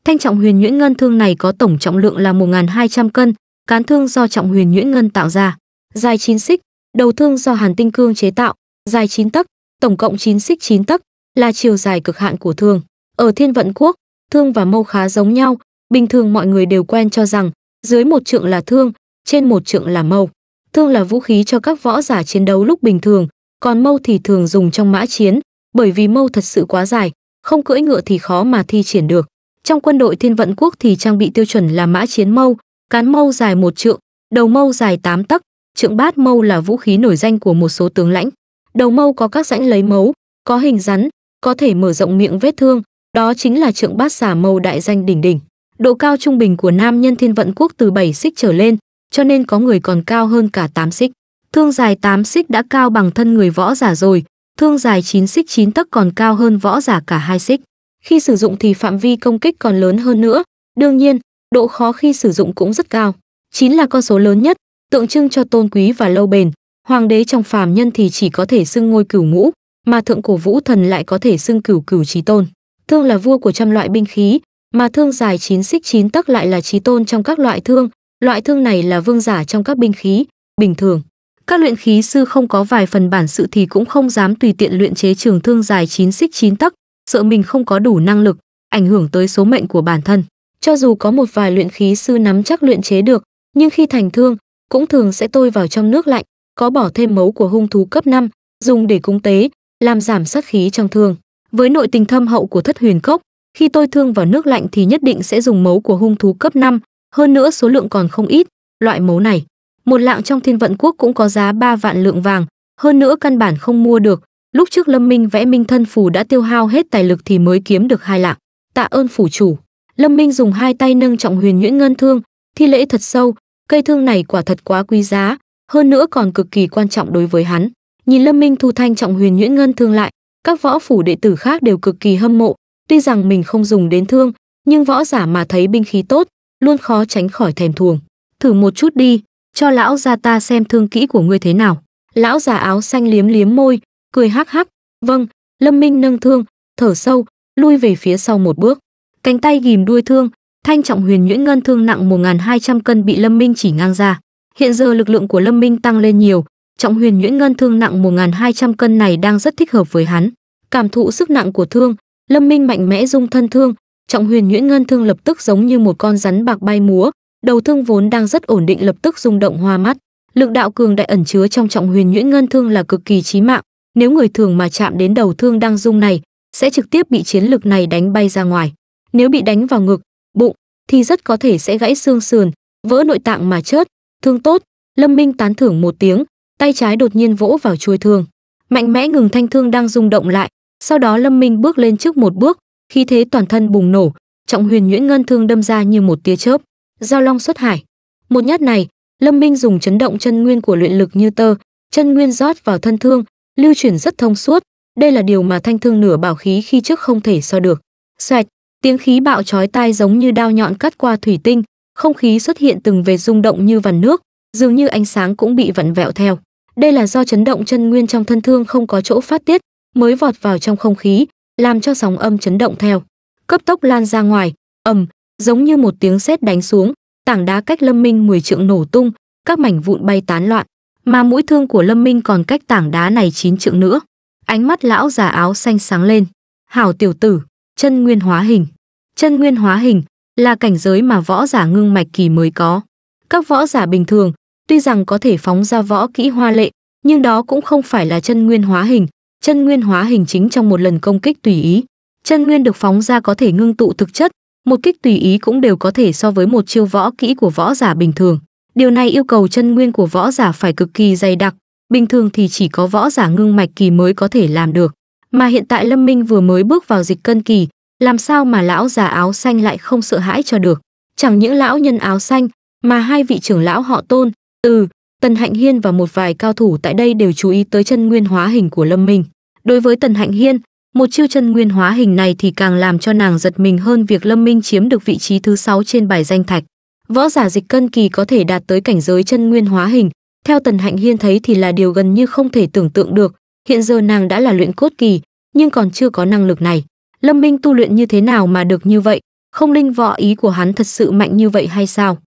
thanh trọng huyền nhuyễn ngân thương này có tổng trọng lượng là 1.200 cân, cán thương do trọng huyền nhuyễn ngân tạo ra, dài 9 xích, đầu thương do hàn tinh cương chế tạo, dài 9 tấc, tổng cộng 9 xích 9 tấc, là chiều dài cực hạn của thương. Ở thiên vận quốc, thương và mâu khá giống nhau, bình thường mọi người đều quen cho rằng dưới một trượng là thương, trên một trượng là mâu. Thương là vũ khí cho các võ giả chiến đấu lúc bình thường, còn mâu thì thường dùng trong mã chiến, bởi vì mâu thật sự quá dài, không cưỡi ngựa thì khó mà thi triển được. Trong quân đội Thiên vận quốc thì trang bị tiêu chuẩn là mã chiến mâu, cán mâu dài một trượng, đầu mâu dài 8 tấc, trượng bát mâu là vũ khí nổi danh của một số tướng lãnh. Đầu mâu có các rãnh lấy mấu, có hình rắn, có thể mở rộng miệng vết thương, đó chính là trượng bát xả mâu đại danh đỉnh đỉnh. Độ cao trung bình của nam nhân Thiên vận quốc từ 7 xích trở lên, cho nên có người còn cao hơn cả 8 xích. Thương dài 8 xích đã cao bằng thân người võ giả rồi, thương dài 9 xích 9 tấc còn cao hơn võ giả cả hai xích. Khi sử dụng thì phạm vi công kích còn lớn hơn nữa, đương nhiên, độ khó khi sử dụng cũng rất cao. 9 là con số lớn nhất, tượng trưng cho tôn quý và lâu bền. Hoàng đế trong phàm nhân thì chỉ có thể xưng ngôi cửu ngũ, mà thượng cổ vũ thần lại có thể xưng cửu cửu trí tôn. Thương là vua của trăm loại binh khí, mà thương dài 9 xích 9 tấc lại là trí tôn trong các loại thương, loại thương này là vương giả trong các binh khí, bình thường. Các luyện khí sư không có vài phần bản sự thì cũng không dám tùy tiện luyện chế trường thương dài 9 xích 9 tấc, sợ mình không có đủ năng lực, ảnh hưởng tới số mệnh của bản thân. Cho dù có một vài luyện khí sư nắm chắc luyện chế được, nhưng khi thành thương, cũng thường sẽ tôi vào trong nước lạnh, có bỏ thêm mấu của hung thú cấp 5, dùng để cung tế, làm giảm sát khí trong thương. Với nội tình thâm hậu của thất huyền cốc, khi tôi thương vào nước lạnh thì nhất định sẽ dùng mấu của hung thú cấp 5, hơn nữa số lượng còn không ít, loại mấu này một lạng trong thiên vận quốc cũng có giá 3 vạn lượng vàng, hơn nữa căn bản không mua được. Lúc trước Lâm Minh vẽ Minh thân phù đã tiêu hao hết tài lực thì mới kiếm được hai lạng. Tạ ơn phủ chủ. Lâm Minh dùng hai tay nâng trọng huyền nhuyễn ngân thương, thi lễ thật sâu, cây thương này quả thật quá quý giá, hơn nữa còn cực kỳ quan trọng đối với hắn. Nhìn Lâm Minh thu thanh trọng huyền nhuyễn ngân thương lại, các võ phủ đệ tử khác đều cực kỳ hâm mộ, tuy rằng mình không dùng đến thương, nhưng võ giả mà thấy binh khí tốt, luôn khó tránh khỏi thèm thuồng. Thử một chút đi, cho lão gia ta xem thương kỹ của ngươi thế nào lão già áo xanh liếm liếm môi cười hắc hắc vâng lâm minh nâng thương thở sâu lui về phía sau một bước cánh tay ghìm đuôi thương thanh trọng huyền nhuyễn ngân thương nặng một hai trăm cân bị lâm minh chỉ ngang ra hiện giờ lực lượng của lâm minh tăng lên nhiều trọng huyền nhuyễn ngân thương nặng một hai trăm cân này đang rất thích hợp với hắn cảm thụ sức nặng của thương lâm minh mạnh mẽ dung thân thương trọng huyền nhuyễn ngân thương lập tức giống như một con rắn bạc bay múa đầu thương vốn đang rất ổn định lập tức rung động hoa mắt lực đạo cường đại ẩn chứa trong trọng huyền nhuyễn ngân thương là cực kỳ chí mạng nếu người thường mà chạm đến đầu thương đang rung này sẽ trực tiếp bị chiến lực này đánh bay ra ngoài nếu bị đánh vào ngực bụng thì rất có thể sẽ gãy xương sườn vỡ nội tạng mà chết thương tốt lâm minh tán thưởng một tiếng tay trái đột nhiên vỗ vào chuôi thương mạnh mẽ ngừng thanh thương đang rung động lại sau đó lâm minh bước lên trước một bước khi thế toàn thân bùng nổ trọng huyền nhuyễn ngân thương đâm ra như một tia chớp giao long xuất hải một nhát này lâm minh dùng chấn động chân nguyên của luyện lực như tơ chân nguyên rót vào thân thương lưu chuyển rất thông suốt đây là điều mà thanh thương nửa bảo khí khi trước không thể so được xoạch tiếng khí bạo chói tai giống như đao nhọn cắt qua thủy tinh không khí xuất hiện từng về rung động như vằn nước dường như ánh sáng cũng bị vặn vẹo theo đây là do chấn động chân nguyên trong thân thương không có chỗ phát tiết mới vọt vào trong không khí làm cho sóng âm chấn động theo cấp tốc lan ra ngoài ầm giống như một tiếng sét đánh xuống, tảng đá cách Lâm Minh 10 trượng nổ tung, các mảnh vụn bay tán loạn, mà mũi thương của Lâm Minh còn cách tảng đá này 9 trượng nữa. Ánh mắt lão già áo xanh sáng lên. "Hảo tiểu tử, chân nguyên hóa hình." Chân nguyên hóa hình là cảnh giới mà võ giả ngưng mạch kỳ mới có. Các võ giả bình thường, tuy rằng có thể phóng ra võ kỹ hoa lệ, nhưng đó cũng không phải là chân nguyên hóa hình, chân nguyên hóa hình chính trong một lần công kích tùy ý. Chân nguyên được phóng ra có thể ngưng tụ thực chất, một kích tùy ý cũng đều có thể so với một chiêu võ kỹ của võ giả bình thường điều này yêu cầu chân nguyên của võ giả phải cực kỳ dày đặc bình thường thì chỉ có võ giả ngưng mạch kỳ mới có thể làm được mà hiện tại lâm minh vừa mới bước vào dịch cân kỳ làm sao mà lão già áo xanh lại không sợ hãi cho được chẳng những lão nhân áo xanh mà hai vị trưởng lão họ tôn từ tần hạnh hiên và một vài cao thủ tại đây đều chú ý tới chân nguyên hóa hình của lâm minh đối với tần hạnh hiên một chiêu chân nguyên hóa hình này thì càng làm cho nàng giật mình hơn việc Lâm Minh chiếm được vị trí thứ 6 trên bài danh thạch. Võ giả dịch cân kỳ có thể đạt tới cảnh giới chân nguyên hóa hình, theo Tần Hạnh Hiên thấy thì là điều gần như không thể tưởng tượng được, hiện giờ nàng đã là luyện cốt kỳ, nhưng còn chưa có năng lực này. Lâm Minh tu luyện như thế nào mà được như vậy, không linh võ ý của hắn thật sự mạnh như vậy hay sao?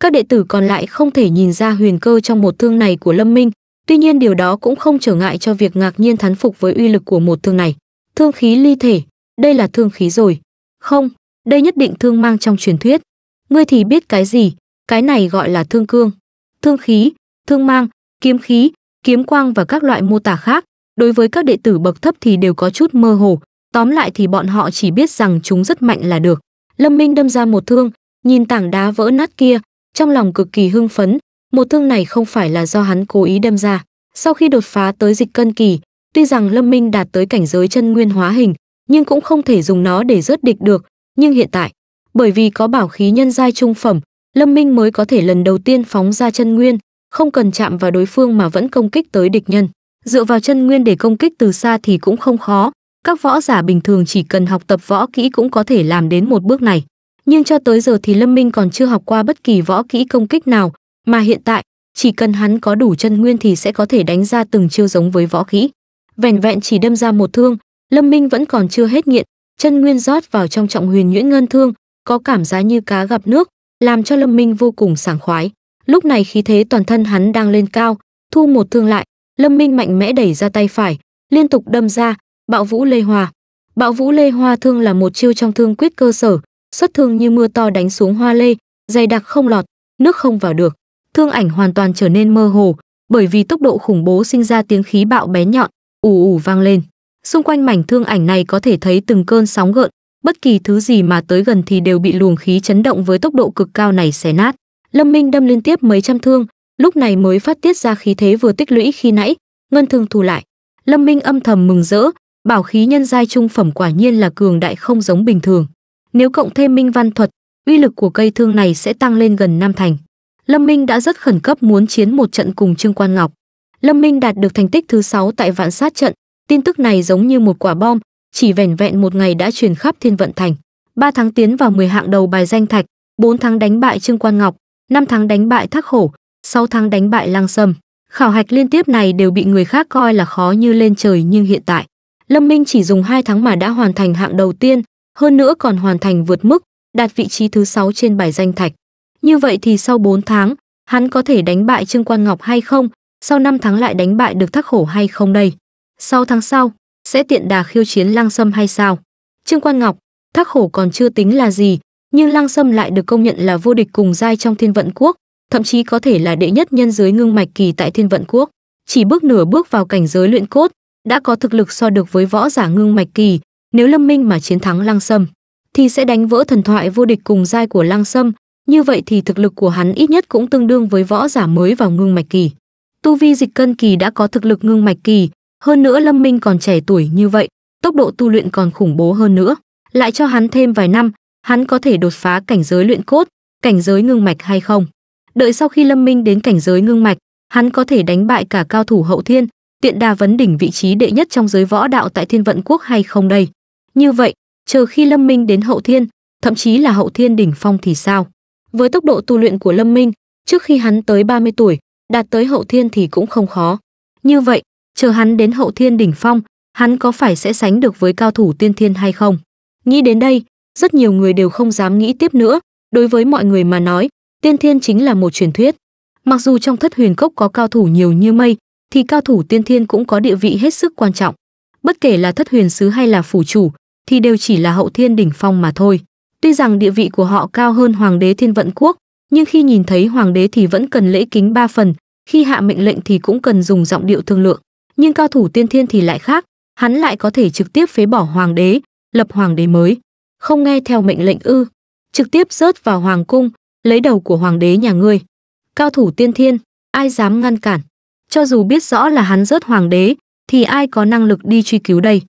Các đệ tử còn lại không thể nhìn ra huyền cơ trong một thương này của Lâm Minh, tuy nhiên điều đó cũng không trở ngại cho việc ngạc nhiên thán phục với uy lực của một thương này. Thương khí ly thể, đây là thương khí rồi. Không, đây nhất định thương mang trong truyền thuyết. Ngươi thì biết cái gì, cái này gọi là thương cương. Thương khí, thương mang, kiếm khí, kiếm quang và các loại mô tả khác, đối với các đệ tử bậc thấp thì đều có chút mơ hồ, tóm lại thì bọn họ chỉ biết rằng chúng rất mạnh là được. Lâm Minh đâm ra một thương, nhìn tảng đá vỡ nát kia, trong lòng cực kỳ hưng phấn, một thương này không phải là do hắn cố ý đâm ra. Sau khi đột phá tới dịch cân kỳ, Tuy rằng Lâm Minh đạt tới cảnh giới chân nguyên hóa hình, nhưng cũng không thể dùng nó để rớt địch được, nhưng hiện tại, bởi vì có bảo khí nhân giai trung phẩm, Lâm Minh mới có thể lần đầu tiên phóng ra chân nguyên, không cần chạm vào đối phương mà vẫn công kích tới địch nhân. Dựa vào chân nguyên để công kích từ xa thì cũng không khó, các võ giả bình thường chỉ cần học tập võ kỹ cũng có thể làm đến một bước này. Nhưng cho tới giờ thì Lâm Minh còn chưa học qua bất kỳ võ kỹ công kích nào, mà hiện tại, chỉ cần hắn có đủ chân nguyên thì sẽ có thể đánh ra từng chiêu giống với võ kỹ vẻn vẹn chỉ đâm ra một thương, Lâm Minh vẫn còn chưa hết nghiện, chân nguyên rót vào trong trọng huyền nhuyễn ngân thương, có cảm giác như cá gặp nước, làm cho Lâm Minh vô cùng sảng khoái. Lúc này khí thế toàn thân hắn đang lên cao, thu một thương lại, Lâm Minh mạnh mẽ đẩy ra tay phải, liên tục đâm ra, Bạo Vũ Lê Hoa. Bạo Vũ Lê Hoa thương là một chiêu trong thương quyết cơ sở, xuất thương như mưa to đánh xuống hoa lê, dày đặc không lọt, nước không vào được. Thương ảnh hoàn toàn trở nên mơ hồ, bởi vì tốc độ khủng bố sinh ra tiếng khí bạo bé nhọn, ù ù vang lên xung quanh mảnh thương ảnh này có thể thấy từng cơn sóng gợn bất kỳ thứ gì mà tới gần thì đều bị luồng khí chấn động với tốc độ cực cao này xé nát lâm minh đâm liên tiếp mấy trăm thương lúc này mới phát tiết ra khí thế vừa tích lũy khi nãy ngân thương thu lại lâm minh âm thầm mừng rỡ bảo khí nhân giai trung phẩm quả nhiên là cường đại không giống bình thường nếu cộng thêm minh văn thuật uy lực của cây thương này sẽ tăng lên gần năm thành lâm minh đã rất khẩn cấp muốn chiến một trận cùng trương quan ngọc Lâm Minh đạt được thành tích thứ 6 tại vạn sát trận, tin tức này giống như một quả bom, chỉ vẻn vẹn một ngày đã truyền khắp Thiên Vận Thành. 3 tháng tiến vào 10 hạng đầu bài danh thạch, 4 tháng đánh bại Trương Quan Ngọc, 5 tháng đánh bại Thác Hổ, 6 tháng đánh bại Lang Sâm. Khảo hạch liên tiếp này đều bị người khác coi là khó như lên trời nhưng hiện tại, Lâm Minh chỉ dùng 2 tháng mà đã hoàn thành hạng đầu tiên, hơn nữa còn hoàn thành vượt mức, đạt vị trí thứ 6 trên bài danh thạch. Như vậy thì sau 4 tháng, hắn có thể đánh bại Trương Quan Ngọc hay không sau 5 tháng lại đánh bại được thác khổ hay không đây? sau tháng sau, sẽ tiện đà khiêu chiến Lăng Sâm hay sao? Trương Quan Ngọc, thác khổ còn chưa tính là gì, nhưng Lăng Sâm lại được công nhận là vô địch cùng giai trong Thiên Vận Quốc, thậm chí có thể là đệ nhất nhân giới ngưng mạch kỳ tại Thiên Vận Quốc. Chỉ bước nửa bước vào cảnh giới luyện cốt, đã có thực lực so được với võ giả ngưng mạch kỳ, nếu Lâm Minh mà chiến thắng Lăng Sâm, thì sẽ đánh vỡ thần thoại vô địch cùng giai của Lăng Sâm, như vậy thì thực lực của hắn ít nhất cũng tương đương với võ giả mới vào ngưng mạch kỳ tu vi dịch cân kỳ đã có thực lực ngưng mạch kỳ, hơn nữa Lâm Minh còn trẻ tuổi như vậy, tốc độ tu luyện còn khủng bố hơn nữa, lại cho hắn thêm vài năm, hắn có thể đột phá cảnh giới luyện cốt, cảnh giới ngưng mạch hay không. Đợi sau khi Lâm Minh đến cảnh giới ngưng mạch, hắn có thể đánh bại cả cao thủ hậu thiên, tiện đà vấn đỉnh vị trí đệ nhất trong giới võ đạo tại Thiên Vận Quốc hay không đây. Như vậy, chờ khi Lâm Minh đến hậu thiên, thậm chí là hậu thiên đỉnh phong thì sao? Với tốc độ tu luyện của Lâm Minh, trước khi hắn tới 30 tuổi, đạt tới hậu thiên thì cũng không khó. Như vậy, chờ hắn đến hậu thiên đỉnh phong, hắn có phải sẽ sánh được với cao thủ tiên thiên hay không? Nghĩ đến đây, rất nhiều người đều không dám nghĩ tiếp nữa, đối với mọi người mà nói, tiên thiên chính là một truyền thuyết. Mặc dù trong thất huyền cốc có cao thủ nhiều như mây, thì cao thủ tiên thiên cũng có địa vị hết sức quan trọng. Bất kể là thất huyền sứ hay là phủ chủ, thì đều chỉ là hậu thiên đỉnh phong mà thôi. Tuy rằng địa vị của họ cao hơn hoàng đế thiên vận quốc, nhưng khi nhìn thấy hoàng đế thì vẫn cần lễ kính ba phần, khi hạ mệnh lệnh thì cũng cần dùng giọng điệu thương lượng, nhưng cao thủ tiên thiên thì lại khác, hắn lại có thể trực tiếp phế bỏ hoàng đế, lập hoàng đế mới. Không nghe theo mệnh lệnh ư? Trực tiếp rớt vào hoàng cung, lấy đầu của hoàng đế nhà ngươi. Cao thủ tiên thiên, ai dám ngăn cản? Cho dù biết rõ là hắn rớt hoàng đế, thì ai có năng lực đi truy cứu đây?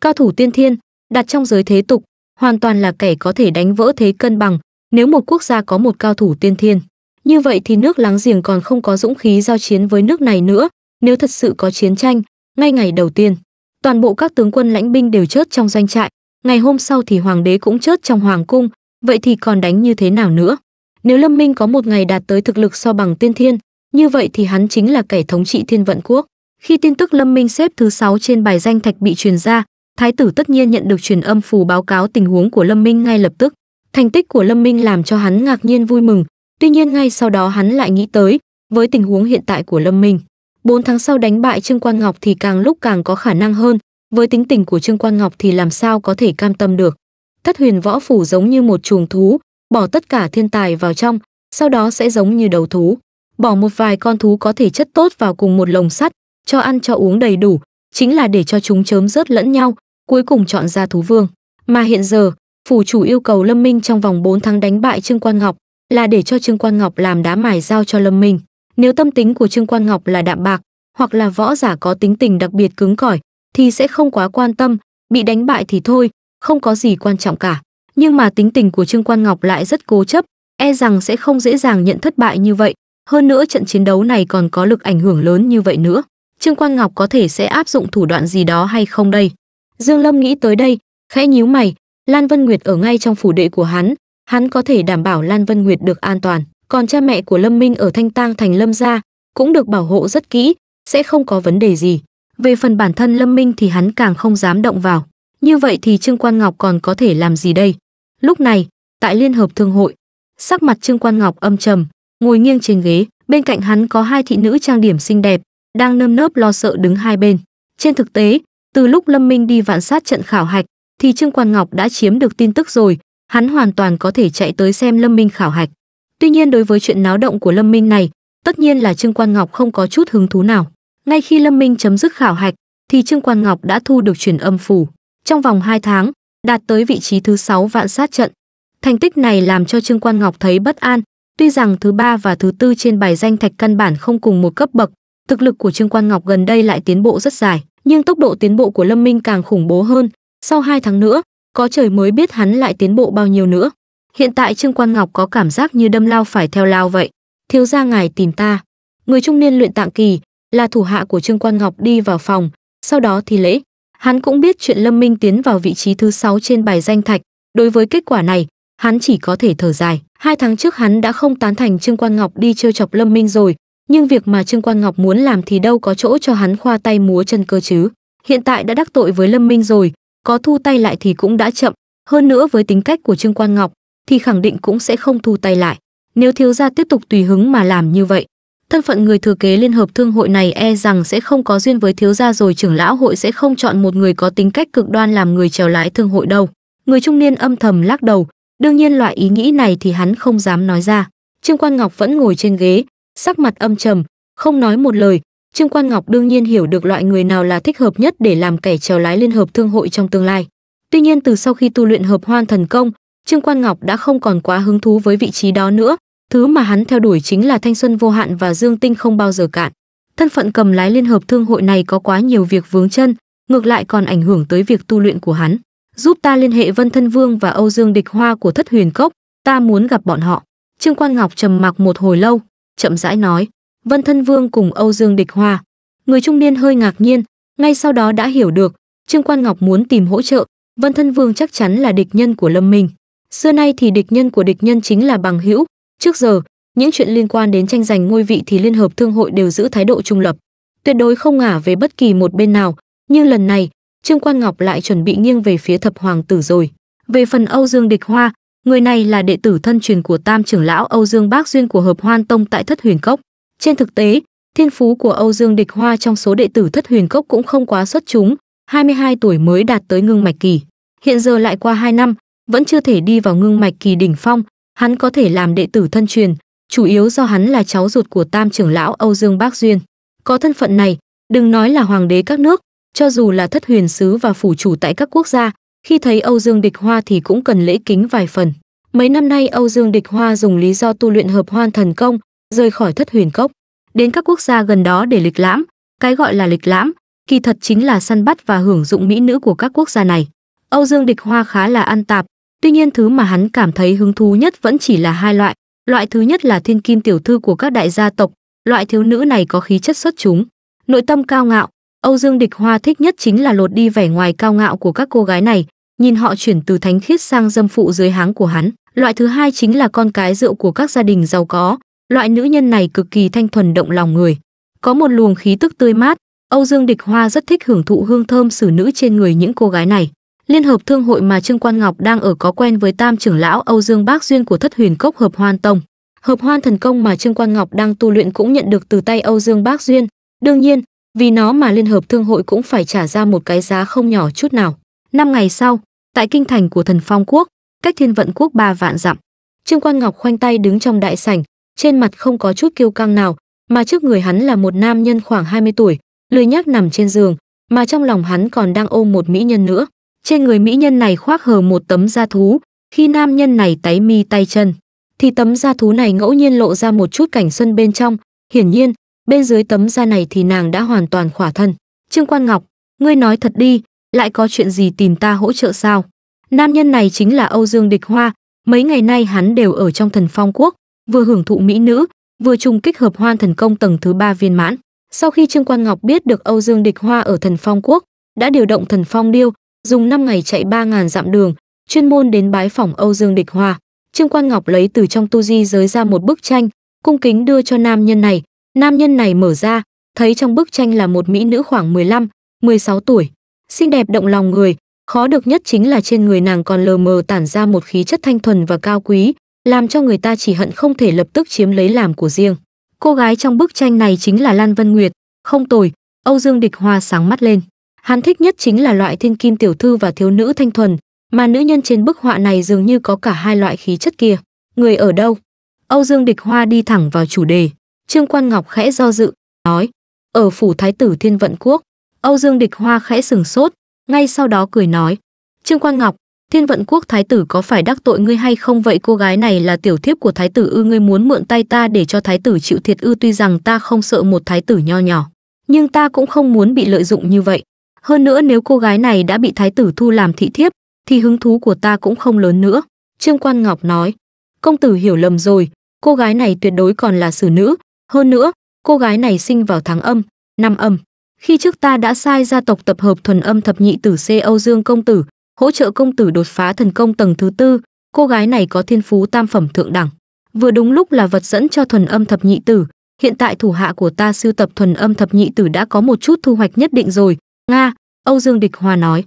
Cao thủ tiên thiên, đặt trong giới thế tục, hoàn toàn là kẻ có thể đánh vỡ thế cân bằng, nếu một quốc gia có một cao thủ tiên thiên, như vậy thì nước láng giềng còn không có dũng khí giao chiến với nước này nữa, nếu thật sự có chiến tranh, ngay ngày đầu tiên, toàn bộ các tướng quân lãnh binh đều chết trong doanh trại, ngày hôm sau thì hoàng đế cũng chết trong hoàng cung, vậy thì còn đánh như thế nào nữa? Nếu Lâm Minh có một ngày đạt tới thực lực so bằng tiên thiên, như vậy thì hắn chính là kẻ thống trị thiên vận quốc. Khi tin tức Lâm Minh xếp thứ 6 trên bài danh thạch bị truyền ra, thái tử tất nhiên nhận được truyền âm phù báo cáo tình huống của Lâm Minh ngay lập tức. Thành tích của Lâm Minh làm cho hắn ngạc nhiên vui mừng, tuy nhiên ngay sau đó hắn lại nghĩ tới, với tình huống hiện tại của Lâm Minh, 4 tháng sau đánh bại Trương Quan Ngọc thì càng lúc càng có khả năng hơn, với tính tình của Trương Quan Ngọc thì làm sao có thể cam tâm được. Thất huyền võ phủ giống như một chuồng thú, bỏ tất cả thiên tài vào trong, sau đó sẽ giống như đầu thú. Bỏ một vài con thú có thể chất tốt vào cùng một lồng sắt, cho ăn cho uống đầy đủ, chính là để cho chúng chớm rớt lẫn nhau, cuối cùng chọn ra thú vương. Mà hiện giờ, phủ chủ yêu cầu Lâm Minh trong vòng 4 tháng đánh bại Trương Quan Ngọc, là để cho Trương Quan Ngọc làm đá mài giao cho Lâm Minh. Nếu tâm tính của Trương Quan Ngọc là đạm bạc, hoặc là võ giả có tính tình đặc biệt cứng cỏi, thì sẽ không quá quan tâm, bị đánh bại thì thôi, không có gì quan trọng cả. Nhưng mà tính tình của Trương Quan Ngọc lại rất cố chấp, e rằng sẽ không dễ dàng nhận thất bại như vậy. Hơn nữa trận chiến đấu này còn có lực ảnh hưởng lớn như vậy nữa. Trương Quan Ngọc có thể sẽ áp dụng thủ đoạn gì đó hay không đây? Dương Lâm nghĩ tới đây, khẽ nhíu mày, Lan Vân Nguyệt ở ngay trong phủ đệ của hắn, hắn có thể đảm bảo Lan Vân Nguyệt được an toàn, còn cha mẹ của Lâm Minh ở Thanh Tang thành Lâm gia cũng được bảo hộ rất kỹ, sẽ không có vấn đề gì. Về phần bản thân Lâm Minh thì hắn càng không dám động vào. Như vậy thì Trương Quan Ngọc còn có thể làm gì đây? Lúc này, tại Liên hợp Thương hội, sắc mặt Trương Quan Ngọc âm trầm, ngồi nghiêng trên ghế, bên cạnh hắn có hai thị nữ trang điểm xinh đẹp, đang nơm nớp lo sợ đứng hai bên. Trên thực tế, từ lúc Lâm Minh đi vạn sát trận khảo hạch, thì Trương Quan Ngọc đã chiếm được tin tức rồi, hắn hoàn toàn có thể chạy tới xem Lâm Minh khảo hạch. Tuy nhiên đối với chuyện náo động của Lâm Minh này, tất nhiên là Trương Quan Ngọc không có chút hứng thú nào. Ngay khi Lâm Minh chấm dứt khảo hạch, thì Trương Quan Ngọc đã thu được truyền âm phủ. Trong vòng 2 tháng, đạt tới vị trí thứ 6 vạn sát trận. Thành tích này làm cho Trương Quan Ngọc thấy bất an, tuy rằng thứ ba và thứ tư trên bài danh thạch căn bản không cùng một cấp bậc, thực lực của Trương Quan Ngọc gần đây lại tiến bộ rất dài, nhưng tốc độ tiến bộ của Lâm Minh càng khủng bố hơn, sau 2 tháng nữa, có trời mới biết hắn lại tiến bộ bao nhiêu nữa. Hiện tại Trương Quan Ngọc có cảm giác như đâm lao phải theo lao vậy. Thiếu gia ngài tìm ta. Người trung niên luyện tạng kỳ là thủ hạ của Trương Quan Ngọc đi vào phòng, sau đó thì lễ. Hắn cũng biết chuyện Lâm Minh tiến vào vị trí thứ 6 trên bài danh thạch, đối với kết quả này, hắn chỉ có thể thở dài. Hai tháng trước hắn đã không tán thành Trương Quan Ngọc đi trêu chọc Lâm Minh rồi, nhưng việc mà Trương Quan Ngọc muốn làm thì đâu có chỗ cho hắn khoa tay múa chân cơ chứ. Hiện tại đã đắc tội với Lâm Minh rồi, có thu tay lại thì cũng đã chậm hơn nữa với tính cách của trương quan ngọc thì khẳng định cũng sẽ không thu tay lại nếu thiếu gia tiếp tục tùy hứng mà làm như vậy thân phận người thừa kế liên hợp thương hội này e rằng sẽ không có duyên với thiếu gia rồi trưởng lão hội sẽ không chọn một người có tính cách cực đoan làm người trèo lái thương hội đâu người trung niên âm thầm lắc đầu đương nhiên loại ý nghĩ này thì hắn không dám nói ra trương quan ngọc vẫn ngồi trên ghế sắc mặt âm trầm không nói một lời Trương Quan Ngọc đương nhiên hiểu được loại người nào là thích hợp nhất để làm kẻ trèo lái liên hợp thương hội trong tương lai. Tuy nhiên từ sau khi tu luyện hợp hoan thần công, Trương Quan Ngọc đã không còn quá hứng thú với vị trí đó nữa, thứ mà hắn theo đuổi chính là thanh xuân vô hạn và dương tinh không bao giờ cạn. Thân phận cầm lái liên hợp thương hội này có quá nhiều việc vướng chân, ngược lại còn ảnh hưởng tới việc tu luyện của hắn. Giúp ta liên hệ Vân Thân Vương và Âu Dương Địch Hoa của Thất Huyền Cốc, ta muốn gặp bọn họ. Trương Quan Ngọc trầm mặc một hồi lâu, chậm rãi nói, Vân Thân Vương cùng Âu Dương Địch Hoa, Người trung niên hơi ngạc nhiên, ngay sau đó đã hiểu được, Trương Quan Ngọc muốn tìm hỗ trợ, Vân Thân Vương chắc chắn là địch nhân của Lâm Minh. Xưa nay thì địch nhân của địch nhân chính là bằng hữu, trước giờ, những chuyện liên quan đến tranh giành ngôi vị thì liên hợp thương hội đều giữ thái độ trung lập, tuyệt đối không ngả về bất kỳ một bên nào, nhưng lần này, Trương Quan Ngọc lại chuẩn bị nghiêng về phía thập hoàng tử rồi. Về phần Âu Dương Địch Hoa, người này là đệ tử thân truyền của Tam trưởng lão Âu Dương Bác Duyên của Hợp Hoan Tông tại Thất Huyền Cốc. Trên thực tế, thiên phú của Âu Dương Địch Hoa trong số đệ tử thất huyền cốc cũng không quá xuất chúng, 22 tuổi mới đạt tới ngưng mạch kỳ. Hiện giờ lại qua 2 năm, vẫn chưa thể đi vào ngưng mạch kỳ đỉnh phong, hắn có thể làm đệ tử thân truyền, chủ yếu do hắn là cháu ruột của tam trưởng lão Âu Dương Bác Duyên. Có thân phận này, đừng nói là hoàng đế các nước, cho dù là thất huyền sứ và phủ chủ tại các quốc gia, khi thấy Âu Dương Địch Hoa thì cũng cần lễ kính vài phần. Mấy năm nay Âu Dương Địch Hoa dùng lý do tu luyện hợp hoan thần công, rời khỏi thất huyền cốc đến các quốc gia gần đó để lịch lãm cái gọi là lịch lãm kỳ thật chính là săn bắt và hưởng dụng mỹ nữ của các quốc gia này âu dương địch hoa khá là ăn tạp tuy nhiên thứ mà hắn cảm thấy hứng thú nhất vẫn chỉ là hai loại loại thứ nhất là thiên kim tiểu thư của các đại gia tộc loại thiếu nữ này có khí chất xuất chúng nội tâm cao ngạo âu dương địch hoa thích nhất chính là lột đi vẻ ngoài cao ngạo của các cô gái này nhìn họ chuyển từ thánh khiết sang dâm phụ dưới háng của hắn loại thứ hai chính là con cái rượu của các gia đình giàu có Loại nữ nhân này cực kỳ thanh thuần động lòng người, có một luồng khí tức tươi mát, Âu Dương Địch Hoa rất thích hưởng thụ hương thơm xử nữ trên người những cô gái này. Liên hợp thương hội mà Trương Quan Ngọc đang ở có quen với Tam trưởng lão Âu Dương Bác duyên của Thất Huyền Cốc Hợp Hoan Tông. Hợp Hoan thần công mà Trương Quan Ngọc đang tu luyện cũng nhận được từ tay Âu Dương Bác duyên. Đương nhiên, vì nó mà liên hợp thương hội cũng phải trả ra một cái giá không nhỏ chút nào. Năm ngày sau, tại kinh thành của Thần Phong quốc, cách Thiên Vận quốc ba vạn dặm, Trương Quan Ngọc khoanh tay đứng trong đại sảnh, trên mặt không có chút kiêu căng nào, mà trước người hắn là một nam nhân khoảng 20 tuổi, lười nhác nằm trên giường, mà trong lòng hắn còn đang ôm một mỹ nhân nữa. Trên người mỹ nhân này khoác hờ một tấm da thú, khi nam nhân này táy mi tay chân, thì tấm da thú này ngẫu nhiên lộ ra một chút cảnh xuân bên trong, hiển nhiên, bên dưới tấm da này thì nàng đã hoàn toàn khỏa thân. Trương Quan Ngọc, ngươi nói thật đi, lại có chuyện gì tìm ta hỗ trợ sao? Nam nhân này chính là Âu Dương Địch Hoa, mấy ngày nay hắn đều ở trong thần phong quốc, vừa hưởng thụ mỹ nữ, vừa trùng kích hợp hoan thần công tầng thứ ba viên mãn. Sau khi Trương Quan Ngọc biết được Âu Dương Địch Hoa ở Thần Phong Quốc, đã điều động Thần Phong Điêu, dùng 5 ngày chạy 3000 dặm đường, chuyên môn đến bái phỏng Âu Dương Địch Hoa. Trương Quan Ngọc lấy từ trong tu di giới ra một bức tranh, cung kính đưa cho nam nhân này. Nam nhân này mở ra, thấy trong bức tranh là một mỹ nữ khoảng 15, 16 tuổi, xinh đẹp động lòng người, khó được nhất chính là trên người nàng còn lờ mờ tản ra một khí chất thanh thuần và cao quý, làm cho người ta chỉ hận không thể lập tức chiếm lấy làm của riêng. Cô gái trong bức tranh này chính là Lan Vân Nguyệt, không tồi, Âu Dương Địch Hoa sáng mắt lên. Hắn thích nhất chính là loại thiên kim tiểu thư và thiếu nữ thanh thuần, mà nữ nhân trên bức họa này dường như có cả hai loại khí chất kia. Người ở đâu? Âu Dương Địch Hoa đi thẳng vào chủ đề. Trương Quan Ngọc khẽ do dự, nói, ở phủ Thái tử Thiên Vận Quốc. Âu Dương Địch Hoa khẽ sừng sốt, ngay sau đó cười nói, Trương Quan Ngọc, thiên vận quốc thái tử có phải đắc tội ngươi hay không vậy cô gái này là tiểu thiếp của thái tử ư ngươi muốn mượn tay ta để cho thái tử chịu thiệt ư tuy rằng ta không sợ một thái tử nho nhỏ nhưng ta cũng không muốn bị lợi dụng như vậy hơn nữa nếu cô gái này đã bị thái tử thu làm thị thiếp thì hứng thú của ta cũng không lớn nữa trương quan ngọc nói công tử hiểu lầm rồi cô gái này tuyệt đối còn là xử nữ hơn nữa cô gái này sinh vào tháng âm năm âm khi trước ta đã sai gia tộc tập hợp thuần âm thập nhị tử C âu dương công tử hỗ trợ công tử đột phá thần công tầng thứ tư cô gái này có thiên phú tam phẩm thượng đẳng vừa đúng lúc là vật dẫn cho thuần âm thập nhị tử hiện tại thủ hạ của ta sưu tập thuần âm thập nhị tử đã có một chút thu hoạch nhất định rồi nga âu dương địch hòa nói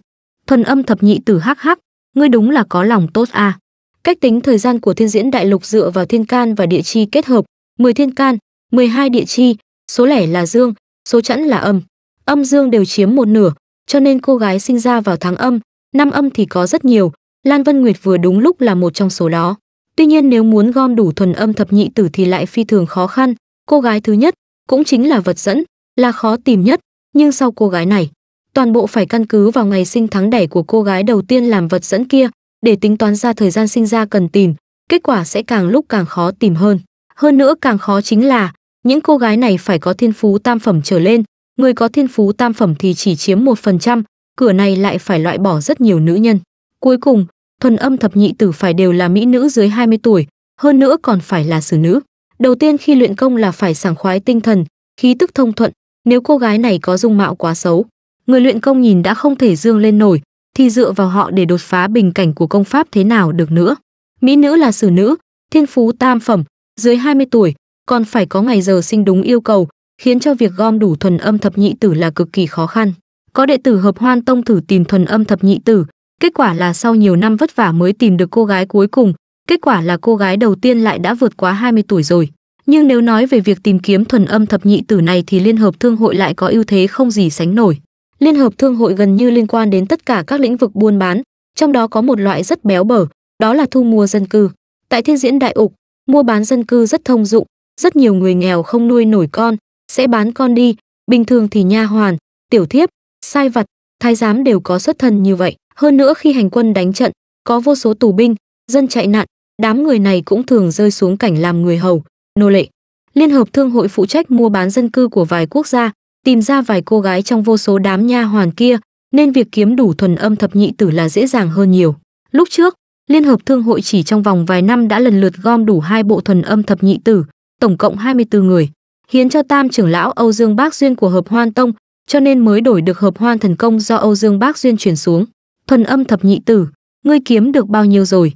thuần âm thập nhị tử hắc hắc ngươi đúng là có lòng tốt a à. cách tính thời gian của thiên diễn đại lục dựa vào thiên can và địa chi kết hợp 10 thiên can 12 địa chi số lẻ là dương số chẵn là âm âm dương đều chiếm một nửa cho nên cô gái sinh ra vào tháng âm năm âm thì có rất nhiều, Lan Vân Nguyệt vừa đúng lúc là một trong số đó. Tuy nhiên nếu muốn gom đủ thuần âm thập nhị tử thì lại phi thường khó khăn, cô gái thứ nhất cũng chính là vật dẫn, là khó tìm nhất, nhưng sau cô gái này, toàn bộ phải căn cứ vào ngày sinh tháng đẻ của cô gái đầu tiên làm vật dẫn kia để tính toán ra thời gian sinh ra cần tìm, kết quả sẽ càng lúc càng khó tìm hơn. Hơn nữa càng khó chính là những cô gái này phải có thiên phú tam phẩm trở lên, người có thiên phú tam phẩm thì chỉ chiếm 1%, cửa này lại phải loại bỏ rất nhiều nữ nhân. Cuối cùng, thuần âm thập nhị tử phải đều là mỹ nữ dưới 20 tuổi, hơn nữa còn phải là xử nữ. Đầu tiên khi luyện công là phải sảng khoái tinh thần, khí tức thông thuận, nếu cô gái này có dung mạo quá xấu, người luyện công nhìn đã không thể dương lên nổi, thì dựa vào họ để đột phá bình cảnh của công pháp thế nào được nữa. Mỹ nữ là xử nữ, thiên phú tam phẩm, dưới 20 tuổi, còn phải có ngày giờ sinh đúng yêu cầu, khiến cho việc gom đủ thuần âm thập nhị tử là cực kỳ khó khăn. Có đệ tử hợp hoan tông thử tìm thuần âm thập nhị tử, kết quả là sau nhiều năm vất vả mới tìm được cô gái cuối cùng, kết quả là cô gái đầu tiên lại đã vượt quá 20 tuổi rồi. Nhưng nếu nói về việc tìm kiếm thuần âm thập nhị tử này thì Liên hợp Thương hội lại có ưu thế không gì sánh nổi. Liên hợp Thương hội gần như liên quan đến tất cả các lĩnh vực buôn bán, trong đó có một loại rất béo bở, đó là thu mua dân cư. Tại Thiên Diễn Đại Ục, mua bán dân cư rất thông dụng, rất nhiều người nghèo không nuôi nổi con, sẽ bán con đi, bình thường thì nha hoàn, tiểu thiếp, sai vặt, thái giám đều có xuất thân như vậy. Hơn nữa khi hành quân đánh trận, có vô số tù binh, dân chạy nạn, đám người này cũng thường rơi xuống cảnh làm người hầu, nô lệ. Liên hợp thương hội phụ trách mua bán dân cư của vài quốc gia, tìm ra vài cô gái trong vô số đám nha hoàn kia, nên việc kiếm đủ thuần âm thập nhị tử là dễ dàng hơn nhiều. Lúc trước, Liên hợp thương hội chỉ trong vòng vài năm đã lần lượt gom đủ hai bộ thuần âm thập nhị tử, tổng cộng 24 người, hiến cho Tam trưởng lão Âu Dương Bác Duyên của Hợp Hoan Tông, cho nên mới đổi được hợp hoan thần công do Âu Dương Bác Duyên chuyển xuống. Thuần âm thập nhị tử, ngươi kiếm được bao nhiêu rồi?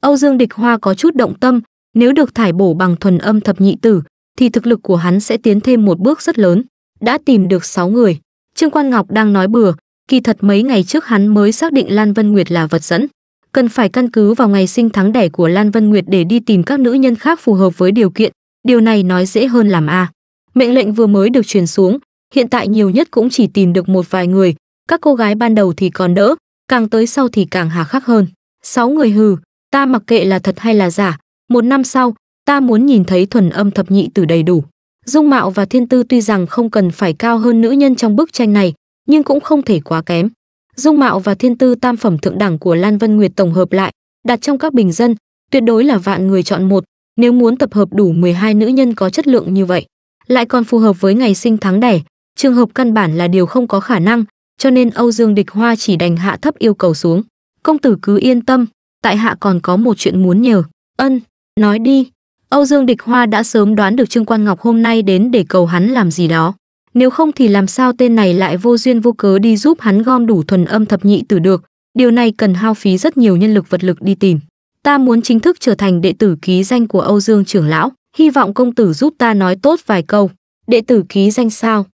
Âu Dương Địch Hoa có chút động tâm, nếu được thải bổ bằng thuần âm thập nhị tử, thì thực lực của hắn sẽ tiến thêm một bước rất lớn. Đã tìm được 6 người. Trương Quan Ngọc đang nói bừa, kỳ thật mấy ngày trước hắn mới xác định Lan Vân Nguyệt là vật dẫn. Cần phải căn cứ vào ngày sinh tháng đẻ của Lan Vân Nguyệt để đi tìm các nữ nhân khác phù hợp với điều kiện. Điều này nói dễ hơn làm a. À. Mệnh lệnh vừa mới được truyền xuống, hiện tại nhiều nhất cũng chỉ tìm được một vài người, các cô gái ban đầu thì còn đỡ, càng tới sau thì càng hà khắc hơn. Sáu người hừ, ta mặc kệ là thật hay là giả, một năm sau, ta muốn nhìn thấy thuần âm thập nhị tử đầy đủ. Dung mạo và thiên tư tuy rằng không cần phải cao hơn nữ nhân trong bức tranh này, nhưng cũng không thể quá kém. Dung mạo và thiên tư tam phẩm thượng đẳng của Lan Vân Nguyệt tổng hợp lại, đặt trong các bình dân, tuyệt đối là vạn người chọn một, nếu muốn tập hợp đủ 12 nữ nhân có chất lượng như vậy, lại còn phù hợp với ngày sinh tháng đẻ, trường hợp căn bản là điều không có khả năng, cho nên Âu Dương Địch Hoa chỉ đành hạ thấp yêu cầu xuống. Công tử cứ yên tâm, tại hạ còn có một chuyện muốn nhờ. Ân, nói đi. Âu Dương Địch Hoa đã sớm đoán được Trương Quan Ngọc hôm nay đến để cầu hắn làm gì đó. Nếu không thì làm sao tên này lại vô duyên vô cớ đi giúp hắn gom đủ thuần âm thập nhị tử được. Điều này cần hao phí rất nhiều nhân lực vật lực đi tìm. Ta muốn chính thức trở thành đệ tử ký danh của Âu Dương trưởng lão. Hy vọng công tử giúp ta nói tốt vài câu. Đệ tử ký danh sao?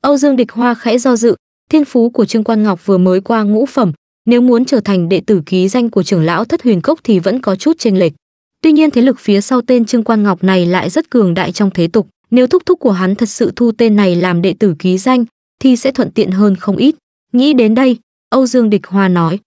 Âu Dương Địch Hoa khẽ do dự, thiên phú của Trương Quan Ngọc vừa mới qua ngũ phẩm, nếu muốn trở thành đệ tử ký danh của trưởng lão Thất Huyền Cốc thì vẫn có chút chênh lệch. Tuy nhiên thế lực phía sau tên Trương Quan Ngọc này lại rất cường đại trong thế tục, nếu thúc thúc của hắn thật sự thu tên này làm đệ tử ký danh thì sẽ thuận tiện hơn không ít. Nghĩ đến đây, Âu Dương Địch Hoa nói: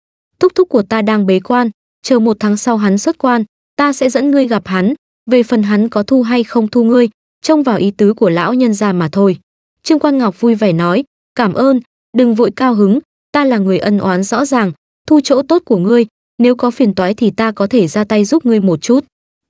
"Thúc thúc của ta đang bế quan, chờ một tháng sau hắn xuất quan, ta sẽ dẫn ngươi gặp hắn, về phần hắn có thu hay không thu ngươi, trông vào ý tứ của lão nhân gia mà thôi." Trương Quan Ngọc vui vẻ nói, cảm ơn, đừng vội cao hứng, ta là người ân oán rõ ràng, thu chỗ tốt của ngươi, nếu có phiền toái thì ta có thể ra tay giúp ngươi một chút.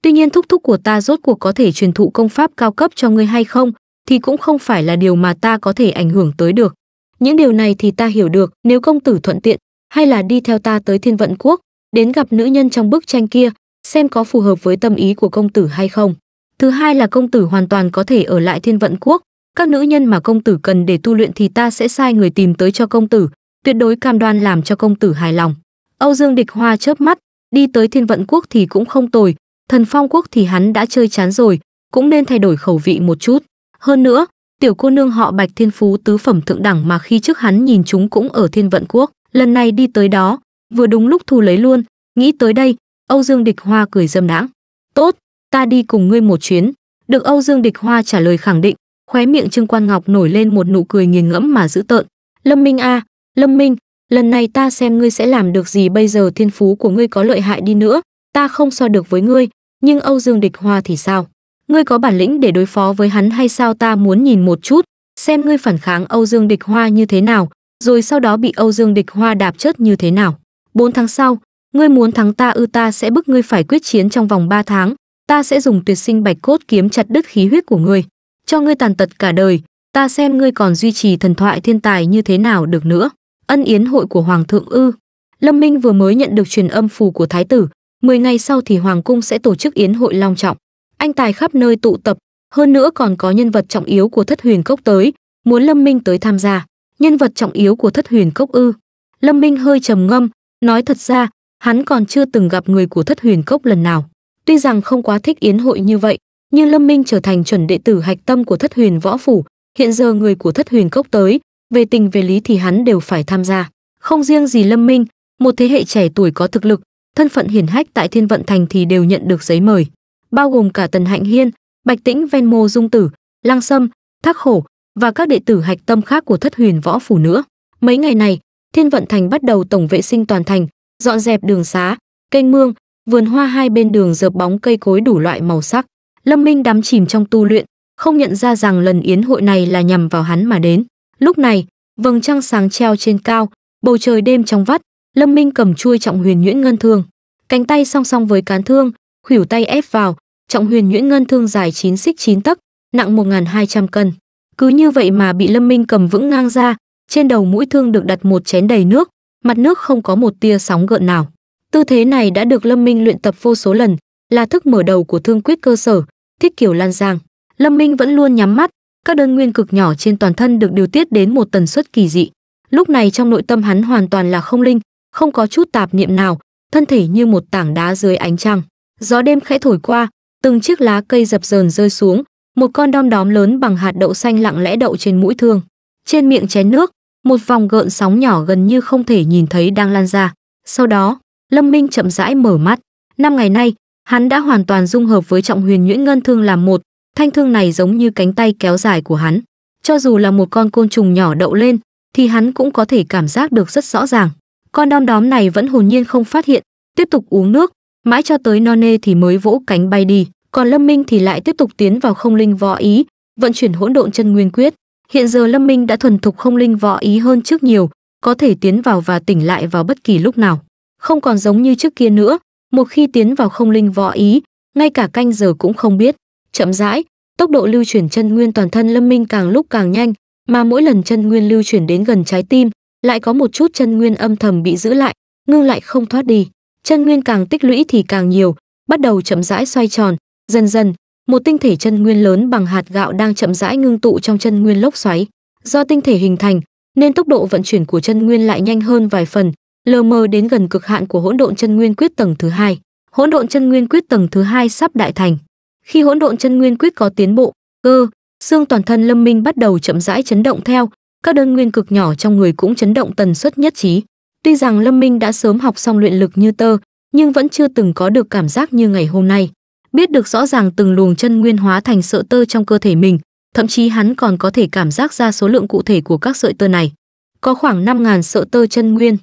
Tuy nhiên thúc thúc của ta rốt cuộc có thể truyền thụ công pháp cao cấp cho ngươi hay không, thì cũng không phải là điều mà ta có thể ảnh hưởng tới được. Những điều này thì ta hiểu được, nếu công tử thuận tiện, hay là đi theo ta tới thiên vận quốc, đến gặp nữ nhân trong bức tranh kia, xem có phù hợp với tâm ý của công tử hay không. Thứ hai là công tử hoàn toàn có thể ở lại thiên vận quốc, các nữ nhân mà công tử cần để tu luyện thì ta sẽ sai người tìm tới cho công tử tuyệt đối cam đoan làm cho công tử hài lòng âu dương địch hoa chớp mắt đi tới thiên vận quốc thì cũng không tồi thần phong quốc thì hắn đã chơi chán rồi cũng nên thay đổi khẩu vị một chút hơn nữa tiểu cô nương họ bạch thiên phú tứ phẩm thượng đẳng mà khi trước hắn nhìn chúng cũng ở thiên vận quốc lần này đi tới đó vừa đúng lúc thu lấy luôn nghĩ tới đây âu dương địch hoa cười dâm đãng tốt ta đi cùng ngươi một chuyến được âu dương địch hoa trả lời khẳng định khóe miệng Trương Quan Ngọc nổi lên một nụ cười nghiền ngẫm mà dữ tợn. Lâm Minh a, à, Lâm Minh, lần này ta xem ngươi sẽ làm được gì bây giờ thiên phú của ngươi có lợi hại đi nữa, ta không so được với ngươi, nhưng Âu Dương Địch Hoa thì sao? Ngươi có bản lĩnh để đối phó với hắn hay sao ta muốn nhìn một chút, xem ngươi phản kháng Âu Dương Địch Hoa như thế nào, rồi sau đó bị Âu Dương Địch Hoa đạp chất như thế nào. Bốn tháng sau, ngươi muốn thắng ta ư ta sẽ bức ngươi phải quyết chiến trong vòng ba tháng, ta sẽ dùng tuyệt sinh bạch cốt kiếm chặt đứt khí huyết của ngươi cho ngươi tàn tật cả đời, ta xem ngươi còn duy trì thần thoại thiên tài như thế nào được nữa. Ân yến hội của Hoàng thượng ư. Lâm Minh vừa mới nhận được truyền âm phù của Thái tử, 10 ngày sau thì Hoàng cung sẽ tổ chức yến hội long trọng. Anh tài khắp nơi tụ tập, hơn nữa còn có nhân vật trọng yếu của thất huyền cốc tới, muốn Lâm Minh tới tham gia. Nhân vật trọng yếu của thất huyền cốc ư. Lâm Minh hơi trầm ngâm, nói thật ra, hắn còn chưa từng gặp người của thất huyền cốc lần nào. Tuy rằng không quá thích yến hội như vậy, như Lâm Minh trở thành chuẩn đệ tử hạch tâm của Thất Huyền Võ phủ, hiện giờ người của Thất Huyền Cốc tới, về tình về lý thì hắn đều phải tham gia. Không riêng gì Lâm Minh, một thế hệ trẻ tuổi có thực lực, thân phận hiển hách tại Thiên Vận Thành thì đều nhận được giấy mời, bao gồm cả Tần Hạnh Hiên, Bạch Tĩnh Ven Mô Dung Tử, Lăng Sâm, Thác Khổ và các đệ tử hạch tâm khác của Thất Huyền Võ phủ nữa. Mấy ngày này, Thiên Vận Thành bắt đầu tổng vệ sinh toàn thành, dọn dẹp đường xá, kênh mương, vườn hoa hai bên đường dợp bóng cây cối đủ loại màu sắc. Lâm Minh đắm chìm trong tu luyện, không nhận ra rằng lần yến hội này là nhằm vào hắn mà đến. Lúc này, vầng trăng sáng treo trên cao, bầu trời đêm trong vắt, Lâm Minh cầm chuôi trọng huyền nhuyễn ngân thương, cánh tay song song với cán thương, khuỷu tay ép vào, trọng huyền nhuyễn ngân thương dài 9 xích 9 tấc, nặng 1200 cân. Cứ như vậy mà bị Lâm Minh cầm vững ngang ra, trên đầu mũi thương được đặt một chén đầy nước, mặt nước không có một tia sóng gợn nào. Tư thế này đã được Lâm Minh luyện tập vô số lần, là thức mở đầu của thương quyết cơ sở, thiết kiểu lan giang. Lâm Minh vẫn luôn nhắm mắt, các đơn nguyên cực nhỏ trên toàn thân được điều tiết đến một tần suất kỳ dị. Lúc này trong nội tâm hắn hoàn toàn là không linh, không có chút tạp niệm nào, thân thể như một tảng đá dưới ánh trăng. Gió đêm khẽ thổi qua, từng chiếc lá cây dập dờn rơi xuống, một con đom đóm lớn bằng hạt đậu xanh lặng lẽ đậu trên mũi thương. Trên miệng chén nước, một vòng gợn sóng nhỏ gần như không thể nhìn thấy đang lan ra. Sau đó, Lâm Minh chậm rãi mở mắt. Năm ngày nay, Hắn đã hoàn toàn dung hợp với trọng huyền nhuyễn ngân thương làm một, thanh thương này giống như cánh tay kéo dài của hắn. Cho dù là một con côn trùng nhỏ đậu lên, thì hắn cũng có thể cảm giác được rất rõ ràng. Con đom đóm này vẫn hồn nhiên không phát hiện, tiếp tục uống nước, mãi cho tới no nê thì mới vỗ cánh bay đi, còn Lâm Minh thì lại tiếp tục tiến vào không linh võ ý, vận chuyển hỗn độn chân nguyên quyết. Hiện giờ Lâm Minh đã thuần thục không linh võ ý hơn trước nhiều, có thể tiến vào và tỉnh lại vào bất kỳ lúc nào. Không còn giống như trước kia nữa, một khi tiến vào không linh võ ý ngay cả canh giờ cũng không biết chậm rãi tốc độ lưu chuyển chân nguyên toàn thân lâm minh càng lúc càng nhanh mà mỗi lần chân nguyên lưu chuyển đến gần trái tim lại có một chút chân nguyên âm thầm bị giữ lại ngưng lại không thoát đi chân nguyên càng tích lũy thì càng nhiều bắt đầu chậm rãi xoay tròn dần dần một tinh thể chân nguyên lớn bằng hạt gạo đang chậm rãi ngưng tụ trong chân nguyên lốc xoáy do tinh thể hình thành nên tốc độ vận chuyển của chân nguyên lại nhanh hơn vài phần lờ mờ đến gần cực hạn của hỗn độn chân nguyên quyết tầng thứ hai hỗn độn chân nguyên quyết tầng thứ hai sắp đại thành khi hỗn độn chân nguyên quyết có tiến bộ cơ xương toàn thân lâm minh bắt đầu chậm rãi chấn động theo các đơn nguyên cực nhỏ trong người cũng chấn động tần suất nhất trí tuy rằng lâm minh đã sớm học xong luyện lực như tơ nhưng vẫn chưa từng có được cảm giác như ngày hôm nay biết được rõ ràng từng luồng chân nguyên hóa thành sợi tơ trong cơ thể mình thậm chí hắn còn có thể cảm giác ra số lượng cụ thể của các sợi tơ này có khoảng 5.000 sợi tơ chân nguyên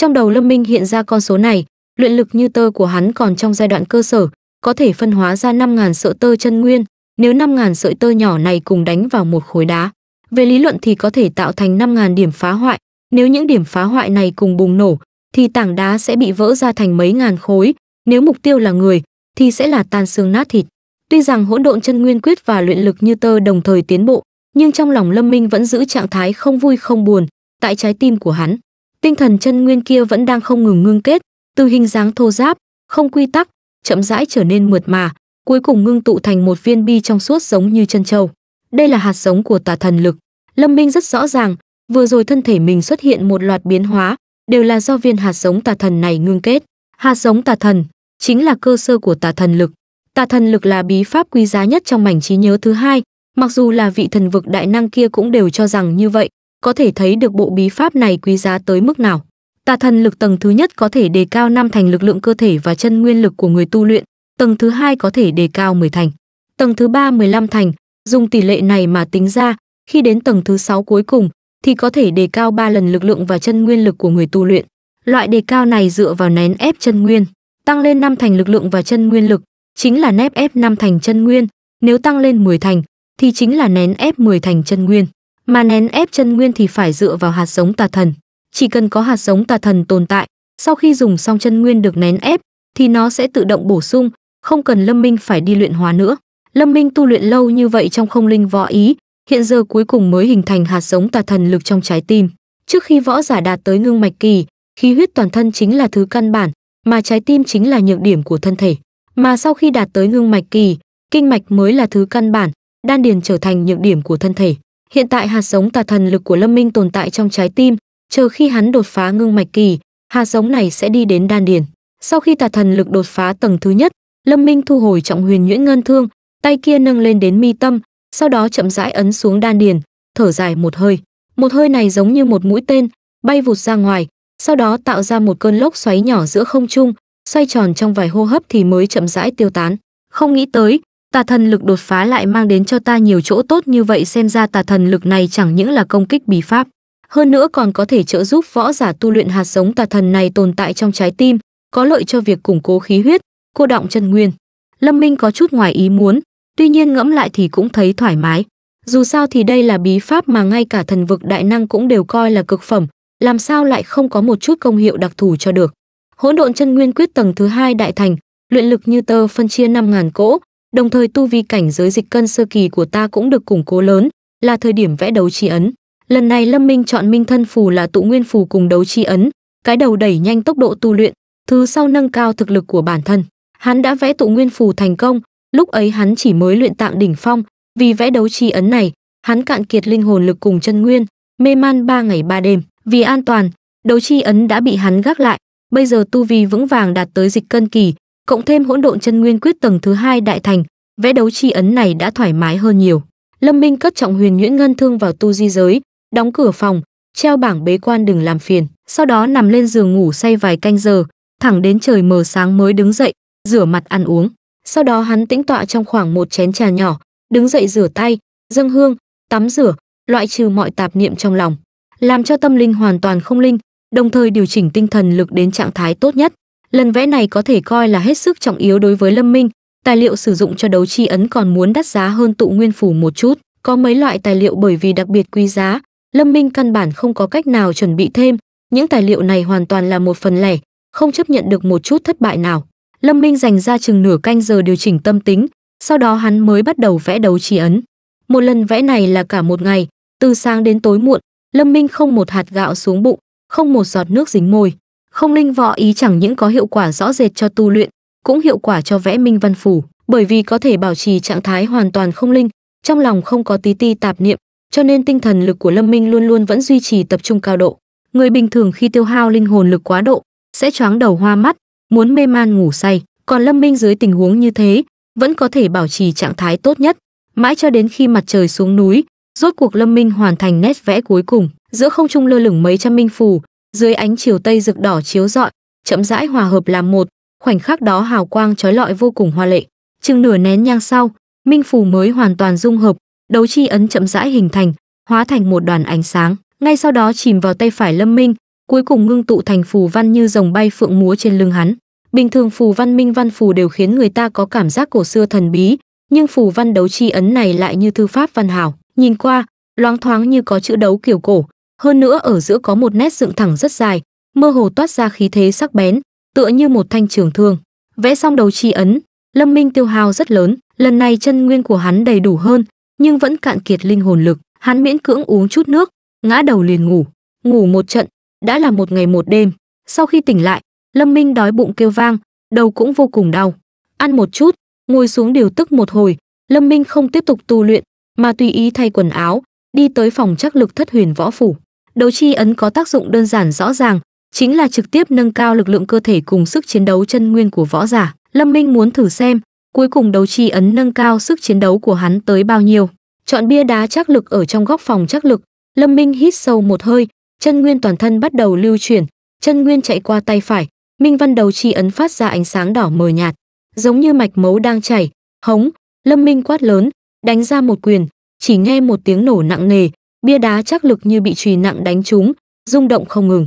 trong đầu Lâm Minh hiện ra con số này, luyện lực như tơ của hắn còn trong giai đoạn cơ sở, có thể phân hóa ra 5000 sợi tơ chân nguyên, nếu 5000 sợi tơ nhỏ này cùng đánh vào một khối đá, về lý luận thì có thể tạo thành 5000 điểm phá hoại, nếu những điểm phá hoại này cùng bùng nổ thì tảng đá sẽ bị vỡ ra thành mấy ngàn khối, nếu mục tiêu là người thì sẽ là tan xương nát thịt. Tuy rằng hỗn độn chân nguyên quyết và luyện lực như tơ đồng thời tiến bộ, nhưng trong lòng Lâm Minh vẫn giữ trạng thái không vui không buồn, tại trái tim của hắn Tinh thần chân nguyên kia vẫn đang không ngừng ngưng kết, từ hình dáng thô giáp, không quy tắc, chậm rãi trở nên mượt mà, cuối cùng ngưng tụ thành một viên bi trong suốt giống như chân châu. Đây là hạt giống của tà thần lực. Lâm Minh rất rõ ràng, vừa rồi thân thể mình xuất hiện một loạt biến hóa, đều là do viên hạt giống tà thần này ngưng kết. Hạt giống tà thần chính là cơ sở của tà thần lực. Tà thần lực là bí pháp quý giá nhất trong mảnh trí nhớ thứ hai, mặc dù là vị thần vực đại năng kia cũng đều cho rằng như vậy, có thể thấy được bộ bí pháp này quý giá tới mức nào. Tà thần lực tầng thứ nhất có thể đề cao 5 thành lực lượng cơ thể và chân nguyên lực của người tu luyện, tầng thứ hai có thể đề cao 10 thành, tầng thứ ba 15 thành, dùng tỷ lệ này mà tính ra, khi đến tầng thứ sáu cuối cùng thì có thể đề cao 3 lần lực lượng và chân nguyên lực của người tu luyện. Loại đề cao này dựa vào nén ép chân nguyên, tăng lên 5 thành lực lượng và chân nguyên lực, chính là nép ép 5 thành chân nguyên, nếu tăng lên 10 thành thì chính là nén ép 10 thành chân nguyên mà nén ép chân nguyên thì phải dựa vào hạt giống tà thần chỉ cần có hạt giống tà thần tồn tại sau khi dùng xong chân nguyên được nén ép thì nó sẽ tự động bổ sung không cần lâm minh phải đi luyện hóa nữa lâm minh tu luyện lâu như vậy trong không linh võ ý hiện giờ cuối cùng mới hình thành hạt giống tà thần lực trong trái tim trước khi võ giả đạt tới ngưng mạch kỳ khí huyết toàn thân chính là thứ căn bản mà trái tim chính là nhược điểm của thân thể mà sau khi đạt tới ngưng mạch kỳ kinh mạch mới là thứ căn bản đan điền trở thành nhược điểm của thân thể Hiện tại hạt giống tà thần lực của Lâm Minh tồn tại trong trái tim, chờ khi hắn đột phá ngưng mạch kỳ, hạt giống này sẽ đi đến đan điền. Sau khi tà thần lực đột phá tầng thứ nhất, Lâm Minh thu hồi trọng huyền nhuyễn ngân thương, tay kia nâng lên đến mi tâm, sau đó chậm rãi ấn xuống đan điền, thở dài một hơi. Một hơi này giống như một mũi tên, bay vụt ra ngoài, sau đó tạo ra một cơn lốc xoáy nhỏ giữa không trung, xoay tròn trong vài hô hấp thì mới chậm rãi tiêu tán. Không nghĩ tới, Tà thần lực đột phá lại mang đến cho ta nhiều chỗ tốt như vậy xem ra tà thần lực này chẳng những là công kích bí pháp, hơn nữa còn có thể trợ giúp võ giả tu luyện hạt giống tà thần này tồn tại trong trái tim, có lợi cho việc củng cố khí huyết, cô động chân nguyên. Lâm Minh có chút ngoài ý muốn, tuy nhiên ngẫm lại thì cũng thấy thoải mái. Dù sao thì đây là bí pháp mà ngay cả thần vực đại năng cũng đều coi là cực phẩm, làm sao lại không có một chút công hiệu đặc thù cho được. Hỗn độn chân nguyên quyết tầng thứ hai đại thành, luyện lực như tơ phân chia 5000 cỗ, đồng thời tu vi cảnh giới dịch cân sơ kỳ của ta cũng được củng cố lớn, là thời điểm vẽ đấu chi ấn. Lần này Lâm Minh chọn Minh thân phù là tụ nguyên phù cùng đấu chi ấn, cái đầu đẩy nhanh tốc độ tu luyện, thứ sau nâng cao thực lực của bản thân. Hắn đã vẽ tụ nguyên phù thành công, lúc ấy hắn chỉ mới luyện tạm đỉnh phong, vì vẽ đấu chi ấn này, hắn cạn kiệt linh hồn lực cùng chân nguyên, mê man ba ngày ba đêm, vì an toàn, đấu chi ấn đã bị hắn gác lại, bây giờ tu vi vững vàng đạt tới dịch cân kỳ, cộng thêm hỗn độn chân nguyên quyết tầng thứ hai đại thành, vẽ đấu chi ấn này đã thoải mái hơn nhiều. Lâm Minh cất trọng huyền nhuyễn ngân thương vào tu di giới, đóng cửa phòng, treo bảng bế quan đừng làm phiền, sau đó nằm lên giường ngủ say vài canh giờ, thẳng đến trời mờ sáng mới đứng dậy, rửa mặt ăn uống. Sau đó hắn tĩnh tọa trong khoảng một chén trà nhỏ, đứng dậy rửa tay, dâng hương, tắm rửa, loại trừ mọi tạp niệm trong lòng, làm cho tâm linh hoàn toàn không linh, đồng thời điều chỉnh tinh thần lực đến trạng thái tốt nhất. Lần vẽ này có thể coi là hết sức trọng yếu đối với Lâm Minh, tài liệu sử dụng cho đấu chi ấn còn muốn đắt giá hơn tụ nguyên phủ một chút, có mấy loại tài liệu bởi vì đặc biệt quý giá, Lâm Minh căn bản không có cách nào chuẩn bị thêm, những tài liệu này hoàn toàn là một phần lẻ, không chấp nhận được một chút thất bại nào. Lâm Minh dành ra chừng nửa canh giờ điều chỉnh tâm tính, sau đó hắn mới bắt đầu vẽ đấu chi ấn. Một lần vẽ này là cả một ngày, từ sáng đến tối muộn, Lâm Minh không một hạt gạo xuống bụng, không một giọt nước dính môi. Không linh võ ý chẳng những có hiệu quả rõ rệt cho tu luyện, cũng hiệu quả cho vẽ minh văn phủ, bởi vì có thể bảo trì trạng thái hoàn toàn không linh, trong lòng không có tí ti tạp niệm, cho nên tinh thần lực của Lâm Minh luôn luôn vẫn duy trì tập trung cao độ. Người bình thường khi tiêu hao linh hồn lực quá độ, sẽ choáng đầu hoa mắt, muốn mê man ngủ say, còn Lâm Minh dưới tình huống như thế, vẫn có thể bảo trì trạng thái tốt nhất, mãi cho đến khi mặt trời xuống núi, rốt cuộc Lâm Minh hoàn thành nét vẽ cuối cùng, giữa không trung lơ lửng mấy trăm minh phù, dưới ánh chiều tây rực đỏ chiếu rọi, chậm rãi hòa hợp làm một, khoảnh khắc đó hào quang trói lọi vô cùng hoa lệ. Chừng nửa nén nhang sau, minh phù mới hoàn toàn dung hợp, đấu chi ấn chậm rãi hình thành, hóa thành một đoàn ánh sáng, ngay sau đó chìm vào tay phải Lâm Minh, cuối cùng ngưng tụ thành phù văn như rồng bay phượng múa trên lưng hắn. Bình thường phù văn minh văn phù đều khiến người ta có cảm giác cổ xưa thần bí, nhưng phù văn đấu chi ấn này lại như thư pháp văn hào, nhìn qua, loáng thoáng như có chữ đấu kiểu cổ, hơn nữa ở giữa có một nét dựng thẳng rất dài mơ hồ toát ra khí thế sắc bén tựa như một thanh trường thương vẽ xong đầu chi ấn lâm minh tiêu hao rất lớn lần này chân nguyên của hắn đầy đủ hơn nhưng vẫn cạn kiệt linh hồn lực hắn miễn cưỡng uống chút nước ngã đầu liền ngủ ngủ một trận đã là một ngày một đêm sau khi tỉnh lại lâm minh đói bụng kêu vang đầu cũng vô cùng đau ăn một chút ngồi xuống điều tức một hồi lâm minh không tiếp tục tu luyện mà tùy ý thay quần áo đi tới phòng chắc lực thất huyền võ phủ Đấu chi ấn có tác dụng đơn giản rõ ràng, chính là trực tiếp nâng cao lực lượng cơ thể cùng sức chiến đấu chân nguyên của võ giả. Lâm Minh muốn thử xem, cuối cùng đấu chi ấn nâng cao sức chiến đấu của hắn tới bao nhiêu. Chọn bia đá chắc lực ở trong góc phòng chắc lực, Lâm Minh hít sâu một hơi, chân nguyên toàn thân bắt đầu lưu chuyển, chân nguyên chạy qua tay phải, Minh Văn đấu chi ấn phát ra ánh sáng đỏ mờ nhạt, giống như mạch máu đang chảy, hống, Lâm Minh quát lớn, đánh ra một quyền, chỉ nghe một tiếng nổ nặng nề, bia đá chắc lực như bị chùy nặng đánh trúng, rung động không ngừng.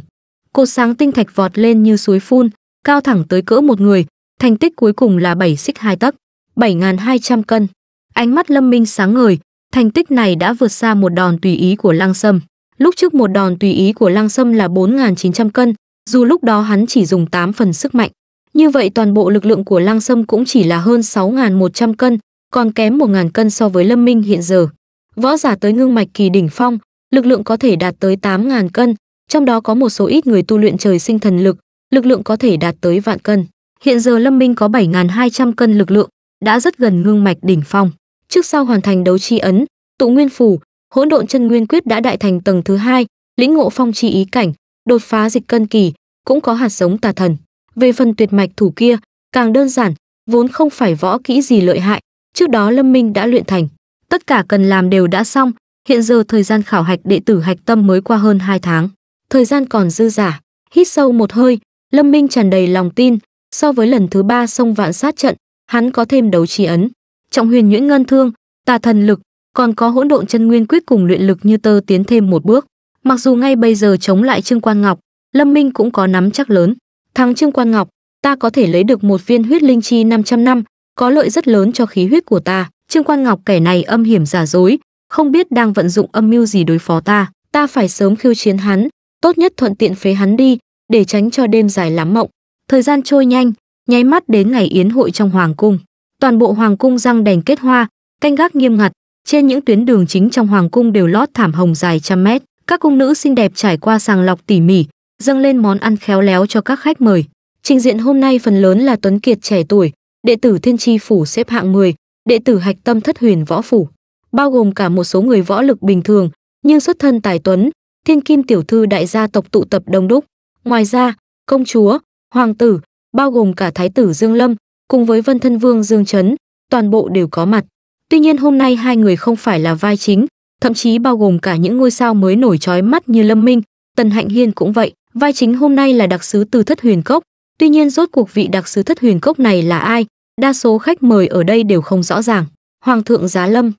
Cột sáng tinh thạch vọt lên như suối phun, cao thẳng tới cỡ một người, thành tích cuối cùng là 7 xích 2 tấc, 7.200 cân. Ánh mắt Lâm Minh sáng ngời, thành tích này đã vượt xa một đòn tùy ý của Lăng Sâm. Lúc trước một đòn tùy ý của Lăng Sâm là 4.900 cân, dù lúc đó hắn chỉ dùng 8 phần sức mạnh. Như vậy toàn bộ lực lượng của Lăng Sâm cũng chỉ là hơn 6.100 cân, còn kém 1.000 cân so với Lâm Minh hiện giờ. Võ giả tới ngưng mạch kỳ đỉnh phong, lực lượng có thể đạt tới 8.000 cân, trong đó có một số ít người tu luyện trời sinh thần lực, lực lượng có thể đạt tới vạn cân. Hiện giờ Lâm Minh có 7.200 cân lực lượng, đã rất gần ngưng mạch đỉnh phong. Trước sau hoàn thành đấu chi ấn, tụ nguyên phủ, hỗn độn chân nguyên quyết đã đại thành tầng thứ hai, lĩnh ngộ phong chi ý cảnh, đột phá dịch cân kỳ, cũng có hạt giống tà thần. Về phần tuyệt mạch thủ kia, càng đơn giản, vốn không phải võ kỹ gì lợi hại, trước đó Lâm Minh đã luyện thành. Tất cả cần làm đều đã xong, hiện giờ thời gian khảo hạch đệ tử hạch tâm mới qua hơn 2 tháng. Thời gian còn dư giả, hít sâu một hơi, Lâm Minh tràn đầy lòng tin, so với lần thứ ba sông vạn sát trận, hắn có thêm đấu trí ấn, trọng huyền nhuyễn ngân thương, tà thần lực, còn có hỗn độn chân nguyên quyết cùng luyện lực như tơ tiến thêm một bước. Mặc dù ngay bây giờ chống lại Trương Quan Ngọc, Lâm Minh cũng có nắm chắc lớn. Thắng Trương Quan Ngọc, ta có thể lấy được một viên huyết linh chi 500 năm, có lợi rất lớn cho khí huyết của ta. Trương Quan Ngọc kẻ này âm hiểm giả dối, không biết đang vận dụng âm mưu gì đối phó ta, ta phải sớm khiêu chiến hắn, tốt nhất thuận tiện phế hắn đi, để tránh cho đêm dài lắm mộng. Thời gian trôi nhanh, nháy mắt đến ngày yến hội trong hoàng cung. Toàn bộ hoàng cung răng đèn kết hoa, canh gác nghiêm ngặt, trên những tuyến đường chính trong hoàng cung đều lót thảm hồng dài trăm mét. Các cung nữ xinh đẹp trải qua sàng lọc tỉ mỉ, dâng lên món ăn khéo léo cho các khách mời. Trình diện hôm nay phần lớn là tuấn kiệt trẻ tuổi, đệ tử Thiên chi phủ xếp hạng 10, đệ tử hạch tâm thất huyền võ phủ, bao gồm cả một số người võ lực bình thường, nhưng xuất thân tài tuấn, thiên kim tiểu thư đại gia tộc tụ tập đông đúc. Ngoài ra, công chúa, hoàng tử, bao gồm cả thái tử Dương Lâm, cùng với vân thân vương Dương Trấn, toàn bộ đều có mặt. Tuy nhiên hôm nay hai người không phải là vai chính, thậm chí bao gồm cả những ngôi sao mới nổi trói mắt như Lâm Minh, Tần Hạnh Hiên cũng vậy. Vai chính hôm nay là đặc sứ từ Thất Huyền Cốc. Tuy nhiên rốt cuộc vị đặc sứ Thất Huyền Cốc này là ai, đa số khách mời ở đây đều không rõ ràng. Hoàng thượng Giá Lâm.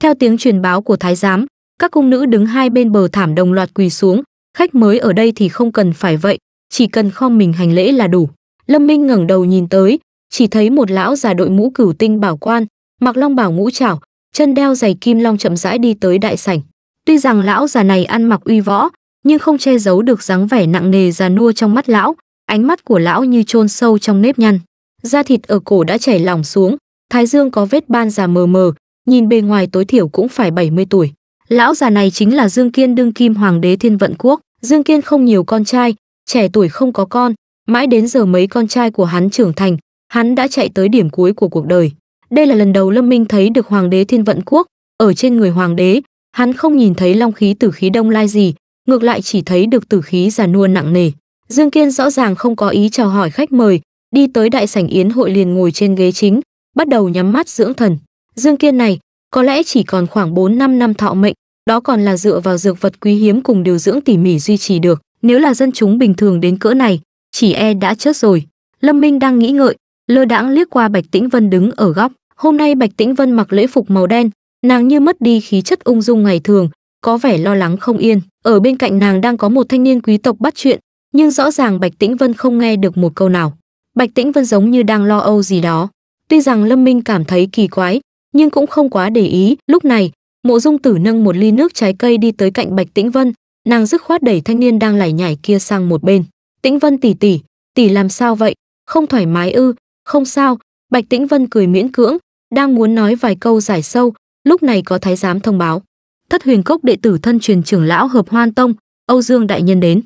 Theo tiếng truyền báo của thái giám, các cung nữ đứng hai bên bờ thảm đồng loạt quỳ xuống, khách mới ở đây thì không cần phải vậy, chỉ cần khom mình hành lễ là đủ. Lâm Minh ngẩng đầu nhìn tới, chỉ thấy một lão già đội mũ cửu tinh bảo quan, mặc long bảo ngũ trảo, chân đeo giày kim long chậm rãi đi tới đại sảnh. Tuy rằng lão già này ăn mặc uy võ, nhưng không che giấu được dáng vẻ nặng nề già nua trong mắt lão, ánh mắt của lão như chôn sâu trong nếp nhăn da thịt ở cổ đã chảy lỏng xuống, thái dương có vết ban già mờ mờ, nhìn bề ngoài tối thiểu cũng phải 70 tuổi. Lão già này chính là Dương Kiên đương kim hoàng đế Thiên Vận Quốc. Dương Kiên không nhiều con trai, trẻ tuổi không có con, mãi đến giờ mấy con trai của hắn trưởng thành, hắn đã chạy tới điểm cuối của cuộc đời. Đây là lần đầu Lâm Minh thấy được hoàng đế Thiên Vận Quốc, ở trên người hoàng đế, hắn không nhìn thấy long khí tử khí đông lai gì, ngược lại chỉ thấy được tử khí già nua nặng nề. Dương Kiên rõ ràng không có ý chào hỏi khách mời, đi tới đại sảnh yến hội liền ngồi trên ghế chính, bắt đầu nhắm mắt dưỡng thần. Dương Kiên này, có lẽ chỉ còn khoảng 4 năm năm thọ mệnh, đó còn là dựa vào dược vật quý hiếm cùng điều dưỡng tỉ mỉ duy trì được, nếu là dân chúng bình thường đến cỡ này, chỉ e đã chết rồi. Lâm Minh đang nghĩ ngợi, lơ đãng liếc qua Bạch Tĩnh Vân đứng ở góc. Hôm nay Bạch Tĩnh Vân mặc lễ phục màu đen, nàng như mất đi khí chất ung dung ngày thường, có vẻ lo lắng không yên. Ở bên cạnh nàng đang có một thanh niên quý tộc bắt chuyện, nhưng rõ ràng Bạch Tĩnh Vân không nghe được một câu nào. Bạch Tĩnh Vân giống như đang lo âu gì đó. Tuy rằng Lâm Minh cảm thấy kỳ quái, nhưng cũng không quá để ý. Lúc này, Mộ Dung Tử nâng một ly nước trái cây đi tới cạnh Bạch Tĩnh Vân, nàng dứt khoát đẩy thanh niên đang lải nhải kia sang một bên. Tĩnh Vân tỷ tỷ, tỷ làm sao vậy? Không thoải mái ư? Không sao. Bạch Tĩnh Vân cười miễn cưỡng, đang muốn nói vài câu giải sâu, lúc này có thái giám thông báo. Thất Huyền Cốc đệ tử thân truyền trưởng lão Hợp Hoan Tông, Âu Dương đại nhân đến.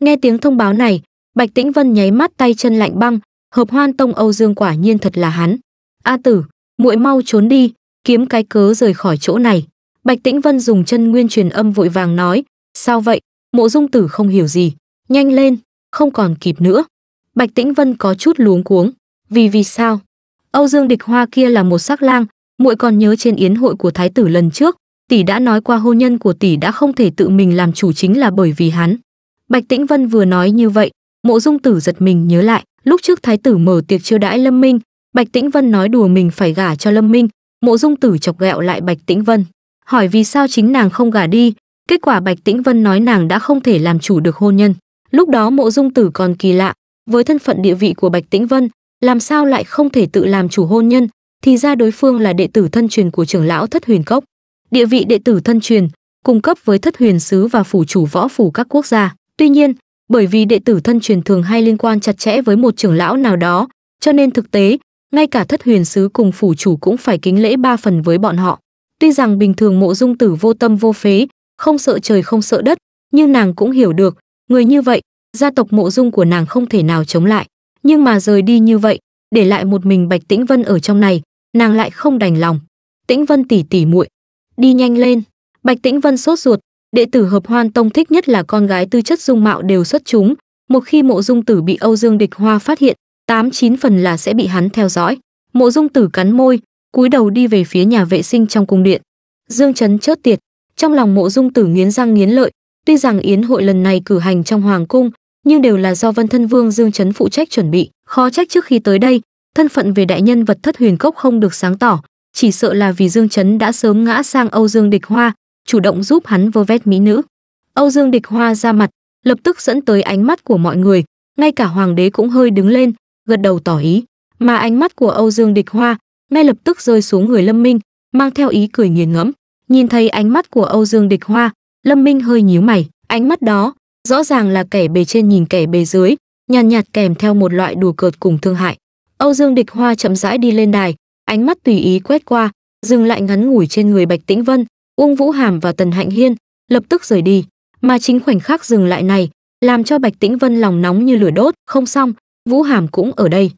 Nghe tiếng thông báo này, Bạch Tĩnh Vân nháy mắt tay chân lạnh băng, hợp hoan tông âu dương quả nhiên thật là hắn a tử muội mau trốn đi kiếm cái cớ rời khỏi chỗ này bạch tĩnh vân dùng chân nguyên truyền âm vội vàng nói sao vậy mộ dung tử không hiểu gì nhanh lên không còn kịp nữa bạch tĩnh vân có chút luống cuống vì vì sao âu dương địch hoa kia là một sắc lang muội còn nhớ trên yến hội của thái tử lần trước tỷ đã nói qua hôn nhân của tỷ đã không thể tự mình làm chủ chính là bởi vì hắn bạch tĩnh vân vừa nói như vậy mộ dung tử giật mình nhớ lại lúc trước thái tử mở tiệc chiêu đãi lâm minh bạch tĩnh vân nói đùa mình phải gả cho lâm minh mộ dung tử chọc ghẹo lại bạch tĩnh vân hỏi vì sao chính nàng không gả đi kết quả bạch tĩnh vân nói nàng đã không thể làm chủ được hôn nhân lúc đó mộ dung tử còn kỳ lạ với thân phận địa vị của bạch tĩnh vân làm sao lại không thể tự làm chủ hôn nhân thì ra đối phương là đệ tử thân truyền của trưởng lão thất huyền cốc địa vị đệ tử thân truyền cung cấp với thất huyền sứ và phủ chủ võ phủ các quốc gia tuy nhiên bởi vì đệ tử thân truyền thường hay liên quan chặt chẽ với một trưởng lão nào đó, cho nên thực tế, ngay cả thất huyền sứ cùng phủ chủ cũng phải kính lễ ba phần với bọn họ. Tuy rằng bình thường mộ dung tử vô tâm vô phế, không sợ trời không sợ đất, nhưng nàng cũng hiểu được, người như vậy, gia tộc mộ dung của nàng không thể nào chống lại. Nhưng mà rời đi như vậy, để lại một mình Bạch Tĩnh Vân ở trong này, nàng lại không đành lòng. Tĩnh Vân tỉ tỉ muội, đi nhanh lên. Bạch Tĩnh Vân sốt ruột, đệ tử hợp hoan tông thích nhất là con gái tư chất dung mạo đều xuất chúng một khi mộ dung tử bị âu dương địch hoa phát hiện tám chín phần là sẽ bị hắn theo dõi mộ dung tử cắn môi cúi đầu đi về phía nhà vệ sinh trong cung điện dương chấn chớt tiệt trong lòng mộ dung tử nghiến răng nghiến lợi tuy rằng yến hội lần này cử hành trong hoàng cung nhưng đều là do vân thân vương dương chấn phụ trách chuẩn bị khó trách trước khi tới đây thân phận về đại nhân vật thất huyền cốc không được sáng tỏ chỉ sợ là vì dương chấn đã sớm ngã sang âu dương địch hoa chủ động giúp hắn vơ vét mỹ nữ. Âu Dương Địch Hoa ra mặt, lập tức dẫn tới ánh mắt của mọi người, ngay cả hoàng đế cũng hơi đứng lên, gật đầu tỏ ý, mà ánh mắt của Âu Dương Địch Hoa ngay lập tức rơi xuống người Lâm Minh, mang theo ý cười nghiền ngẫm. Nhìn thấy ánh mắt của Âu Dương Địch Hoa, Lâm Minh hơi nhíu mày, ánh mắt đó rõ ràng là kẻ bề trên nhìn kẻ bề dưới, nhàn nhạt, nhạt kèm theo một loại đùa cợt cùng thương hại. Âu Dương Địch Hoa chậm rãi đi lên đài, ánh mắt tùy ý quét qua, dừng lại ngắn ngủi trên người Bạch Tĩnh Vân, Uông Vũ Hàm và Tần Hạnh Hiên lập tức rời đi, mà chính khoảnh khắc dừng lại này làm cho Bạch Tĩnh Vân lòng nóng như lửa đốt, không xong, Vũ Hàm cũng ở đây.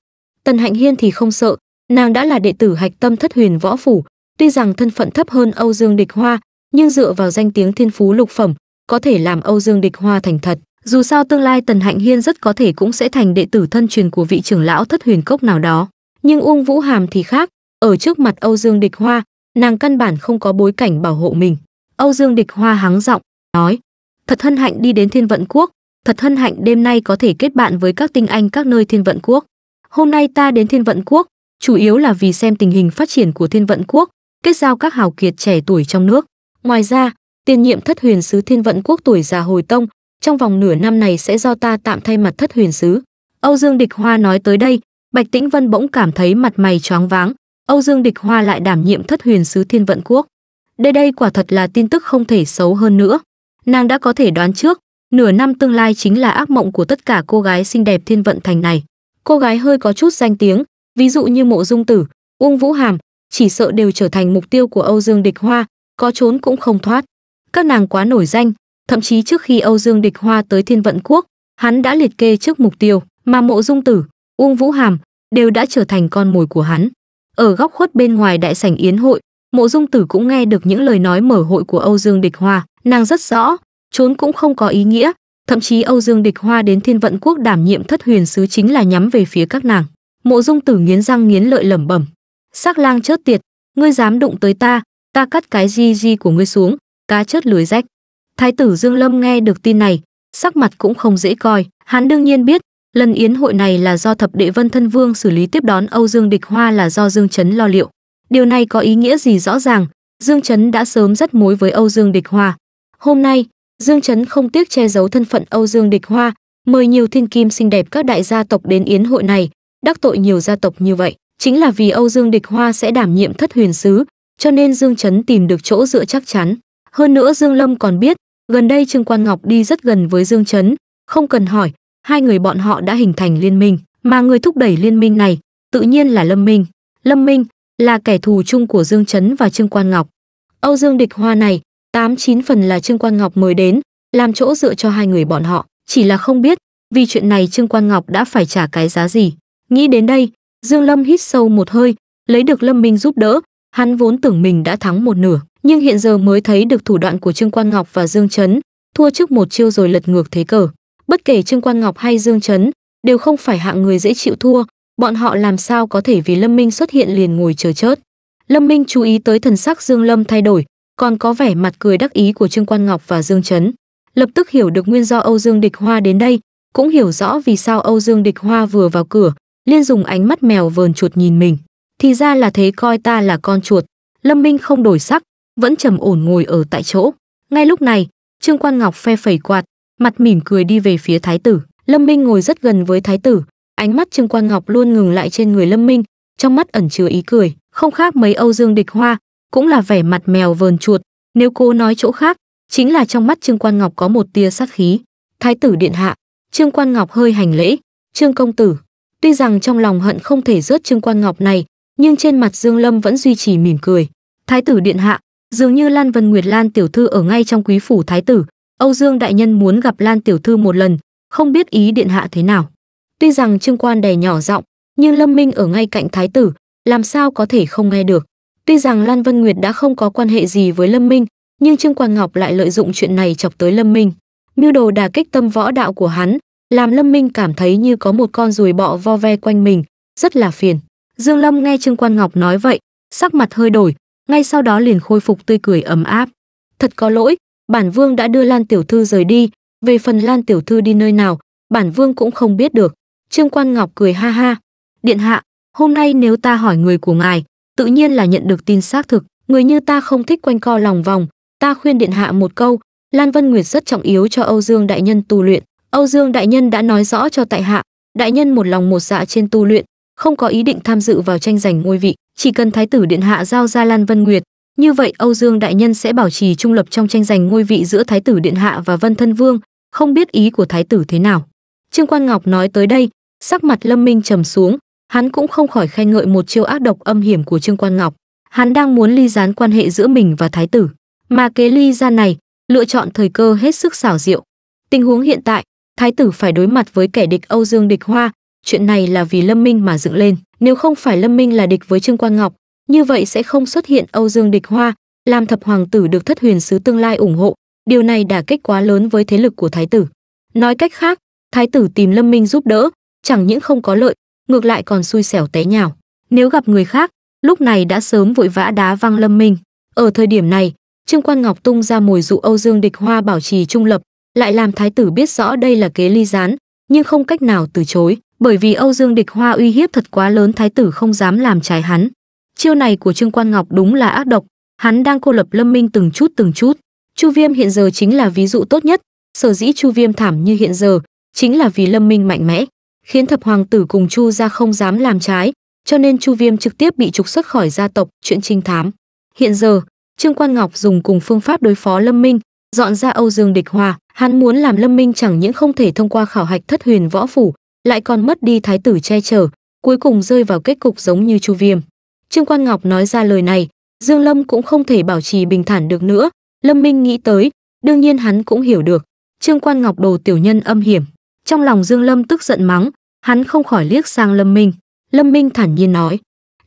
Tần Hạnh Hiên thì không sợ, nàng đã là đệ tử Hạch Tâm Thất Huyền Võ phủ, tuy rằng thân phận thấp hơn Âu Dương Địch Hoa, nhưng dựa vào danh tiếng thiên phú lục phẩm, có thể làm Âu Dương Địch Hoa thành thật. Dù sao tương lai Tần Hạnh Hiên rất có thể cũng sẽ thành đệ tử thân truyền của vị trưởng lão Thất Huyền Cốc nào đó, nhưng Uông Vũ Hàm thì khác, ở trước mặt Âu Dương Địch Hoa, nàng căn bản không có bối cảnh bảo hộ mình. Âu Dương Địch Hoa hắng giọng, nói, thật hân hạnh đi đến Thiên Vận Quốc, thật hân hạnh đêm nay có thể kết bạn với các tinh anh các nơi Thiên Vận Quốc. Hôm nay ta đến Thiên Vận Quốc, chủ yếu là vì xem tình hình phát triển của Thiên Vận Quốc, kết giao các hào kiệt trẻ tuổi trong nước. Ngoài ra, tiền nhiệm thất huyền sứ Thiên Vận Quốc tuổi già hồi tông, trong vòng nửa năm này sẽ do ta tạm thay mặt thất huyền sứ. Âu Dương Địch Hoa nói tới đây, Bạch Tĩnh Vân bỗng cảm thấy mặt mày choáng váng, Âu Dương Địch Hoa lại đảm nhiệm thất huyền sứ Thiên Vận Quốc. Đây đây quả thật là tin tức không thể xấu hơn nữa. Nàng đã có thể đoán trước, nửa năm tương lai chính là ác mộng của tất cả cô gái xinh đẹp Thiên Vận Thành này. Cô gái hơi có chút danh tiếng, ví dụ như Mộ Dung Tử, Uông Vũ Hàm, chỉ sợ đều trở thành mục tiêu của Âu Dương Địch Hoa, có trốn cũng không thoát. Các nàng quá nổi danh, thậm chí trước khi Âu Dương Địch Hoa tới Thiên Vận Quốc, hắn đã liệt kê trước mục tiêu mà Mộ Dung Tử, Uông Vũ Hàm đều đã trở thành con mồi của hắn ở góc khuất bên ngoài đại sảnh yến hội mộ dung tử cũng nghe được những lời nói mở hội của âu dương địch hoa nàng rất rõ trốn cũng không có ý nghĩa thậm chí âu dương địch hoa đến thiên vận quốc đảm nhiệm thất huyền sứ chính là nhắm về phía các nàng mộ dung tử nghiến răng nghiến lợi lẩm bẩm sắc lang chớt tiệt ngươi dám đụng tới ta ta cắt cái di di của ngươi xuống cá chớt lưới rách thái tử dương lâm nghe được tin này sắc mặt cũng không dễ coi hắn đương nhiên biết Lần yến hội này là do thập đệ Vân Thân Vương xử lý tiếp đón Âu Dương Địch Hoa là do Dương Chấn lo liệu. Điều này có ý nghĩa gì rõ ràng, Dương Chấn đã sớm rất mối với Âu Dương Địch Hoa. Hôm nay, Dương Chấn không tiếc che giấu thân phận Âu Dương Địch Hoa, mời nhiều thiên kim xinh đẹp các đại gia tộc đến yến hội này, đắc tội nhiều gia tộc như vậy, chính là vì Âu Dương Địch Hoa sẽ đảm nhiệm thất huyền sứ, cho nên Dương Chấn tìm được chỗ dựa chắc chắn. Hơn nữa Dương Lâm còn biết, gần đây Trương Quan Ngọc đi rất gần với Dương Chấn, không cần hỏi, hai người bọn họ đã hình thành liên minh, mà người thúc đẩy liên minh này tự nhiên là Lâm Minh. Lâm Minh là kẻ thù chung của Dương Chấn và Trương Quan Ngọc. Âu Dương Địch Hoa này, tám chín phần là Trương Quan Ngọc mới đến, làm chỗ dựa cho hai người bọn họ, chỉ là không biết vì chuyện này Trương Quan Ngọc đã phải trả cái giá gì. Nghĩ đến đây, Dương Lâm hít sâu một hơi, lấy được Lâm Minh giúp đỡ, hắn vốn tưởng mình đã thắng một nửa, nhưng hiện giờ mới thấy được thủ đoạn của Trương Quan Ngọc và Dương Chấn, thua trước một chiêu rồi lật ngược thế cờ bất kể Trương Quan Ngọc hay Dương Chấn, đều không phải hạng người dễ chịu thua, bọn họ làm sao có thể vì Lâm Minh xuất hiện liền ngồi chờ chết? Lâm Minh chú ý tới thần sắc Dương Lâm thay đổi, còn có vẻ mặt cười đắc ý của Trương Quan Ngọc và Dương Chấn, lập tức hiểu được nguyên do Âu Dương Địch Hoa đến đây, cũng hiểu rõ vì sao Âu Dương Địch Hoa vừa vào cửa, liên dùng ánh mắt mèo vờn chuột nhìn mình. Thì ra là thế coi ta là con chuột. Lâm Minh không đổi sắc, vẫn trầm ổn ngồi ở tại chỗ. Ngay lúc này, Trương Quan Ngọc phe phẩy quạt, mặt mỉm cười đi về phía thái tử lâm minh ngồi rất gần với thái tử ánh mắt trương quan ngọc luôn ngừng lại trên người lâm minh trong mắt ẩn chứa ý cười không khác mấy âu dương địch hoa cũng là vẻ mặt mèo vờn chuột nếu cô nói chỗ khác chính là trong mắt trương quan ngọc có một tia sát khí thái tử điện hạ trương quan ngọc hơi hành lễ trương công tử tuy rằng trong lòng hận không thể rớt trương quan ngọc này nhưng trên mặt dương lâm vẫn duy trì mỉm cười thái tử điện hạ dường như lan vân nguyệt lan tiểu thư ở ngay trong quý phủ thái tử Âu Dương đại nhân muốn gặp Lan tiểu thư một lần, không biết ý điện hạ thế nào. Tuy rằng Trương Quan đè nhỏ giọng, nhưng Lâm Minh ở ngay cạnh thái tử, làm sao có thể không nghe được. Tuy rằng Lan Vân Nguyệt đã không có quan hệ gì với Lâm Minh, nhưng Trương Quan Ngọc lại lợi dụng chuyện này chọc tới Lâm Minh. Mưu đồ đả kích tâm võ đạo của hắn, làm Lâm Minh cảm thấy như có một con ruồi bọ vo ve quanh mình, rất là phiền. Dương Lâm nghe Trương Quan Ngọc nói vậy, sắc mặt hơi đổi, ngay sau đó liền khôi phục tươi cười ấm áp. Thật có lỗi, bản vương đã đưa Lan tiểu thư rời đi, về phần Lan tiểu thư đi nơi nào, bản vương cũng không biết được. Trương Quan Ngọc cười ha ha, "Điện hạ, hôm nay nếu ta hỏi người của ngài, tự nhiên là nhận được tin xác thực, người như ta không thích quanh co lòng vòng, ta khuyên điện hạ một câu, Lan Vân Nguyệt rất trọng yếu cho Âu Dương đại nhân tu luyện, Âu Dương đại nhân đã nói rõ cho tại hạ, đại nhân một lòng một dạ trên tu luyện, không có ý định tham dự vào tranh giành ngôi vị, chỉ cần thái tử điện hạ giao ra Lan Vân Nguyệt, như vậy Âu Dương đại nhân sẽ bảo trì trung lập trong tranh giành ngôi vị giữa Thái tử điện hạ và Vân Thân Vương, không biết ý của thái tử thế nào. Trương Quan Ngọc nói tới đây, sắc mặt Lâm Minh trầm xuống, hắn cũng không khỏi khen ngợi một chiêu ác độc âm hiểm của Trương Quan Ngọc. Hắn đang muốn ly gián quan hệ giữa mình và thái tử, mà kế ly ra này, lựa chọn thời cơ hết sức xảo diệu. Tình huống hiện tại, thái tử phải đối mặt với kẻ địch Âu Dương Địch Hoa, chuyện này là vì Lâm Minh mà dựng lên, nếu không phải Lâm Minh là địch với Trương Quan Ngọc, như vậy sẽ không xuất hiện Âu Dương Địch Hoa, làm thập hoàng tử được thất huyền sứ tương lai ủng hộ, điều này đả kích quá lớn với thế lực của thái tử. Nói cách khác, thái tử tìm Lâm Minh giúp đỡ, chẳng những không có lợi, ngược lại còn xui xẻo té nhào. Nếu gặp người khác, lúc này đã sớm vội vã đá văng Lâm Minh. Ở thời điểm này, Trương Quan Ngọc tung ra mồi dụ Âu Dương Địch Hoa bảo trì trung lập, lại làm thái tử biết rõ đây là kế ly gián, nhưng không cách nào từ chối, bởi vì Âu Dương Địch Hoa uy hiếp thật quá lớn thái tử không dám làm trái hắn. Chiêu này của Trương Quan Ngọc đúng là ác độc, hắn đang cô lập Lâm Minh từng chút từng chút. Chu Viêm hiện giờ chính là ví dụ tốt nhất, sở dĩ Chu Viêm thảm như hiện giờ, chính là vì Lâm Minh mạnh mẽ, khiến thập hoàng tử cùng Chu gia không dám làm trái, cho nên Chu Viêm trực tiếp bị trục xuất khỏi gia tộc, chuyện trinh thám. Hiện giờ, Trương Quan Ngọc dùng cùng phương pháp đối phó Lâm Minh, dọn ra Âu Dương địch hòa, hắn muốn làm Lâm Minh chẳng những không thể thông qua khảo hạch thất huyền võ phủ, lại còn mất đi thái tử che chở, cuối cùng rơi vào kết cục giống như Chu Viêm. Trương Quan Ngọc nói ra lời này, Dương Lâm cũng không thể bảo trì bình thản được nữa. Lâm Minh nghĩ tới, đương nhiên hắn cũng hiểu được. Trương Quan Ngọc đồ tiểu nhân âm hiểm. Trong lòng Dương Lâm tức giận mắng, hắn không khỏi liếc sang Lâm Minh. Lâm Minh thản nhiên nói,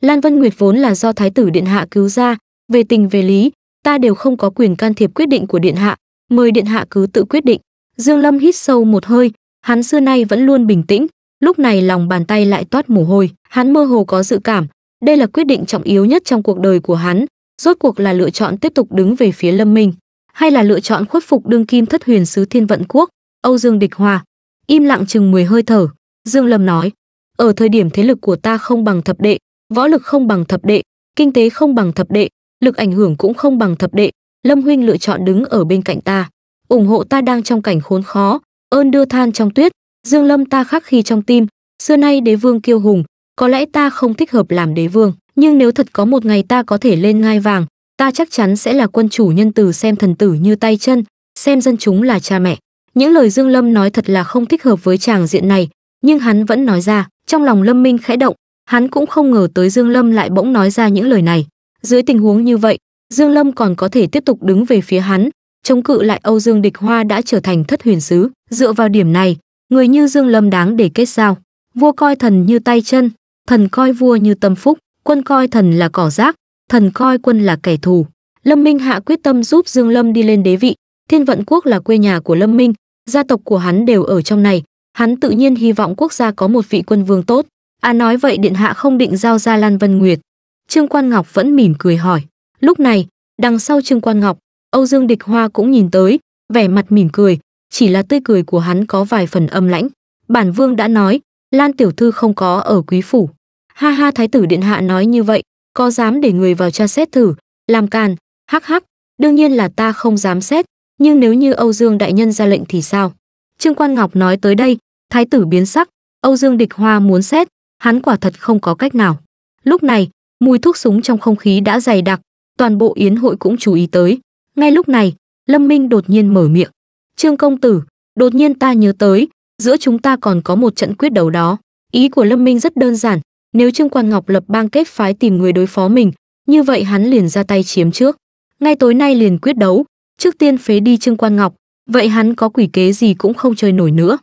Lan Vân Nguyệt vốn là do Thái tử Điện Hạ cứu ra, về tình về lý, ta đều không có quyền can thiệp quyết định của Điện Hạ, mời Điện Hạ cứ tự quyết định. Dương Lâm hít sâu một hơi, hắn xưa nay vẫn luôn bình tĩnh, lúc này lòng bàn tay lại toát mồ hôi, hắn mơ hồ có dự cảm, đây là quyết định trọng yếu nhất trong cuộc đời của hắn, rốt cuộc là lựa chọn tiếp tục đứng về phía Lâm Minh, hay là lựa chọn khuất phục đương kim thất huyền sứ Thiên Vận Quốc, Âu Dương Địch Hòa. Im lặng chừng 10 hơi thở, Dương Lâm nói: "Ở thời điểm thế lực của ta không bằng thập đệ, võ lực không bằng thập đệ, kinh tế không bằng thập đệ, lực ảnh hưởng cũng không bằng thập đệ, Lâm huynh lựa chọn đứng ở bên cạnh ta, ủng hộ ta đang trong cảnh khốn khó, ơn đưa than trong tuyết, Dương Lâm ta khắc khi trong tim, xưa nay đế vương kiêu hùng, có lẽ ta không thích hợp làm đế vương nhưng nếu thật có một ngày ta có thể lên ngai vàng ta chắc chắn sẽ là quân chủ nhân từ xem thần tử như tay chân xem dân chúng là cha mẹ những lời dương lâm nói thật là không thích hợp với chàng diện này nhưng hắn vẫn nói ra trong lòng lâm minh khẽ động hắn cũng không ngờ tới dương lâm lại bỗng nói ra những lời này dưới tình huống như vậy dương lâm còn có thể tiếp tục đứng về phía hắn chống cự lại âu dương địch hoa đã trở thành thất huyền sứ dựa vào điểm này người như dương lâm đáng để kết giao vua coi thần như tay chân thần coi vua như tâm phúc quân coi thần là cỏ rác thần coi quân là kẻ thù lâm minh hạ quyết tâm giúp dương lâm đi lên đế vị thiên vận quốc là quê nhà của lâm minh gia tộc của hắn đều ở trong này hắn tự nhiên hy vọng quốc gia có một vị quân vương tốt à nói vậy điện hạ không định giao ra lan vân nguyệt trương quan ngọc vẫn mỉm cười hỏi lúc này đằng sau trương quan ngọc âu dương địch hoa cũng nhìn tới vẻ mặt mỉm cười chỉ là tươi cười của hắn có vài phần âm lãnh bản vương đã nói Lan tiểu thư không có ở quý phủ. Ha ha thái tử điện hạ nói như vậy, có dám để người vào tra xét thử, làm càn, hắc hắc, đương nhiên là ta không dám xét, nhưng nếu như Âu Dương đại nhân ra lệnh thì sao? Trương Quan Ngọc nói tới đây, thái tử biến sắc, Âu Dương địch hoa muốn xét, hắn quả thật không có cách nào. Lúc này, mùi thuốc súng trong không khí đã dày đặc, toàn bộ yến hội cũng chú ý tới. Ngay lúc này, Lâm Minh đột nhiên mở miệng. Trương công tử, đột nhiên ta nhớ tới, giữa chúng ta còn có một trận quyết đấu đó. Ý của Lâm Minh rất đơn giản, nếu Trương Quan Ngọc lập bang kết phái tìm người đối phó mình, như vậy hắn liền ra tay chiếm trước. Ngay tối nay liền quyết đấu, trước tiên phế đi Trương Quan Ngọc, vậy hắn có quỷ kế gì cũng không chơi nổi nữa.